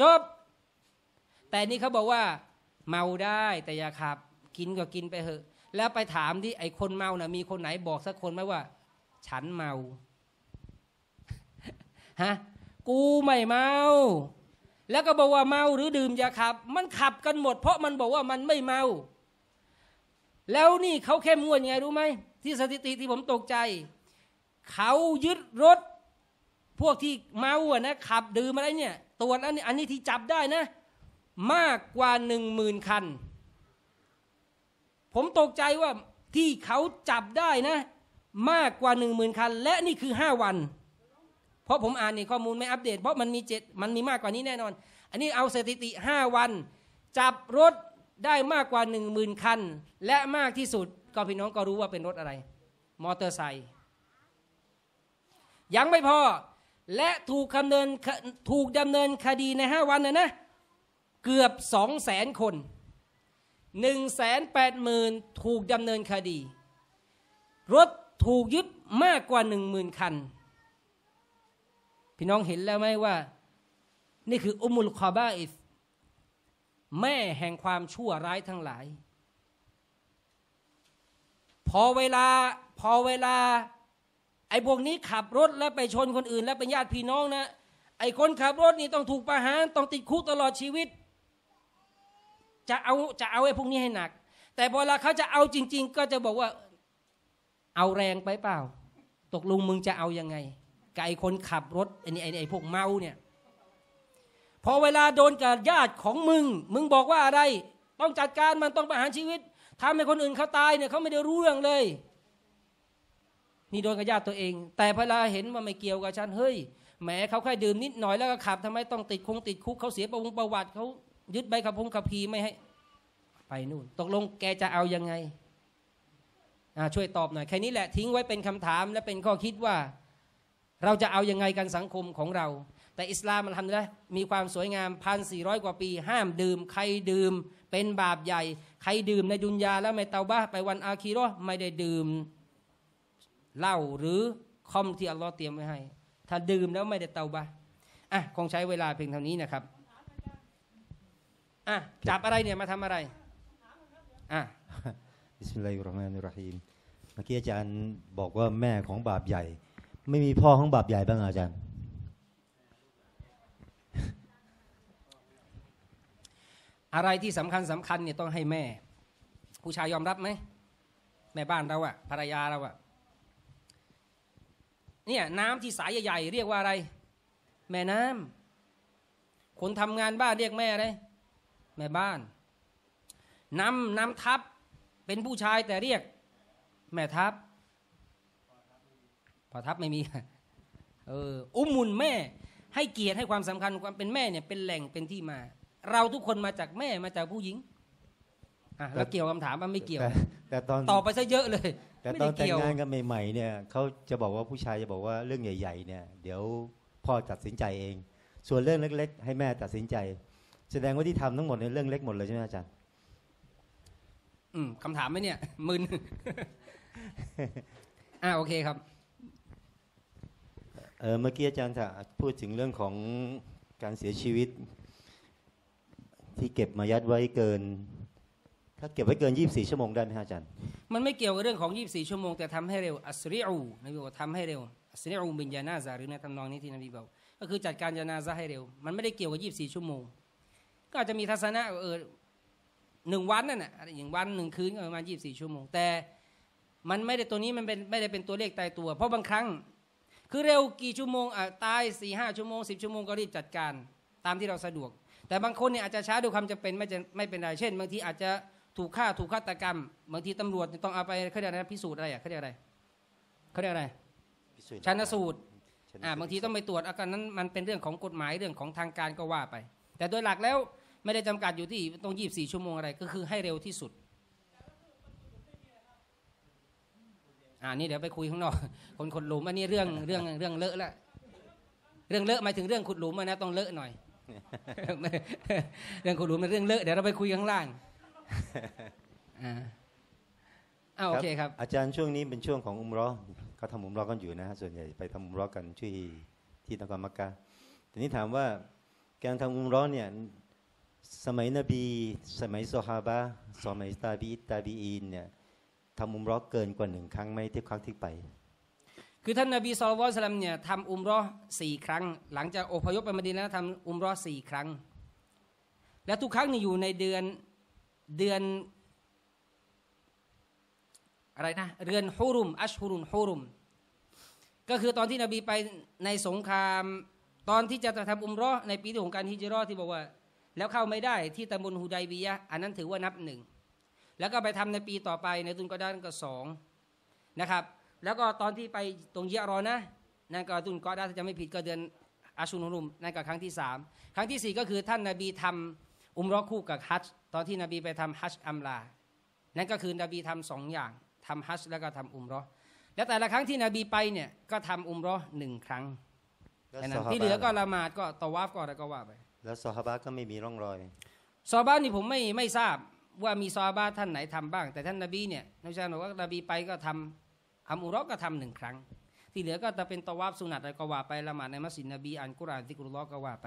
จบ แต่นี่เขาบอกว่า เมาได้แต่อย่าขับ กินก็กินไปเถอะแล้วไปถามที่ไอ้คนเมานะ่ะมีคนไหนบอกสักคนไหมว่า ฉันเมาฮะกูไม่เมา แล้วก็บอกว่าเมาหรือดื่มยาขับ มันขับกันหมดเพราะมันบอกว่ามันไม่เมา แล้วนี่เขาเข้มงวดยังไงรู้ไหมที่สถิติที่ผมตกใจ เขายึดรถ พวกที่เมาอ่ะนะขับ ดื่มอะไรเนี่ย ตัวนอันนี้อันนี้ที่จับได้นะ มากกว่าหนึ่งหมื่นคันผมตกใจว่าที่เขาจับได้นะ มากกว่าหนึ่งหมื่นคัน และนี่คือห้าวัน เพราะผมอ่านในข้อมูลไม่อัปเดต เพราะมันมีเจ็ดมันมีมากกว่านี้แน่นอน อันนี้เอาสถิติห้าวัน จับรถได้มากกว่าหนึ่งหมื่นคัน และมากที่สุดก็พี่น้องก็รู้ว่าเป็นรถอะไร มอเตอร์ไซค์ยังไม่พอ และถูกดำเนินถูกดำเนินคดีในห้าวันนะนะ เกือบสองแสนคน1 8 0 0 0ถูกดำเนินคดี รถถูกยึดมากกว่า1 0,000 คัน พี่น้องเห็นแล้วไหมว่า นี่คืออุมุลคาบาอิสแม่แห่งความชั่วร้ายทั้งหลาย พอเวลาพอเวลา ไอ้พวกนี้ขับรถแล้วไปชนคนอื่น แล้วเป็นญาติพี่น้องนะ ไอ้คนขับรถนี่ต้องถูกประหาร ต้องติดคุกตลอดชีวิตจะเอาจะเอาไอ้พวกนี้ให้หนัก แต่พอเราเขาจะเอาจริง ๆ ก็จะบอกว่าเอาแรงไปเปล่า ตกลงมึงจะเอายังไงกับไอ้คนขับรถไอ้นี่ไอ้พวกเมาเนี่ยพอเวลาโดนกับญาติของมึง มึงบอกว่าอะไร ต้องจัดการมันต้องประหารชีวิตทำให้คนอื่นเขาตายเนี่ยเขาไม่ได้รู้เรื่องเลยนี่โดนกับญาติตัวเอง แต่พอเราเห็นว่าไม่เกี่ยวกับฉันเฮ้ยแหมเขาแค่ดื่มนิดหน่อยแล้วก็ขับ ทำไมต้องติดคงติดคุกเขาเสียประวัติเขายึดใบขับพงขับขี่ไม่ให้ ไปนู่น ตกลงแกจะเอายังไงช่วยตอบหน่อย แค่นี้แหละทิ้งไว้เป็นคำถามและเป็นข้อคิดว่า เราจะเอายังไงกันสังคมของเรา แต่อิสลามมันทำได้มีความสวยงามพันสี่ร้อยกว่าปี ห้ามดื่ม ใครดื่มเป็นบาปใหญ่ ใครดื่มในดุนยาแล้วไม่เตาบ้า ไปวันอาคีรอไม่ได้ดื่มเหล้าหรือคอมที่อัลลอฮ์เตรียมไว้ให้ถ้าดื่มแล้วไม่ได้เตาบ้าอ่ะคงใช้เวลาเพียงเท่านี้นะครับอ่ะจับอะไรเนี่ยมาทำอะไร อ่ะบิสมิลลาฮิรเราะห์มานิรเราะฮีมเมื่อกี้อาจารย์บอกว่าแม่ของบาปใหญ่ ไม่มีพ่อของบาปใหญ่บ้างอาจารย์ อะไรที่สำคัญสำคัญเนี่ยต้องให้แม่ ผู้ชายยอมรับไหม แม่บ้านเราอะภรรยาเราอะ เนี่ย น้ำที่สายใหญ่ๆเรียกว่าอะไร แม่น้ำ คนทำงานบ้านเรียกแม่ะไรแม่บ้านนำนำทัพเป็นผู้ชายแต่เรียก แม่ทัพพอทัพไม่มีเอออุ้มมุนแม่ ให้เกียรติให้ความสำคัญความเป็นแม่เนี่ยเป็นแหล่งเป็นที่มา เราทุกคนมาจากแม่มาจากผู้หญิงอ่ะแล้วเกี่ยวคำถามมันไม่เกี่ยวแต่ตอนตอบไปซะเยอะเลยแต่ตอนแต่งงานกันใหม่ๆเนี่ยเขาจะบอกว่าผู้ชายจะบอกว่าเรื่องใหญ่ๆเนี่ย เดี๋ยวพ่อตัดสินใจเอง ส่วนเรื่องเล็กๆให้แม่ตัดสินใจแสดงว่าที่ทำทั้งหมดในเรื่องเล็กหมดเลยใช่ไหมอาจารย์อืมคำถามไหมเนี่ยมึน อ่าโอเคครับเออเมื่อกี้อาจารย์พูดถึงเรื่องของการเสียชีวิต ที่เก็บมายัดไว้เกิน ถ้าเก็บไว้เกินยี่สบี่ชั่วโมงได้ไหมอาจารย์ มันไม่เกี่ยวกับเรื่องของยี่สบี่ชั่วโมงแต่ทำให้เร็วอัสริอูนบีบอกทำให้เร็วอัสริอูบินยานาซาหรือในทำนองนี้ที่นบีบอกก็คือจัดการยานาซาให้เร็ว มันไม่ได้เกี่ยวกับยี่สบี่ชั่วโมงก็จะมีทัศนะเออหนึ่งวันนั่นแหละอย่างวันหนึ่งคืนประมาณยี่บสี่ชั่วโมงแต่ มันไม่ได้ตัวนี้มันเป็นไม่ได้เป็นตัวเลขตายตัว เพราะบางครั้งคือเร็วกี่ชั่วโมงอ่ะตายสี่ห้าชั่วโมงสิบชั่วโมงก็รีบจัดการ ตามที่เราสะดวก แต่บางคนเนี่ยอาจจะช้าด้วยความจะเป็นไม่จะไม่เป็นไรเช่นบางทีอาจจะถูกฆ่าถูกฆาตกรรมบางทีตำรวจต้องเอาไปเขาเรียกอะไรพิสูจน์อะไรอ่ะเขาเรียกอะไรเขาเรียกอะไรชันสูตรอ่าบางทีต้องไปตรวจอาการนั้นมันเป็นเรื่องของกฎหมายเรื่องของทางการก็ว่าไป แต่โดยหลักแล้วไม่ได้จำกัดอยู่ที่ต้องยีบสี่ชั่วโมงอะไร ก็คือให้เร็วที่สุด อ่านี่เดี๋ยวไปคุยข้างนอกคนขุดหลุมอันนี้เรื่องเรื่องเรื่องเลอะละเรื่องเลอะหมายถึงเรื่องขุดหลุมนะ ต้องเลอะหน่อย เรื่องขุดหลุมเป็นเรื่องเลอะเดี๋ยวเราไปคุยข้างล่าง อ่าอาโอเคครับอาจารย์ช่วงนี้เป็นช่วงของอุมร้อเขาทำอุมร้อกันอยู่นะฮะส่วนใหญ่ไปทำอุมร้อกันที่ที่นครมักกะทีนี้ถามว่าการทำอุมร้อเนี่ยสมัยนบี สมัยสุฮาบะสมัยตาบีตาบีอินเนี่ยทำอุมรอเกินกว่าหนึ่งครั้งไหมที่ครั้งที่ไป คือท่านนบีสุลต่านเนี่ยทำอุมรอสี่ครั้ง หลังจากอพยพไปมาดีนแล้วทำอุมรอสี่ครั้ง และทุกครั้งนี่อยู่ในเดือน เดือน อะไรนะเรือนฮูรุม อัชฮุรุนฮูรุม ก็คือตอนที่นบีไปในสงคราม ตอนที่จะทำอุมรอในปีที่ของการฮิจรตที่บอกว่าแล้วเข้าไม่ได้ที่ตำบลฮูไดบียะอันนั้นถือว่านับหนึ่ง แล้วก็ไปทำในปีต่อไป ในตุนกอดานก็สองนะครับ แล้วก็ตอนที่ไปตรงเยอรอนะนั่นก็ตุนกอดานจะไม่ผิดก็เดือนอาชุนฮุลุมนั่นก็ครั้งที่สามครั้งที่สี่ก็คือท่านนาบีทำอุมรอคู่กับฮัจตอนที่นบีไปทำฮัจอัมลานั่นก็คือนบีทำสองอย่างทำฮัจแล้วก็ทำอุมรอแล้วแต่ละครั้งที่นบีไปเนี่ยก็ทำอุมรอหนึ่งครั้งที่เหลือก็ละหมาดก็ตะวาฟก็อะไรก็ว่าไปแล้วซอฮาบะก็ไม่มีร่องรอยซอฮาบะนี่ผมไม่ไม่ทราบว่ามีซอฮาบะท่านไหนทำบ้าง แต่ท่านนบีเนี่ยนักชาบอกว่านบีไปก็ทำอัมอุรอก็ทำหนึ่งครั้ง ที่เหลือก็จะเป็นตวาบสุนัตอะไรก็ว่าไปละหมาดในมัสยิดนบีอ่านกุรอานที่กุรลอก็ว่าไป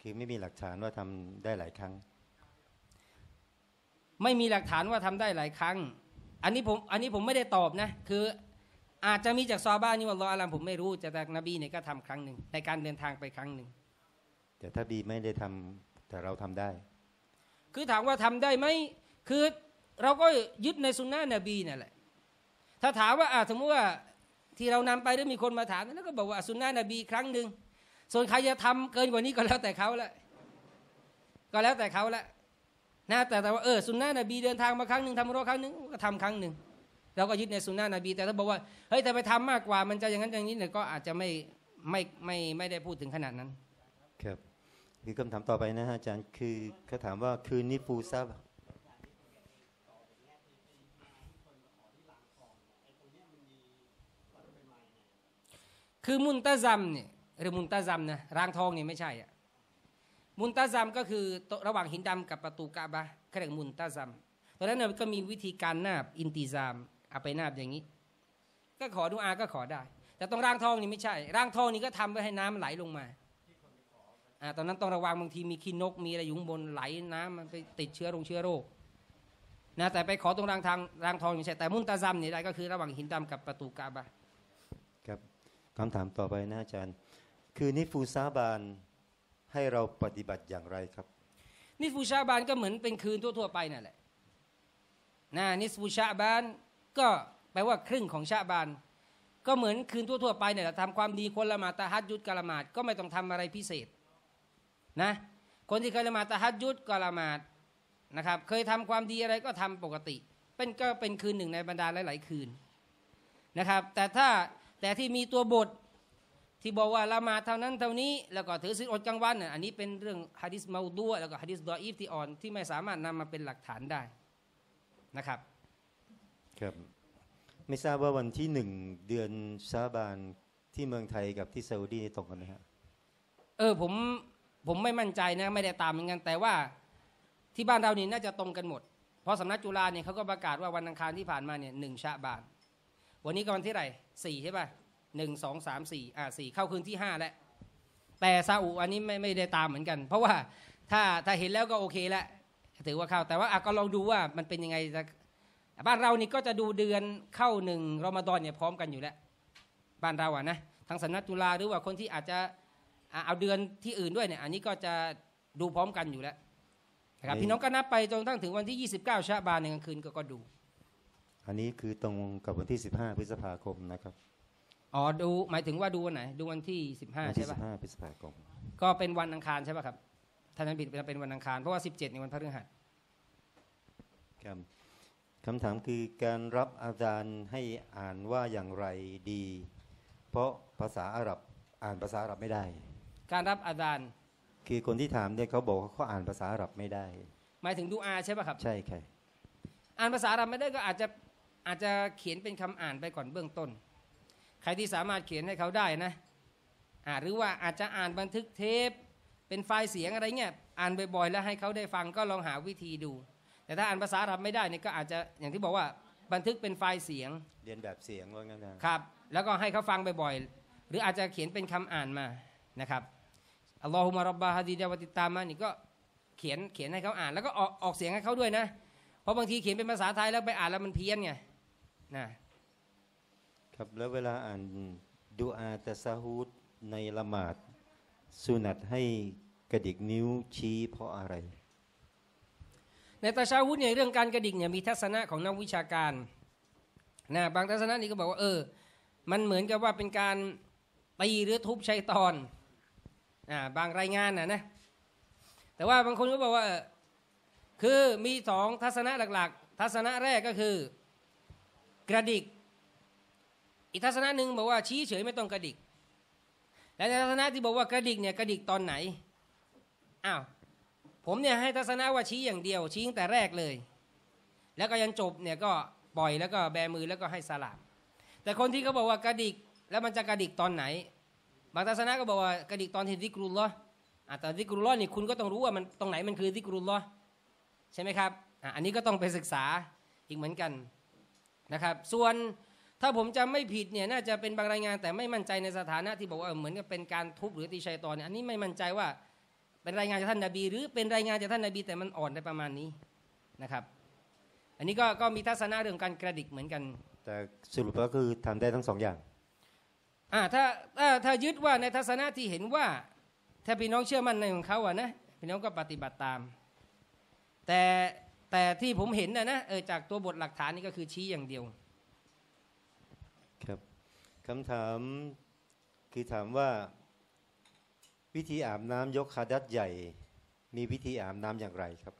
คือไม่มีหลักฐานว่าทำได้หลายครั้ง ไม่มีหลักฐานว่าทำได้หลายครั้ง อันนี้ผมอันนี้ผมไม่ได้ตอบนะคืออาจจะมีจากซอบ้านี่ว่าลออะลรมผมไม่รู้แต่นบีเนี่ยก็ทำครั้งหนึ่งในการเดินทางไปครั้งหนึ่งแต่ถ้าดีไม่ได้ทำแต่เราทำได้ คือถามว่าทำได้ไหมคือ เราก็ยึดในสุนนะนบีนั่นแหละ ถ้าถามว่าสมมติว่าที่เรานำไปหรือมีคนมาถามแล้วก็บอกว่าสุนนะนบี ครั้งหนึ่ง ส่วนใครจะทำเกินกว่านี้ก็แล้วแต่เขาละ ก็แล้วแต่เขาละ นะแต่แต่ว่าเออสุนนะนบีเดินทางมาครั้งหนึ่งทำรอครั้งหนึ่งก็ทำครั้งหนึ่งเราก็ยึดในสุนนะนบี แต่ถ้าบอกว่าเฮ้ยแต่ไปทำมากกว่า มันจะอย่างนั้นอย่างนี้เนี่ยก็ อาจจะไม่ไม่ไม่ไม่ได้พูดถึงขนาดนั้นครับคือคำถามต่อไปนะฮะอาจารย์คือเขาถามว่าคืนนี้ปูซาบคือมุนตาซัมเนี่ยหรือมุนตาซัมนะรางทองเนี่ยไม่ใช่อ่ะมุนตาซัมก็คือระหว่างหินดำกับประตูกะบะเขาเรียกมุนตาซัมตอนนั้นเนี่ยก็มีวิธีการนาบอินติซามเอาไปนาบอย่างนี้ ก็ขอดูอาก็ขอได้แต่ตรงรางทองนี่ไม่ใช่รางทองนี่ก็ทำไว้ให้น้ำไหลลงมาอ่าตอนนั้นต้องระวังบางทีมีขี้นกมีอะไรอยู่บนไหลน้ำมันไปติดเชื้อลงเชื้อโรคนะแต่ไปขอตรงรางทางรางทองอย่างเช่แต่มุนตาซัมนี่ได้ก็คือระหว่างหินดำกับประตูกาบะครับคำถามต่อไปนะอาจารย์ คือนิฟูซาบานให้เราปฏิบัติอย่างไรครับ นิฟูชาบานก็เหมือนเป็นคืนทั่ว ๆไปนั่นแหละนะนิฟูชาบานก็แปลว่าครึ่งของชาบาน ก็เหมือนคืนทั่วๆไปเนี่ยทำความดีคนละหมาตาฮัดยุดกะละมาดก็ไม่ต้องทำอะไรพิเศษนะคนที่เคยละหมาดตะฮัดยุดก็ละหมาดนะครับ เคยทำความดีอะไรก็ทำปกติ เป็นก็เป็นคืนหนึ่งในบรรดาหลาย ๆ คืนนะครับ แต่ถ้าแต่ที่มีตัวบทที่บอกว่าละหมาดเท่านั้นเท่านี้ แล้วก็ถือศีลอดกลางวันอันนี้เป็นเรื่องฮะดิษมาดูวแล้วก็ฮะดิษดออีฟที่อ่อนที่ไม่สามารถนำมาเป็นหลักฐานได้นะครับครับไม่ทราบว่าวันที่หนึ่งเดือนซาบานที่เมืองไทยกับที่ซาอุดีตรงกันไหมครับเออผมผมไม่มั่นใจนะ ไม่ได้ตามเหมือนกัน แต่ว่าที่บ้านเรานี่น่าจะตรงกันหมดเพราะสำนักจุฬาเนี่ยเขาก็ประกาศว่าวันอังคารที่ผ่านมาเนี่ยหนึ่งชะบานวันนี้ก็วันที่ไรสี่ใช่ป่ะหนึ่งสองสามสี่อ่าสี่เข้าคืนที่ห้าแล้วแต่ซาอุอันนี้ไม่ไม่ได้ตามเหมือนกัน เพราะว่าถ้าถ้าเห็นแล้วก็โอเคแล้วถือว่าเข้าแต่ว่าก็ลองดูว่ามันเป็นยังไงบ้านเรานี่ก็จะดูเดือนเข้าหนึ่งรอมฎอนเนี่ยพร้อมกันอยู่แล้วบ้านเราอะนะทางสำนักจุฬาหรือว่าคนที่อาจจะเอาเดือนที่อื่นด้วยเนี่ยอันนี้ก็จะดูพร้อมกันอยู่แล้วนะครับพี่น้องก็นับไปจนตั้งถึงวันที่ 29ชาบานในกลางคืนก็ก็ดู อันนี้คือตรงกับวันที่ 15พฤษภาคมนะครับ อ๋อดูหมายถึงว่าดูวันไหน ดูวันที่ 15ใช่ป่ะ15พฤษภาคม ก็เป็นวันอังคารใช่ป่ะครับท่านนั้นบิดเป็นวันอังคารเพราะว่า 17ในวันพฤหัสครับคำถามคือการรับอาจารย์ให้อ่านว่าอย่างไรดี เพราะภาษาอาหรับอ่านภาษาอาหรับไม่ได้การรับอาดานคือคนที่ถามเนี่ยเขาบอกว่าเขาอ่านภาษาอาหรับไม่ได้ หมายถึงดูอาใช่ป่ะครับใช่ค่ะอ่านภาษาอาหรับไม่ได้ก็อาจจะอาจจะเขียนเป็นคำอ่านไปก่อนเบื้องต้น ใครที่สามารถเขียนให้เขาได้นะอ่าหรือว่าอาจจะอ่านบันทึกเทปเป็นไฟล์เสียงอะไรเงี้ยอ่านบ่อยๆ แล้วให้เขาได้ฟังก็ลองหาวิธีดู แต่ถ้าอ่านภาษาอาหรับไม่ได้เนี่ยก็อาจจะอย่างที่บอกว่าบันทึกเป็นไฟล์เสียง เรียนแบบเสียงว่างั้นนะครับแล้วก็ให้เขาฟังบ่อย ๆ หรืออาจจะเขียนเป็นคำอ่านมานะครับลอฮุมารบบาฮาดีดาวติตามานี่ก็เขียนเขียนให้เขาอ่าน แล้วก็ออกออกเสียงให้เขาด้วยนะ เพราะบางทีเขียนเป็นภาษาไทยแล้วไปอ่านแล้วมันเพี้ยนไงนะครับแล้วเวลาอ่านดูอาตะซาฮูดในละหมาดสุนัตให้กระดิกนิ้วชี้เพราะอะไร ในตาชาวุธเนี่ยเรื่องการกระดิกเนี่ยมีทัศนะของนักวิชาการนะบางทัศนะนี่ก็บอกว่าเออ มันเหมือนกับว่าเป็นการตีหรือทุบชัยตอนบางรายงานนะนะ แต่ว่าบางคนก็บอกว่าคือมีสองทัศนะหลักๆ ทัศนะแรกก็คือกระดิก อีกทัศนะหนึ่งบอกว่าชี้เฉยไม่ต้องกระดิก และในทัศนะที่บอกว่ากระดิกเนี่ยกระดิกตอนไหนอ้าวผมเนี่ยให้ทัศนะว่าชี้อย่างเดียวชี้ตั้งแต่แรกเลย แล้วก็ยันจบเนี่ยก็ปล่อยแล้วก็แบมือแล้วก็ให้สลามแต่คนที่เขาบอกว่ากระดิก แล้วมันจะกระดิกตอนไหนบางศาสนาก็บอกว่ากระดิกตอนที่ดิกรุลลออแต่ดิกรุลลอนี่คุณก็ต้องรู้ว่ามันตรงไหนมันคือดิกรุลลอใช่ไหมครับ อันนี้ก็ต้องไปศึกษาอีกเหมือนกันนะครับ ส่วนถ้าผมจะไม่ผิดเนี่ยน่าจะเป็นบางรายงานแต่ไม่มั่นใจในสถานะที่บอกว่าเหมือนกับเป็นการทุบหรือตีชัยตอนเนี่ยอันนี้ไม่มั่นใจว่าเป็นรายงานจากท่านนบี หรือเป็นรายงานจากท่านนบี แต่มันอ่อนได้ประมาณนี้นะครับ อันนี้ก็ก็มีทัศนะเรื่องการกระดิกเหมือนกัน แต่สรุปก็คือทำได้ทั้งสองอย่างอ่าถ้าถ้าถ้ายึดว่าในทัศนะที่เห็นว่าถ้าพี่น้องเชื่อมั่นในของเขาอะนะพี่น้องก็ปฏิบัติตาม แต่แต่ที่ผมเห็นนะนะเออจากตัวบทหลักฐานนี่ก็คือชี้อย่างเดียว ครับคำถามคือถามว่าวิธีอาบน้ำยกคาดัสใหญ่ มีวิธีอาบน้ำอย่างไรครับ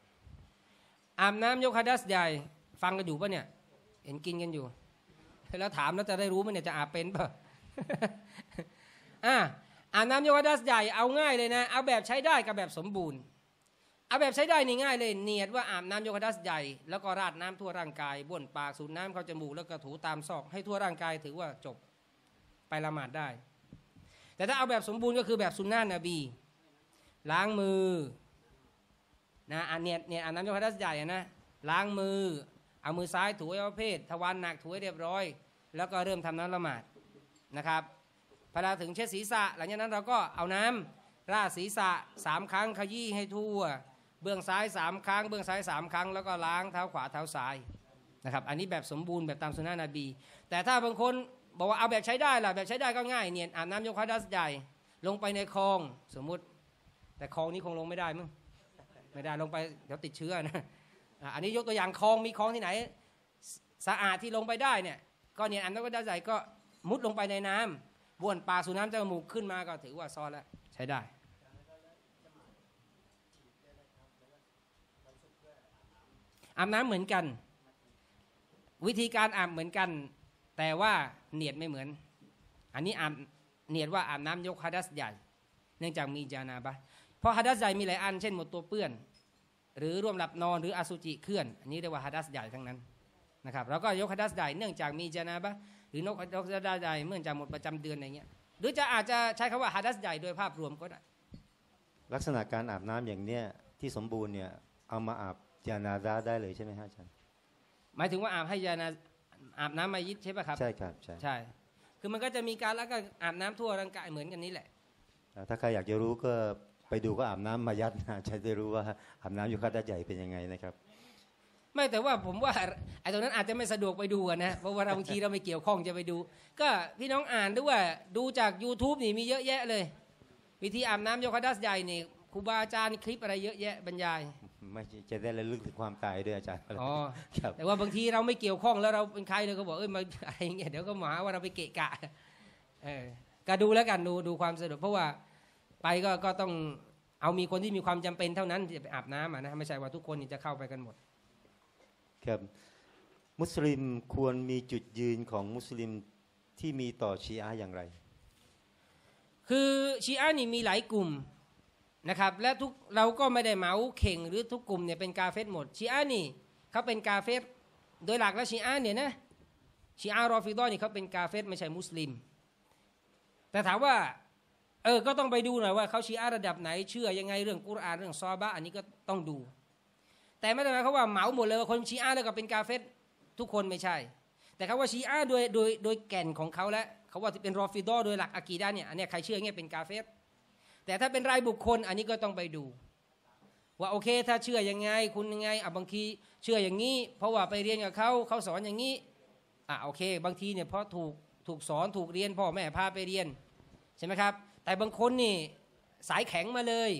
อาบน้ำยกคาดัสใหญ่ ฟังกันอยู่ปะเนี่ยเห็นกินกันอยู่แล้วถามแล้วจะได้รู้ไหมเนี่ยจะอาบเป็นปะอ่าอาบน้ำยกดัสใหญ่เอาง่ายเลยนะ เอาแบบใช้ได้กับแบบสมบูรณ์เอาแบบใช้ได้นี่ง่ายเลยเนียดว่าอาบน้ำยกดัสใหญ่แล้วก็ราดน้ำทั่วร่างกายบ้วนปากสูดน้ำเข้าจมูกแล้วก็ถูตามซอก ให้ทั่วร่างกายถือว่าจบไปละหมาดได้ แต่ถ้าเอาแบบสมบูรณ์ก็คือแบบสุนนะนบี ล้างมือนะอันเนียดเนียดอาบน้ำยกดัสใหญ่นะล้างมือเอามือซ้ายถูอวัยวะเพศทวารหนักถูให้เรียบร้อยแล้วก็เริ่มทำน้ำละหมาดนะครับพอเราถึงเช็ดศีรษะ หลังจากนั้นเราก็เอาน้ำราดศีรษะสามครั้งขยี้ให้ทั่ว เบื้องซ้ายสามครั้งเบื้องซ้ายสามครั้งแล้วก็ล้างเท้าขวาเท้าซ้ายนะครับอันนี้แบบสมบูรณ์แบบตามสุนานาบี แต่ถ้าบางคนบอกว่าเอาแบบใช้ได้ล่ะแบบใช้ได้ก็ง่ายเนียนอาบน้ำยกขาดัสใหญ่ลงไปในคลองสมมุติ แต่คลองนี้คงลงไม่ได้มั้งไม่ได้ลงไปเดี๋ยวติดเชื้อนะอันนี้ยกตัวอย่างคลองมีคลองที่ไหน สะอาดที่ลงไปได้เนี่ยก็เนียนอาบน้ำยก็ดัสใหญ่ก็มุดลงไปในน้ำบ้วนปลาสูน้ำจมูกขึ้นมาก็ถือว่าซอนแล้วใช้ได้อาบน้ำเหมือนกัน วิธีการอาบเหมือนกันแต่ว่าเนียดไม่เหมือน อันนี้อาบเนียดว่าอาบน้ำยกฮัดัสใหญ่เนื่องจากมีจานาบะเพราะฮัดัสใหญ่มีหลายอัน เช่นหมดตัวเปื้อนหรือร่วมหลับนอน หรืออสุจิเคลื่อนอันนี้เรียกว่าฮัดัสใหญ่ทั้งนั้นนะครับแล้วก็ยกฮัดัสใหญ่เนื่องจากมีจานาบะรือนกนกดะได้ใ่เมื่อจะหมดประจำเดือนอะไรเงี้ยหรือจะอาจจะใช้คำว่าฮาดัสใหญ่โดยภาพรวมก็ได้ลักษณะการอาบน้ำอย่างเนี้ยที่สมบูรณ์เนี่ยเอามาอาบยานาดาได้เลยใช่ไหมฮะอาจารย์หมายถึงว่าอาบให้ยานาอาบน้ำมายิดใช่ป่ะครับใช่ครับใช่ใช่ คือมันก็จะมีการแล้วก็อาบน้ำทั่วร่างกายเหมือนกันนี้แหละถ้าใครอยากจะรู้ก็ไปดูก็อาบน้ำมายัดนะจะได้รู้ว่าอาบน้ำอยู่คาดใหญ่เป็นยังไงนะครับไม่แต่ว่าผมว่าไอ้ตรงนั้นอาจจะไม่สะดวกไปดูนะเพราะว่าบางทีเราไม่เกี่ยวข้องจะไปดู ก็พี่น้องอ่านด้วยว่าดูจาก YouTube นี่มีเยอะแยะเลย วิธีอาบน้ำโยคะดัสใหญ่นี่ครูบาอาจารย์คลิปอะไรเยอะแยะบรรยายไม่จะได้ระลึกถึงความตายด้วยอาจารย์อ๋อแต่ว่าบางทีเราไม่เกี่ยวข้องแล้วเราเป็นใครเลยก็บอกเอ้ยมาอะไรเงี้ยเดี๋ยวก็หมาว่าเราไปเกะกะเออก็ดูแล้วกันดูดูความสะดวกเพราะว่าไปก็ก็ต้องเอามีคนที่มีความจำเป็นเท่านั้นจะไปอาบน้ำนะไม่ใช่ว่าทุกคนจะเข้าไปกันหมดครับมุสลิมควรมีจุดยืนของมุสลิมที่มีต่อชีอะอย่างไร คือชีอะนี่มีหลายกลุ่มนะครับและทุกเราก็ไม่ได้เมาเข่งหรือทุกกลุ่มเนี่ยเป็นกาเฟสหมด ชีอะนี่เขาเป็นกาเฟสโดยหลักแล้วชีอะเนี่ยนะชีอะรอฟิดอนี่เขาเป็นกาเฟสไม่ใช่มุสลิม แต่ถามว่าเออก็ต้องไปดูหน่อยว่าเขาชีอะระดับไหน เชื่อยังไงเรื่องกุรอานเรื่องซอบะอันนี้ก็ต้องดูแต่ไม่ได้หมายความว่าเหมาหมดเลยว่าคนชีอะแล้วก็เป็นกาเฟตทุกคนไม่ใช่ แต่เขาว่าชีอะโดยโดยโดยแก่นของเขาและเขาว่าที่เป็นรอฟิดอโดยหลักอะกีดาเนี่ยอันนี้ใครเชื่อเงี้ยเป็นกาเฟตแต่ถ้าเป็นรายบุคคลอันนี้ก็ต้องไปดู ว่าโอเคถ้าเชื่อยังไง คุณยังไงอ่ะบางทีเชื่ออย่างนี้ เพราะว่าไปเรียนกับเขาเขาสอนอย่างนี้อ่ะโอเค บางทีเนี่ยเพราะถูกถูกสอนถูกเรียนพ่อแม่พาไปเรียนใช่ไหมครับแต่บางคนนี่สายแข็งมาเลย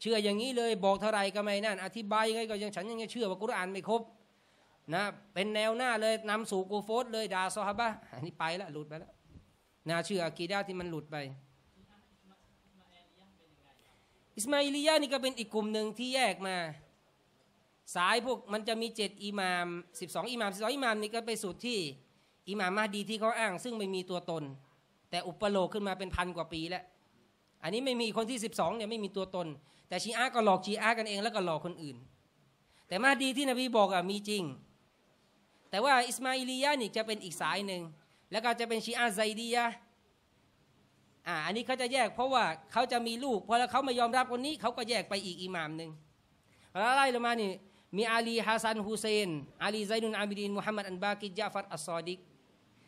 เชื่ออย่างนี้เลยบอกเท่าไรก็ไม่นั่น อธิบายยังไงก็ยังฉันยังเชื่อว่ากุรอานไม่ครบนะเป็นแนวหน้าเลยนำสู่กูโฟสเลยด่าซอฮาบะอันนี้ไปแล้วหลุดไปแล้วนาเชื่ออากีดาที่มันหลุดไปอิสมาอิลียานี่ก็เป็นอีกกลุ่มหนึ่งที่แยกมาสายพวกมันจะมีเจ็ดอิหมามสิบสองอิหมามสิบสองอิหมามนี่ก็ไปสุดที่ อิหมามมาดีที่เขาอ้าง ซึ่งไม่มีตัวตน แต่อุปโลกขึ้นมาเป็นพันกว่าปีแล้ว อันนี้ไม่มีคนที่สิบสองเนี่ยไม่มีตัวตนแต่ชีอะก็หลอกชีอะกันเองแล้วก็หลอกคนอื่น แต่มาดีที่นบีบอกอะมีจริง แต่ว่าอิสมาอิลียะนี่จะเป็นอีกสายหนึ่ง แล้วก็จะเป็นชีอะไซดียะอ่าอันนี้เขาจะแยกเพราะว่าเขาจะมีลูก พอแล้วเขาไม่ยอมรับคนนี้ เขาก็แยกไปอีกอิหมามหนึ่งเราไล่ลงมานี่มีอาลีฮาซัน ฮุเซน อาลีไซนุนอาบิดีนมุฮัมมัดอันบากิจาฟัดอัสซอดิก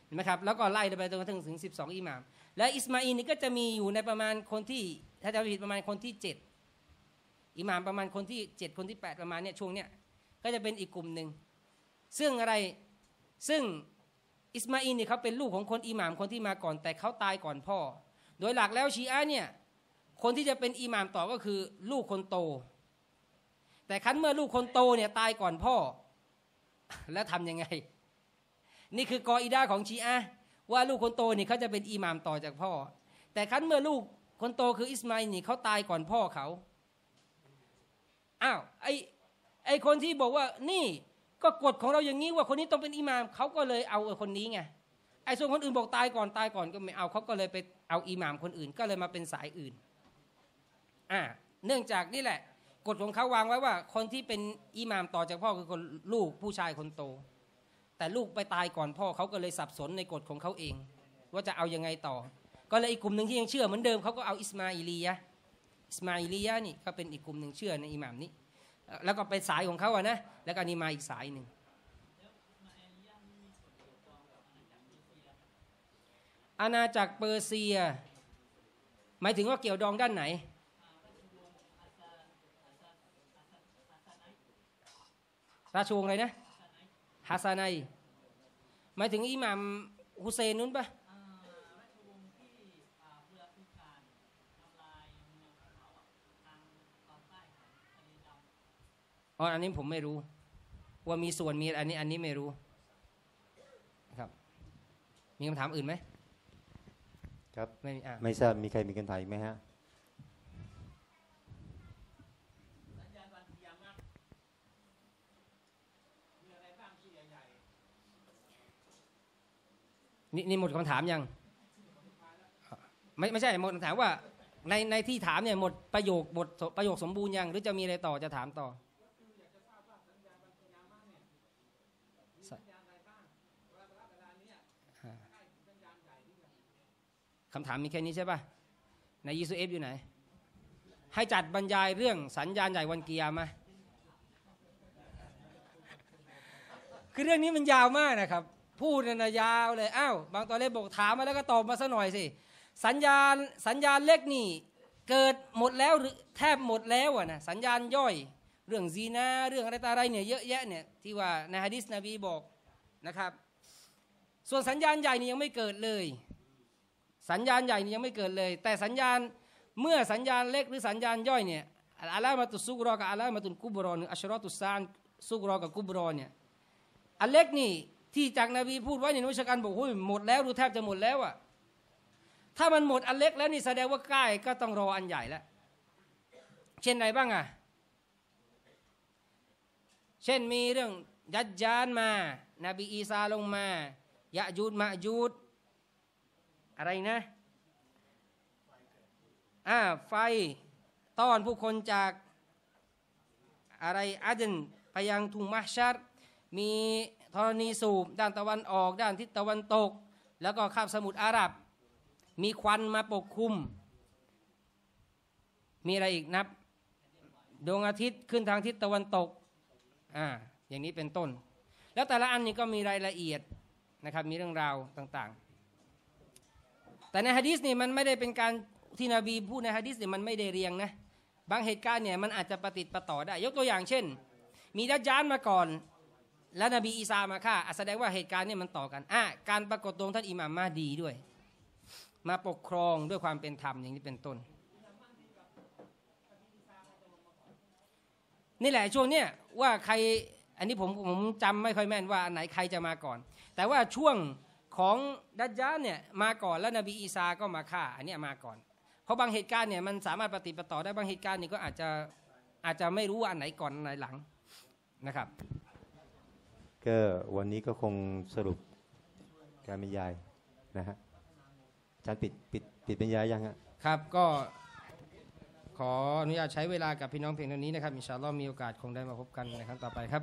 เห็นไหมครับ แล้วก็ไล่ไปจนกระทั่งถึงสิบสองอิหมาม และอิสมาอินนี่ก็จะมีอยู่ในประมาณคนที่ ถ้าจะผิดประมาณคนที่เจ็ดอิหมามประมาณคนที่ 7 คนที่8ประมาณเนี่ยช่วงเนี้ยก็จะเป็นอีกกลุ่มหนึ่งซึ่งอะไรซึ่ง อิสมาอินเนี่ยเขาเป็นลูกของคนอิหมามคนที่มาก่อนแต่เขาตายก่อนพ่อ โดยหลักแล้วชีอะเนี่ยคนที่จะเป็นอิหมามต่อก็คือลูกคนโต แต่ครั้นเมื่อลูกคนโตเนี่ยตายก่อนพ่อ แล้วทํำยังไงนี่คือกออิดาของชีอะว่าลูกคนโตนี่เขาจะเป็นอิหมามต่อจากพ่อ แต่ครั้นเมื่อลูกคนโตคืออิสมาอินนี่เขาตายก่อนพ่อเขาอ้าวไอไอคนที่บอกว่านี่ก็กฎของเราอย่างนี้ว่าคนนี้ต้องเป็นอิหมามเขาก็เลยเอาคนนี้ไงไอส่วนคนอื่นบอกตายก่อนตายก่อนก็ไม่เอาเขาก็เลยไปเอาอิหมามคนอื่นก็เลยมาเป็นสายอื่นอ่าเนื่องจากนี่แหละ กฎของเขาวางไว้ว่า คนที่เป็นอิหมามต่อจากพ่อคือคนลูกผู้ชายคนโต แต่ลูกไปตายก่อนพ่อเขาก็เลยสับสนในกฎของเขาเอง ว่าจะเอายังไงต่อ ก็เลยอีกกลุ่มหนึ่งที่ยังเชื่อเหมือนเดิมเขาก็เอาอิสมาอิลียะสมาอิลียะนี่ก็เป็นอีกกลุ่มหนึ่งเชื่อในอิหมามนี้ แล้วก็เป็นสายของเขาอะนะ แล้วก็นี่มาอีกสายหนึ่ง อาณาจักรเปอร์เซีย หมายถึงว่าเกี่ยวดองด้านไหน ราชวงศ์อะไรนะฮัสซานัย หมายถึงอิหม่ามฮุเซนนู้นปะอ๋อ อันนี้ผมไม่รู้ ว่ามีส่วนมีอันนี้ อันนี้ไม่รู้ครับ มีคำถามอื่นไหมครับไม่มีอ่ะไม่ทราบมีใครมีกันไทยไหมฮะนี่นี่หมดคำถามยัง ไม่ไม่ใช่ หมดคำถามว่า ในในที่ถามเนี่ยหมดประโยคหมดประโยคสมบูรณ์ยังหรือจะมีอะไรต่อจะถามต่อคำถามมีแค่นี้ใช่ปะในยิสูเอฟอยู่ไหน ให้จัดบรรยายเรื่องสัญญาณใหญ่วันเกียร์มา คือเรื่องนี้มันยาวมากนะครับ พูดนะยาวเลยเอ้าวบางตอนเล็บอกถามมาแล้วก็ตอบมาซะหน่อยสิ สัญญาณสัญญาณเล็กนี่ เกิดหมดแล้วหรือแทบหมดแล้วอะนะ สัญญาณย่อย เรื่องซีนาเรื่องอะไรต่ออะไรเนี่ยเยอะแยะเนี่ยที่ว่าในฮะดิษนบีบอกนะครับ ส่วนสัญญาณใหญ่นี่ยังไม่เกิดเลยสัญญาณใหญ่ยังไม่เกิดเลย แต่สัญญาณเมื่อสัญญาณเล็กหรือสัญญาณย่อยเนี่ยอาลามาตุสุกรอกับอาลามาตุนกุบรอนอัชรอตุซานสุกรอกับกุบรอเนี่ยอันเล็กนี่ที่จากนาบีพูดไว้ในวิชาการบอกหุ้ยหมดแล้วดูแทบจะหมดแล้วอะถ้ามันหมดอันเล็กแล้วนี่แสดงว่าใกล้ก็ต้องรออันใหญ่แล้วเช่นไรบ้างอะเช่นมีเรื่อง ยัดยานมา นบีอีซาลงมายะยูดมายูดอะไรนะ อ่า ไฟต้อนผู้คนจากอะไรอาเดนพยังทุงมัชชัดมีธรณีสูบด้านตะวันออกด้านทิศตะวันตก แล้วก็คาบสมุทรอาหรับ มีควันมาปกคลุม มีอะไรอีกนับดวงอาทิตย์ขึ้นทางทิศตะวันตก อ่าอย่างนี้เป็นต้น แล้วแต่ละอันนี้ก็มีรายละเอียดนะครับมีเรื่องราวต่าง ๆแต่ในฮะดีสนี่มันไม่ได้เป็นการที่นบีพูดในฮะดีสนี่มันไม่ได้เรียงนะบางเหตุการณ์เนี่ยมันอาจจะปฏิติดประต่อได้ ยกตัวอย่างเช่น มีดัจจานมาก่อนแล้วนบีอีสามาฆ่าแสดงว่าเหตุการณ์เนี่ยมันต่อกันอ่ะการปรากฏตรงท่านอิหม่ามมาดีด้วย มาปกครองด้วยความเป็นธรรมอย่างนี้เป็นต้นนี่แหละช่วงเนี้ยว่าใครอันนี้ผมผมจำไม่ค่อยแม่นว่าอันไหนใครจะมาก่อน แต่ว่าช่วงของดัจญาเนี่ยมาก่อนแล้วนบีอีสาก็มาฆ่าอันนี้มาก่อน เพราะบางเหตุการณ์เนี่ยมันสามารถปฏิปต่อได้บางเหตุการณ์นี่ก็อาจจะอาจจะไม่รู้ว่าอันไหนก่อนอันไหนหลังนะครับก็วันนี้ก็คงสรุปการบรรยายนะฮะอาจารย์ปิดปิดปิดบรรยายยังฮะครับ ก็ขออนุญาตใช้เวลากับพี่น้องเพียงเท่านี้นะครับอินชาอัลลอ์มีโอกาสคงได้มาพบกันในครั้งต่อไปครับ